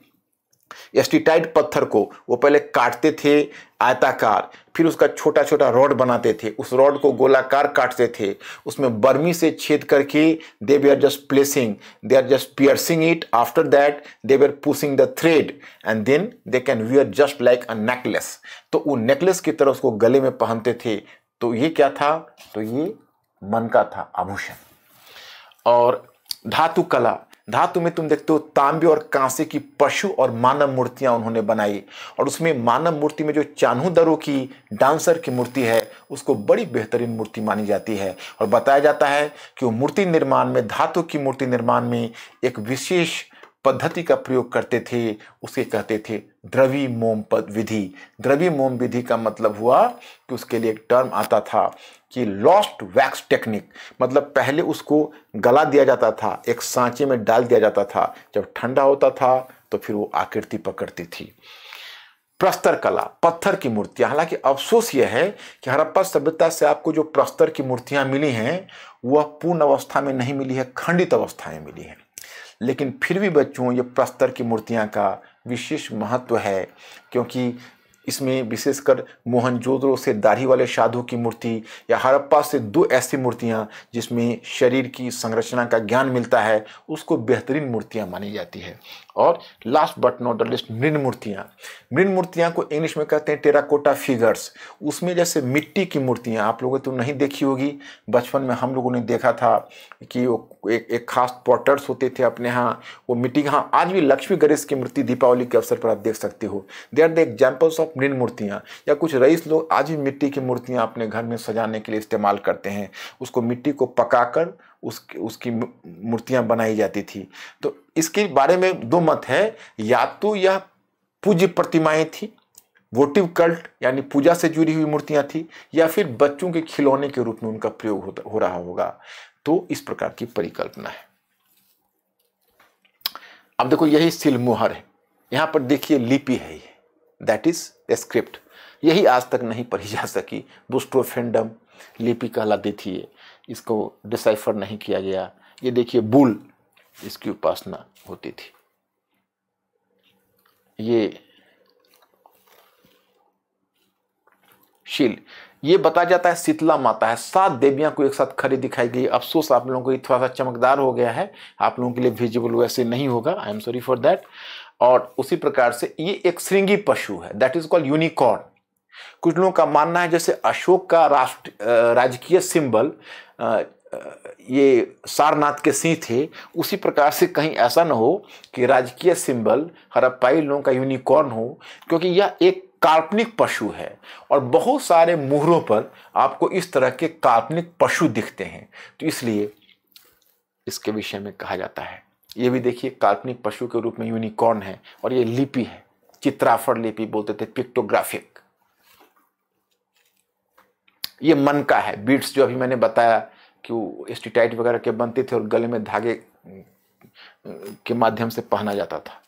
एस्टिटाइट पत्थर को वो पहले काटते थे आयताकार फिर उसका छोटा छोटा रॉड बनाते थे उस रॉड को गोलाकार काटते थे उसमें बर्मी से छेद करके they were are just placing they are just piercing it after that they were are pushing the thread and then they can wear just like a necklace तो वो नेकलेस की तरह उसको गले में पहनते थे तो ये क्या था तो ये मन का था आभूषण और धातु कला धातु में तुम देखते हो तांबे और कांसे की पशु और मानव मूर्तियां उन्होंने बनाई और उसमें मानव मूर्ति में जो चानू दरो की डांसर की मूर्ति है उसको बड़ी बेहतरीन मूर्ति मानी जाती है और बताया जाता है कि वो मूर्ति निर्माण में धातु की मूर्ति निर्माण में एक विशेष पद्धति का प्रयोग करते थे उसे कहते थे द्रवी मोम पद विधि द्रवी मोम विधि का मतलब हुआ कि उसके लिए एक टर्म आता था कि लॉस्ट वैक्स टेक्निक मतलब पहले उसको गला दिया जाता था एक सांचे में डाल दिया जाता था जब ठंडा होता था तो फिर वो आकृति पकड़ती थी प्रस्तर कला पत्थर की मूर्तियां हालांकि अफसोस यह है कि हड़प्पा सभ्यता से आपको जो प्रस्तर की मूर्तियां मिली हैं वह पूर्ण अवस्था में नहीं मिली है खंडित अवस्थाएं मिली हैं लेकिन फिर भी बच्चों ये प्रस्तर की मूर्तियां का विशेष महत्व है क्योंकि इसमें विशेषकर मोहनजोदड़ो से दाढ़ी वाले साधु की मूर्ति या हड़प्पा से दो ऐसी मूर्तियाँ जिसमें शरीर की संरचना का ज्ञान मिलता है उसको बेहतरीन मूर्तियाँ मानी जाती है और last but not the least मृण मूर्तियाँ मृण मूर्तियाँ को इंग्लिश में कहते हैं टेराकोटा फिगर्स उसमें जैसे मिट्टी की मूर्तियाँ आप लोगों तो नहीं देखी होगी बचपन में हम लोगों ने देखा था कि वो एक एक खास पॉटर्स होते थे अपने यहाँ वो मिट्टी हाँ आज भी लक्ष्मी गणेश की मूर्ति दीपावली के अवसर पर आप देख सकते हो they are the examples of निर्मित मूर्तियाँ या कुछ रईस लोग आज भी मिट्टी की मूर्तियाँ अपने घर में सजाने के लिए इस्तेमाल करते हैं उसको मिट्टी को पकाकर उसकी उसकी मूर्तियाँ बनाई जाती थी तो इसके बारे में दो मत है या तो यह पूज्य प्रतिमाएँ थी वोटिव कल्ट यानी पूजा से जुड़ी हुई मूर्तियाँ थी या फिर बच्चों के खिलौने के रूप में उनका प्रयोग होता हो रहा होगा तो इस प्रकार की परिकल्पना है अब देखो यही सिलमोहर है यहाँ पर देखिए लिपि है ये दैट इज ए स्क्रिप्ट यही आज तक नहीं पढ़ी जा सकी बुस्ट्रोफेंडम लिपि कहलाती थी ये इसको डिसाइफर नहीं किया गया ये देखिए बुल इसकी उपासना होती थी ये शील ये बताया जाता है शीतला माता है सात देवियां को एक साथ खड़ी दिखाई गई अफसोस आप लोगों को थोड़ा सा चमकदार हो गया है आप लोगों के लिए विजिबल वैसे नहीं होगा I am sorry for that और उसी प्रकार से ये एक श्रृंगी पशु है दैट इज कॉल्ड यूनिकॉर्न कुछ लोगों का मानना है जैसे अशोक का राष्ट्र राजकीय सिंबल ये सारनाथ के सिंह थे उसी प्रकार से कहीं ऐसा ना हो कि राजकीय सिंबल हरप्पाई लोगों का यूनिकॉर्न हो क्योंकि यह एक काल्पनिक पशु है और बहुत सारे मुहरों पर आपको इस तरह के काल्पनिक पशु दिखते हैं तो इसलिए इसके विषय में कहा जाता है ये भी देखिए काल्पनिक पशु के रूप में यूनिकॉर्न है और ये लिपि है चित्राफड़ लिपि बोलते थे पिक्टोग्राफिक ये मन का है बीट्स जो अभी मैंने बताया कि एस्टिटाइट वगैरह के बनते थे और गले में धागे के माध्यम से पहना जाता था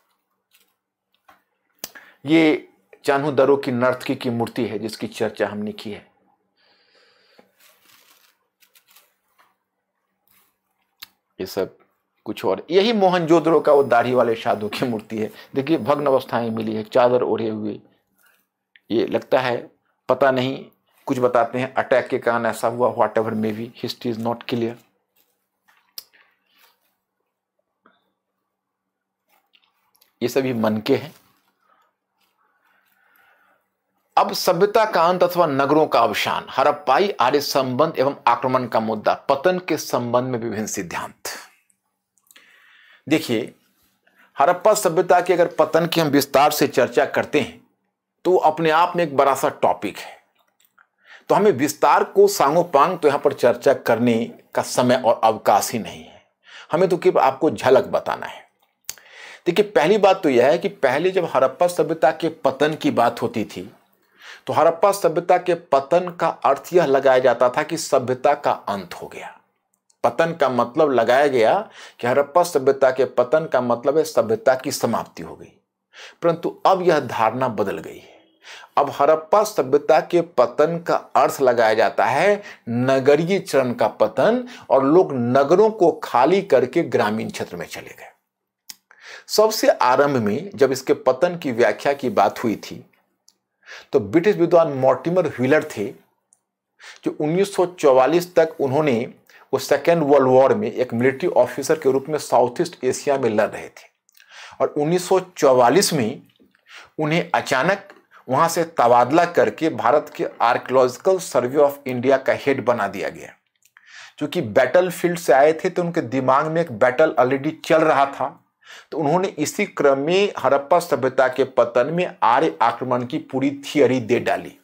ये चानू दरो की नर्तकी की मूर्ति है जिसकी चर्चा हमने की है ये सब कुछ और यही मोहनजोदड़ो का वो दाढ़ी वाले साधु की मूर्ति है देखिए भग्न अवस्थाएं मिली है चादर ओढ़े हुए ये लगता है पता नहीं कुछ बताते हैं अटैक के कारण ऐसा हुआ whatever may be history is not clear ये सभी मन के हैं अब सभ्यता का अंत अथवा नगरों का अवसान हरप्पाई आर्य संबंध एवं आक्रमण का मुद्दा पतन के संबंध में विभिन्न सिद्धांत देखिए हरप्पा सभ्यता के अगर पतन की हम विस्तार से चर्चा करते हैं तो अपने आप में एक बड़ा सा टॉपिक है तो हमें विस्तार को सांगो पांग तो यहाँ पर चर्चा करने का समय और अवकाश ही नहीं है हमें तो केवल आपको झलक बताना है देखिए पहली बात तो यह है कि पहले जब हरप्पा सभ्यता के पतन की बात होती थी तो हरप्पा सभ्यता के पतन का अर्थ यह लगाया जाता था कि सभ्यता का अंत हो गया पतन का मतलब लगाया गया कि हरप्पा सभ्यता के पतन का मतलब है सभ्यता की समाप्ति हो गई परंतु अब यह धारणा बदल गई है अब हरप्पा सभ्यता के पतन का अर्थ लगाया जाता है नगरीय चरण का पतन और लोग नगरों को खाली करके ग्रामीण क्षेत्र में चले गए सबसे आरंभ में जब इसके पतन की व्याख्या की बात हुई थी तो ब्रिटिश विद्वान मॉर्टिमर व्हीलर थे जो 1944 तक उन्होंने वो सेकेंड वर्ल्ड वॉर में एक मिलिट्री ऑफिसर के रूप में साउथ ईस्ट एशिया में लड़ रहे थे और 1944 में उन्हें अचानक वहाँ से तबादला करके भारत के आर्कोलॉजिकल सर्वे ऑफ इंडिया का हेड बना दिया गया क्योंकि बैटल फील्ड से आए थे तो उनके दिमाग में एक बैटल ऑलरेडी चल रहा था तो उन्होंने इसी क्रम में हड़प्पा सभ्यता के पतन में आर्य आक्रमण की पूरी थियरी दे डाली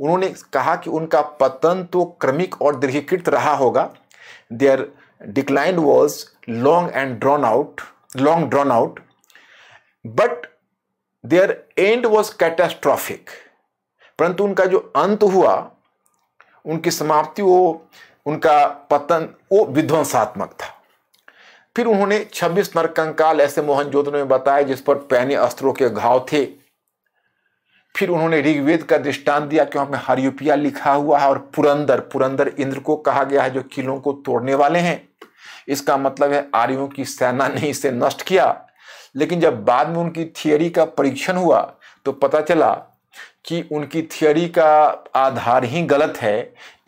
उन्होंने कहा कि उनका पतन तो क्रमिक और दीर्घीकृत रहा होगा their decline was long and drawn out long drawn out but their end was catastrophic परंतु उनका जो अंत हुआ उनकी समाप्ति वो उनका पतन वो विध्वंसात्मक था फिर उन्होंने 26 नरकंकाल ऐसे मोहनजोदड़ो में बताए जिस पर पहने अस्त्रों के घाव थे फिर उन्होंने ऋग्वेद का दृष्टान दिया कि हमें हरियुपिया लिखा हुआ है और पुरंदर पुरंदर इंद्र को कहा गया है जो किलों को तोड़ने वाले हैं इसका मतलब है आर्यों की सेना ने इसे नष्ट किया लेकिन जब बाद में उनकी थियोरी का परीक्षण हुआ तो पता चला कि उनकी थियोरी का आधार ही गलत है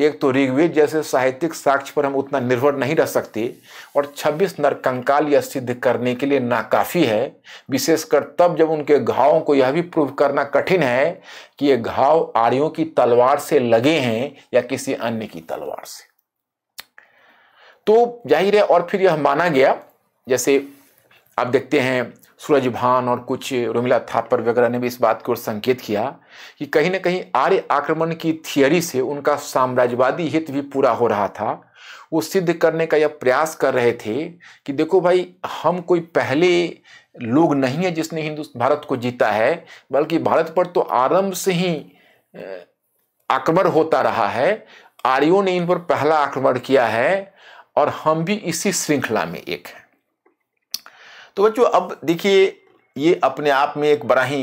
एक तो ऋग्वेद जैसे साहित्यिक साक्ष्य पर हम उतना निर्भर नहीं रह सकते और 26 नरकंकाल यह सिद्ध करने के लिए नाकाफ़ी है विशेषकर तब जब उनके घावों को यह भी प्रूव करना कठिन है कि ये घाव आर्यों की तलवार से लगे हैं या किसी अन्य की तलवार से तो जाहिर है और फिर यह माना गया जैसे आप देखते हैं सूरज भान और कुछ रोमिला थापर वगैरह ने भी इस बात को संकेत किया कि कहीं ना कहीं आर्य आक्रमण की थियोरी से उनका साम्राज्यवादी हित भी पूरा हो रहा था वो सिद्ध करने का यह प्रयास कर रहे थे कि देखो भाई हम कोई पहले लोग नहीं है जिसने हिंदू भारत को जीता है बल्कि भारत पर तो आरंभ से ही आक्रमण होता रहा है आर्यों ने इन पर पहला आक्रमण किया है और हम भी इसी श्रृंखला में एक हैं तो बच्चों अब देखिए ये अपने आप में एक बड़ा ही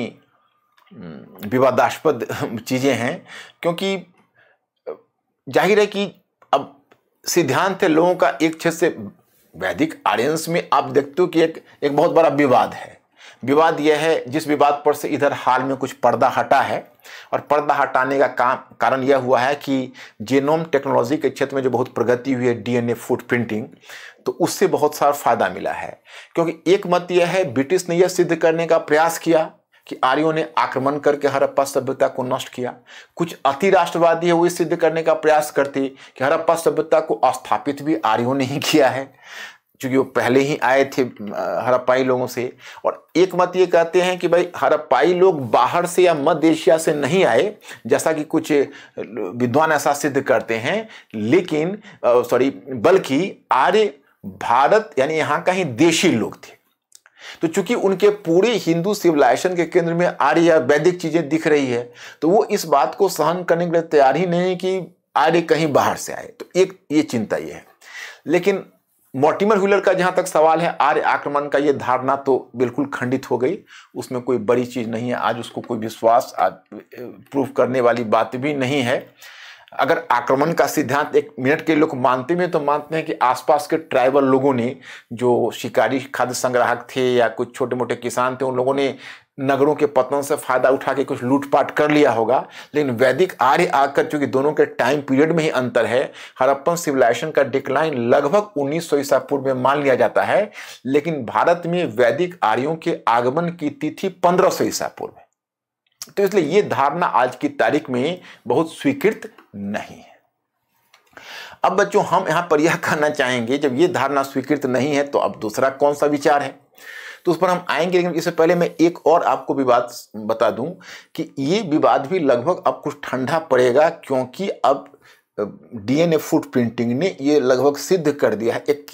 हम्म, विवादास्पद [laughs] चीज़ें हैं क्योंकि जाहिर है कि अब सिद्धांत है लोगों का एक क्षेत्र से वैदिक आर्यंस में आप देखते हो कि एक एक बहुत बड़ा विवाद है विवाद यह है जिस विवाद पर से इधर हाल में कुछ पर्दा हटा है और पर्दा हटाने का काम कारण यह हुआ है कि जेनोम टेक्नोलॉजी के क्षेत्र में जो बहुत प्रगति हुई है डीएनए फुटप्रिंटिंग तो उससे बहुत सारा फायदा मिला है क्योंकि एक मत यह है ब्रिटिश ने यह सिद्ध करने का प्रयास किया कि आर्यों ने आक्रमण करके हरप्पा सभ्यता को नष्ट किया कुछ अति राष्ट्रवादी है वो सिद्ध करने का प्रयास करते कि हरप्पा सभ्यता को स्थापित भी आर्यों ने ही किया है चूँकि वो पहले ही आए थे हड़प्पाई लोगों से और एक मत ये कहते हैं कि भाई हरप्पाई लोग बाहर से या मध्य एशिया से नहीं आए जैसा कि कुछ विद्वान ऐसा सिद्ध करते हैं लेकिन सॉरी बल्कि आर्य भारत यानी यहाँ का ही देशी लोग थे तो चूंकि उनके पूरे हिंदू सिविलाइजेशन के केंद्र में आर्य वैदिक चीजें दिख रही है तो वो इस बात को सहन करने के लिए तैयार ही नहीं कि आर्य कहीं बाहर से आए तो एक ये चिंता ये है लेकिन मोटिमर हुलर का जहां तक सवाल है आर्य आक्रमण का ये धारणा तो बिल्कुल खंडित हो गई उसमें कोई बड़ी चीज नहीं है आज उसको कोई विश्वास प्रूफ करने वाली बात भी नहीं है अगर आक्रमण का सिद्धांत एक मिनट के लोग मानते हैं तो मानते हैं कि आसपास के ट्राइबल लोगों ने जो शिकारी खाद्य संग्राहक थे या कुछ छोटे मोटे किसान थे उन लोगों ने नगरों के पतन से फायदा उठा के कुछ लूटपाट कर लिया होगा लेकिन वैदिक आर्य आकर चूंकि दोनों के टाइम पीरियड में ही अंतर है हरप्पन सिविलाइजेशन का डिक्लाइन लगभग 1900 सौ ईसा पूर्व में मान लिया जाता है लेकिन भारत में वैदिक आर्यों के आगमन की तिथि 1500 सौ ईसा पूर्व है तो इसलिए यह धारणा आज की तारीख में बहुत स्वीकृत नहीं है अब बच्चों हम यहां पर यह कहना चाहेंगे जब ये धारणा स्वीकृत नहीं है तो अब दूसरा कौन सा विचार है तो उस पर हम आएंगे लेकिन इससे पहले मैं एक और आपको विवाद बता दूं कि ये विवाद भी लगभग अब कुछ ठंडा पड़ेगा क्योंकि अब डीएनए फुट प्रिंटिंग ने ये लगभग सिद्ध कर दिया है एक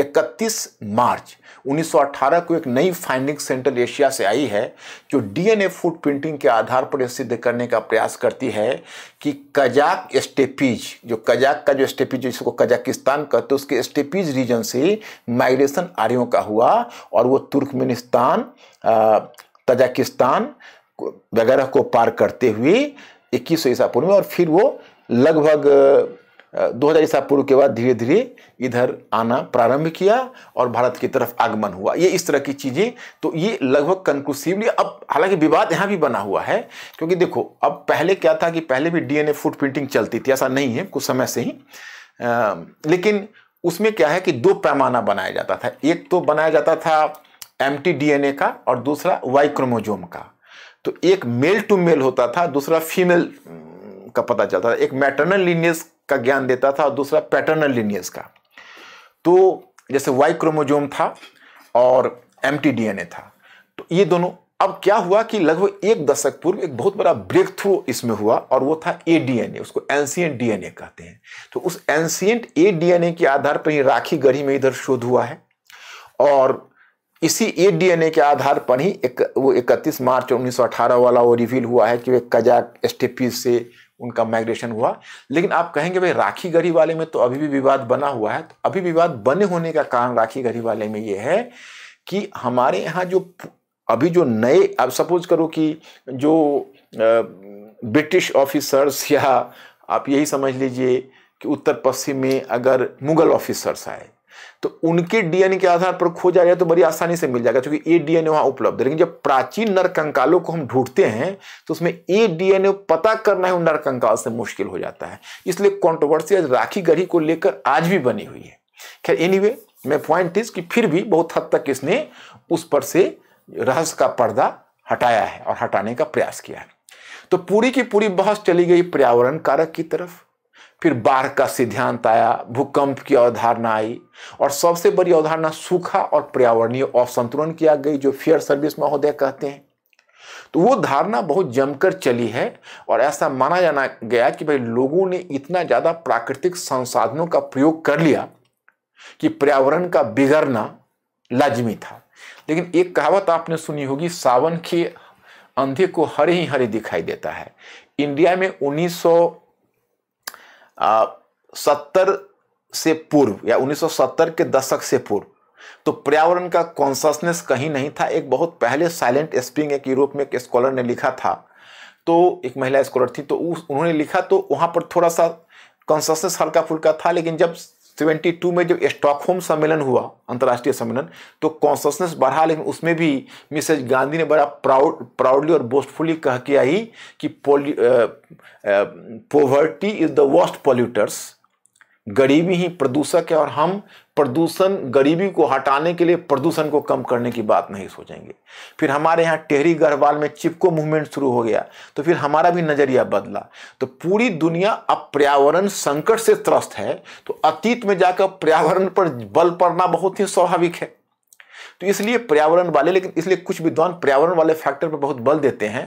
31 मार्च 1918 को एक नई फाइंडिंग सेंट्रल एशिया से आई है जो डीएनए फूड प्रिंटिंग के आधार पर यह सिद्ध करने का प्रयास करती है कि कजाक स्टेपीज जो कजाक का जो स्टेपीज जिसको कजाकिस्तान कहते हैं उसके स्टेपीज रीजन से माइग्रेशन आर्यों का हुआ और वो तुर्कमेनिस्तान तजाकिस्तान वगैरह को पार करते हुए इक्कीस सौ ईसा पूर्व में और फिर वो लगभग दो हज़ार ईसा पूर्व के बाद धीरे धीरे इधर आना प्रारंभ किया और भारत की तरफ आगमन हुआ ये इस तरह की चीज़ें तो ये लगभग कंक्लूसिवली अब हालांकि विवाद यहाँ भी बना हुआ है क्योंकि देखो अब पहले क्या था कि पहले भी डीएनए फुट प्रिंटिंग चलती थी ऐसा नहीं है कुछ समय से ही आ, लेकिन उसमें क्या है कि दो पैमाना बनाया जाता था एक तो बनाया जाता था एम डीएनए का और दूसरा वाई क्रोमोजोम का तो एक मेल टू मेल होता था दूसरा फीमेल का पता चलता था एक मैटरनल लीनियस का ज्ञान देता था और दूसरा पैटर्नल लिनियस का तो जैसे वाई क्रोमोजोम था और एम डीएनए था तो ये दोनों अब क्या हुआ कि लगभग एक दशक पूर्व एक बहुत बड़ा ब्रेक थ्रू इसमें हुआ और वो था ए डीएनए उसको एंशियंट डीएनए कहते हैं तो उस एंशियंट ए डीएनए के आधार पर ही राखी गढ़ी में इधर शोध हुआ है और इसी ए डीएनए के आधार पर ही एक वो 31 मार्च 1918 वाला वो रिवील हुआ है कि वे कजाक स्टेपी से उनका माइग्रेशन हुआ लेकिन आप कहेंगे भाई राखी गढ़ी वाले में तो अभी भी विवाद बना हुआ है तो अभी विवाद बने होने का कारण राखी गढ़ी वाले में ये है कि हमारे यहाँ जो अभी जो नए अब सपोज करो कि जो ब्रिटिश ऑफिसर्स या आप यही समझ लीजिए कि उत्तर पश्चिम में अगर मुगल ऑफिसर्स आए तो उनके डीएनए के आधार पर खोजा जाए तो बड़ी आसानी से मिल जाएगा क्योंकि ए डीएनए वहां उपलब्ध है लेकिन जब प्राचीन नरकंकालों को हम ढूंढते हैं तो उसमें ए डीएनए पता करना है नरकंकाल से मुश्किल हो जाता है इसलिए कॉन्ट्रोवर्सी आज राखी गढ़ी को लेकर आज भी बनी हुई है खैर एनी वे मैं पॉइंट इज कि फिर भी बहुत हद तक इसने उस पर से रहस्य का पर्दा हटाया है और हटाने का प्रयास किया है तो पूरी की पूरी बहस चली गई पर्यावरण कारक की तरफ फिर बाढ़ का सिद्धांत आया भूकंप की अवधारणा आई और सबसे बड़ी अवधारणा सूखा और पर्यावरणीय असंतुलन किया गई जो फेयर सर्विस महोदय कहते हैं तो वो धारणा बहुत जमकर चली है और ऐसा माना जाना गया कि भाई लोगों ने इतना ज़्यादा प्राकृतिक संसाधनों का प्रयोग कर लिया कि पर्यावरण का बिगड़ना लाजमी था लेकिन एक कहावत आपने सुनी होगी सावन के अंधे को हरे ही हरे दिखाई देता है इंडिया में उन्नीस सत्तर से पूर्व या 1970 के दशक से पूर्व तो पर्यावरण का कॉन्सियसनेस कहीं नहीं था एक बहुत पहले साइलेंट स्प्रिंग एक यूरोप में एक स्कॉलर ने लिखा था तो एक महिला स्कॉलर थी तो उन्होंने लिखा तो वहाँ पर थोड़ा सा कॉन्सियसनेस हल्का फुल्का था लेकिन जब 72 में जब स्टॉकहोम सम्मेलन हुआ अंतर्राष्ट्रीय सम्मेलन तो कॉन्सियसनेस बढ़ा लेकिन उसमें भी मिसेज गांधी ने बड़ा प्राउड प्राउडली और बोस्टफुली कह के आई कि poverty is the worst polluters गरीबी ही प्रदूषक है और हम प्रदूषण गरीबी को हटाने के लिए प्रदूषण को कम करने की बात नहीं सोचेंगे फिर हमारे यहाँ टेहरी गढ़वाल में चिपको मूवमेंट शुरू हो गया तो फिर हमारा भी नज़रिया बदला तो पूरी दुनिया अब पर्यावरण संकट से त्रस्त है तो अतीत में जाकर पर्यावरण पर बल पड़ना बहुत ही स्वाभाविक है तो इसलिए पर्यावरण वाले लेकिन इसलिए कुछ विद्वान पर्यावरण वाले फैक्टर पर बहुत बल देते हैं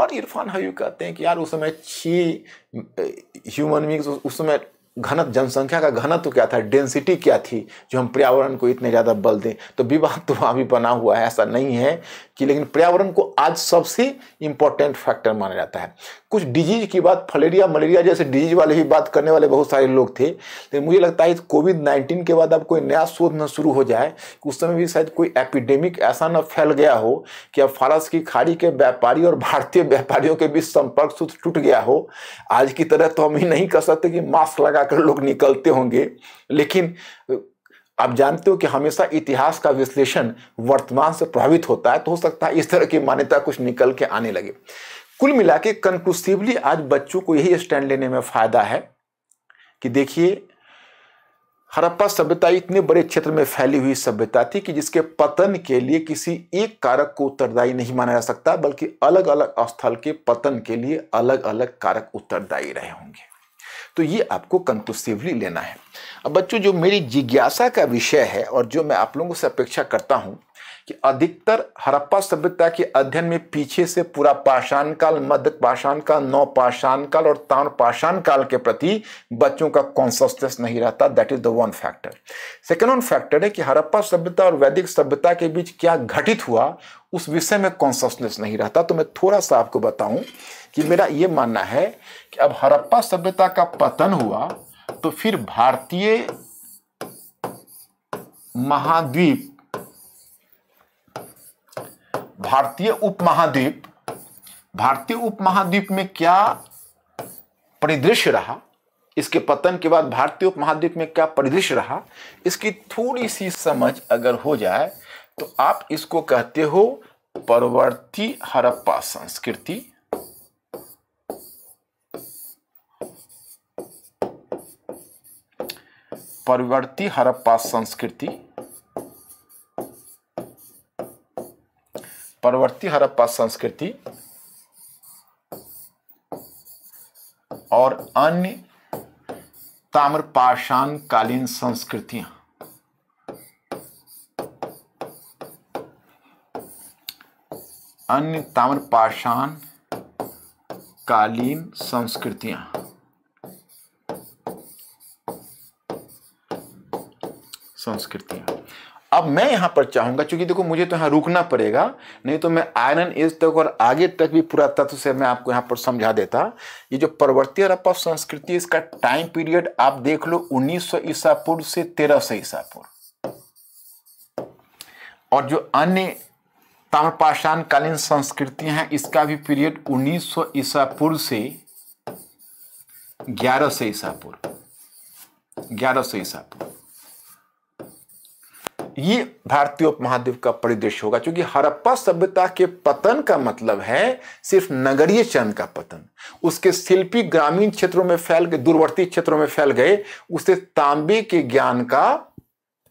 और इरफान हयू कहते हैं कि यार उस समय छी ह्यूमन बींग्स उस समय घनत जनसंख्या का घनत्व क्या था डेंसिटी क्या थी जो हम पर्यावरण को इतने ज़्यादा बल दें तो विवाद तो वहाँ भी बना हुआ है ऐसा नहीं है कि लेकिन पर्यावरण को आज सबसे इम्पोर्टेंट फैक्टर माना जाता है कुछ डिजीज की बात फलेरिया मलेरिया जैसे डिजीज वाले भी बात करने वाले बहुत सारे लोग थे लेकिन तो मुझे लगता है कोविड नाइन्टीन के बाद अब कोई नया शोध न शुरू हो जाए उस समय भी शायद कोई एपिडेमिक ऐसा न फैल गया हो कि अब फारस की खाड़ी के व्यापारी और भारतीय व्यापारियों के बीच संपर्क सूत्र टूट गया हो आज की तरह तो हम ही नहीं कर सकते कि मास्क लगाकर लोग निकलते होंगे लेकिन आप जानते हो कि हमेशा इतिहास का विश्लेषण वर्तमान से प्रभावित होता है तो हो सकता है इस तरह की मान्यता कुछ निकल के आने लगे कुल मिला के कंक्लूसिवली आज बच्चों को यही स्टैंड लेने में फ़ायदा है कि देखिए हड़प्पा सभ्यता इतने बड़े क्षेत्र में फैली हुई सभ्यता थी कि जिसके पतन के लिए किसी एक कारक को उत्तरदायी नहीं माना जा सकता बल्कि अलग अलग स्थल के पतन के लिए अलग अलग कारक उत्तरदायी रहे होंगे तो ये आपको कंक्लूसिवली लेना है अब बच्चों जो मेरी जिज्ञासा का विषय है और जो मैं आप लोगों से अपेक्षा करता हूँ कि अधिकतर हरप्पा सभ्यता के अध्ययन में पीछे से पूरा पाषाण काल मध्य पाषाण काल नौ पाषाण काल और तान पाषाण काल के प्रति बच्चों का कॉन्सियसनेस नहीं रहता that is the one factor second one factor है कि हरप्पा सभ्यता और वैदिक सभ्यता के बीच क्या घटित हुआ उस विषय में कॉन्सनेस नहीं रहता तो मैं थोड़ा सा आपको बताऊं कि मेरा ये मानना है कि अब हरप्पा सभ्यता का पतन हुआ तो फिर भारतीय महाद्वीप भारतीय उपमहाद्वीप भारतीय उपमहाद्वीप में क्या परिदृश्य रहा इसके पतन के बाद भारतीय उपमहाद्वीप में क्या परिदृश्य रहा इसकी थोड़ी सी समझ अगर हो जाए तो आप इसको कहते हो परवर्ती हरप्पा संस्कृति परवर्ती हरप्पा संस्कृति परवर्ती हरप्पा संस्कृति और अन्य ताम्रपाषाण कालीन संस्कृतियां अन्य ताम्रपाषाण कालीन संस्कृतियां संस्कृतियां अब मैं यहां पर चाहूंगा क्योंकि देखो मुझे तो यहां रुकना पड़ेगा नहीं तो मैं आयरन एज तक और आगे तक भी पूरा तत्व से मैं आपको यहां पर समझा देता ये जो पर्वतीय रप संस्कृति इसका टाइम पीरियड आप देख लो 1900 ईसा पूर्व से 1300 ईसा पूर्व और जो अन्य ताम्रपाषाण कालीन है इसका भी पीरियड उन्नीस ईसा पूर्व से ग्यारह ईसा पूर्व ग्यारह ईसा पूर्व ये भारतीय उपमहाद्वीप का परिदृश्य होगा क्योंकि हरप्पा सभ्यता के पतन का मतलब है सिर्फ नगरीय चरण का पतन उसके शिल्पी ग्रामीण क्षेत्रों में फैल गए दूरवर्ती क्षेत्रों में फैल गए उससे तांबे के ज्ञान का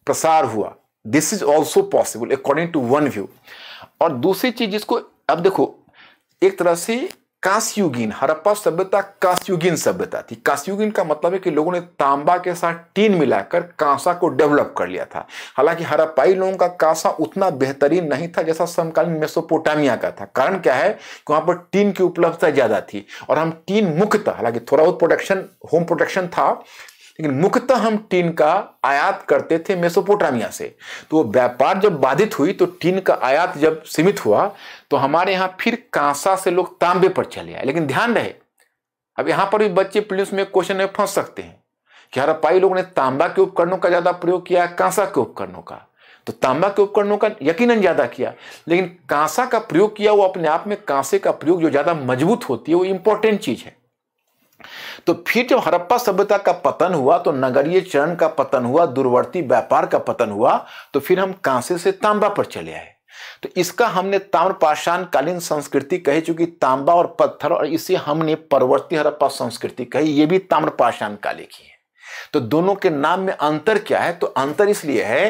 प्रसार हुआ this is also possible according to one view और दूसरी चीज जिसको अब देखो एक तरह से कास्युगिन हरप्पा सभ्यता कास्युगिन सभ्यता थी कास्युगिन का मतलब है कि लोगों ने तांबा के साथ टीन मिलाकर कांसा को डेवलप कर लिया था हालांकि हरप्पाई लोगों का कांसा उतना बेहतरीन नहीं था जैसा समकालीन मेसोपोटामिया का था कारण क्या है कि वहां पर टीन की उपलब्धता ज्यादा थी और हम टीन मुक्त था हालांकि थोड़ा बहुत प्रोटेक्शन होम प्रोटेक्शन था लेकिन मुख्यतः हम टीन का आयात करते थे मेसोपोटामिया से तो वो व्यापार जब बाधित हुई तो टीन का आयात जब सीमित हुआ तो हमारे यहाँ फिर कांसा से लोग तांबे पर चले आए लेकिन ध्यान रहे अब यहाँ पर भी बच्चे पुलिस में क्वेश्चन में फंस सकते हैं कि पाई लोगों ने तांबा के उपकरणों का ज़्यादा प्रयोग किया कांसा के उपकरणों का तो तांबा के उपकरणों का यकीनन ज़्यादा किया लेकिन कांसा का प्रयोग किया वो अपने आप में कांसे का प्रयोग जो ज़्यादा मजबूत होती है वो इंपॉर्टेंट चीज़ है तो फिर जब हड़प्पा सभ्यता का पतन हुआ तो नगरीय चरण का पतन हुआ दूरवर्ती व्यापार का पतन हुआ तो फिर हम कांसे से तांबा पर चले आए तो इसका हमने ताम्रपाषाण कालीन संस्कृति कही चूंकि तांबा और पत्थर और इसे हमने परवर्ती हड़प्पा संस्कृति कही ये भी ताम्रपाषाण काले की है तो दोनों के नाम में अंतर क्या है तो अंतर इसलिए है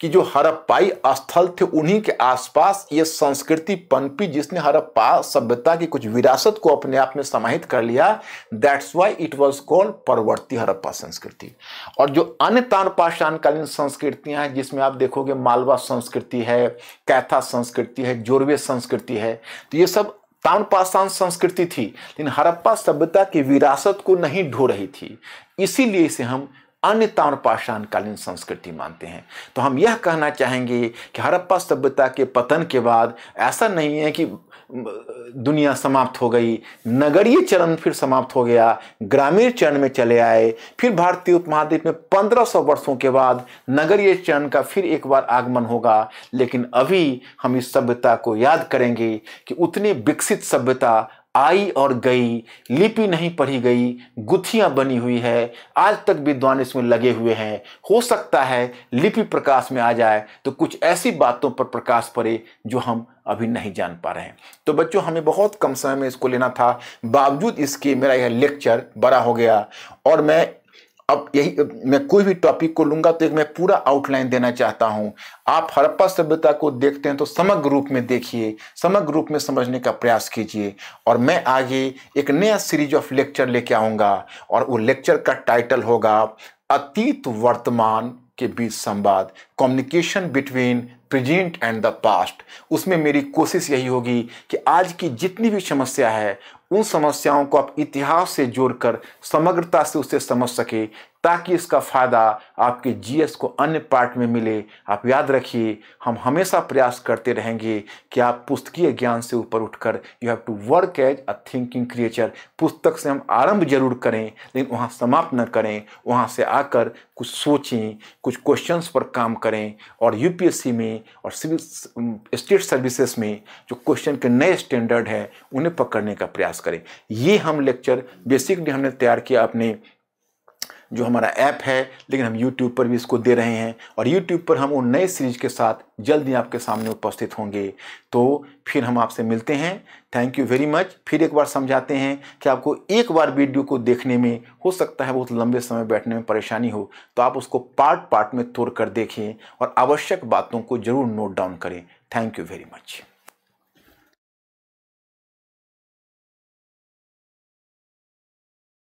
कि जो हरप्पाई स्थल थे उन्हीं के आसपास ये संस्कृति पनपी जिसने हरप्पा सभ्यता की कुछ विरासत को अपने आप में समाहित कर लिया that's why it was called परवर्ती हरप्पा संस्कृति और जो अन्य तान पाषाणकालीन संस्कृतियां हैं जिसमें आप देखोगे मालवा संस्कृति है कैथा संस्कृति है जोरवे संस्कृति है तो ये सब पाषाण संस्कृति थी लेकिन हड़प्पा सभ्यता की विरासत को नहीं ढो रही थी इसीलिए इसे हम अन्य ताम्रपाषाण कालीन संस्कृति मानते हैं तो हम यह कहना चाहेंगे कि हड़प्पा सभ्यता के पतन के बाद ऐसा नहीं है कि दुनिया समाप्त हो गई नगरीय चरण फिर समाप्त हो गया ग्रामीण चरण में चले आए फिर भारतीय उपमहाद्वीप में 1500 वर्षों के बाद नगरीय चरण का फिर एक बार आगमन होगा लेकिन अभी हम इस सभ्यता को याद करेंगे कि उतनी विकसित सभ्यता आई और गई लिपि नहीं पढ़ी गई गुथियां बनी हुई है आज तक विद्वान इसमें लगे हुए हैं हो सकता है लिपि प्रकाश में आ जाए तो कुछ ऐसी बातों पर प्रकाश पड़े जो हम अभी नहीं जान पा रहे हैं तो बच्चों हमें बहुत कम समय में इसको लेना था बावजूद इसके मेरा यह लेक्चर बड़ा हो गया और मैं अब यही मैं कोई भी टॉपिक को लूंगा तो एक मैं पूरा आउटलाइन देना चाहता हूं आप हड़प्पा सभ्यता को देखते हैं तो समग्र रूप में देखिए समग्र रूप में समझने का प्रयास कीजिए और मैं आगे एक नया सीरीज ऑफ लेक्चर लेके आऊँगा और वो लेक्चर का टाइटल होगा अतीत वर्तमान के बीच संवाद communication between present and the past उसमें मेरी कोशिश यही होगी कि आज की जितनी भी समस्या है उन समस्याओं को आप इतिहास से जोड़कर समग्रता से उसे समझ सके ताकि इसका फ़ायदा आपके जीएस को अन्य पार्ट में मिले आप याद रखिए हम हमेशा प्रयास करते रहेंगे कि आप पुस्तकीय ज्ञान से ऊपर उठकर you have to work as a thinking creature पुस्तक से हम आरंभ जरूर करें लेकिन वहाँ समाप्त न करें वहाँ से आकर कुछ सोचें कुछ क्वेश्चंस पर काम करें और यूपीएससी में और सिविल स्टेट सर्विसेज में जो क्वेश्चन के नए स्टैंडर्ड हैं उन्हें पकड़ने का प्रयास करें ये हम लेक्चर बेसिकली हमने तैयार किया अपने जो हमारा ऐप है लेकिन हम यूट्यूब पर भी इसको दे रहे हैं और यूट्यूब पर हम उन नए सीरीज के साथ जल्द ही आपके सामने उपस्थित होंगे तो फिर हम आपसे मिलते हैं थैंक यू वेरी मच फिर एक बार समझाते हैं कि आपको एक बार वीडियो को देखने में हो सकता है बहुत लंबे समय बैठने में परेशानी हो तो आप उसको पार्ट पार्ट में तोड़ कर देखें और आवश्यक बातों को जरूर नोट डाउन करें थैंक यू वेरी मच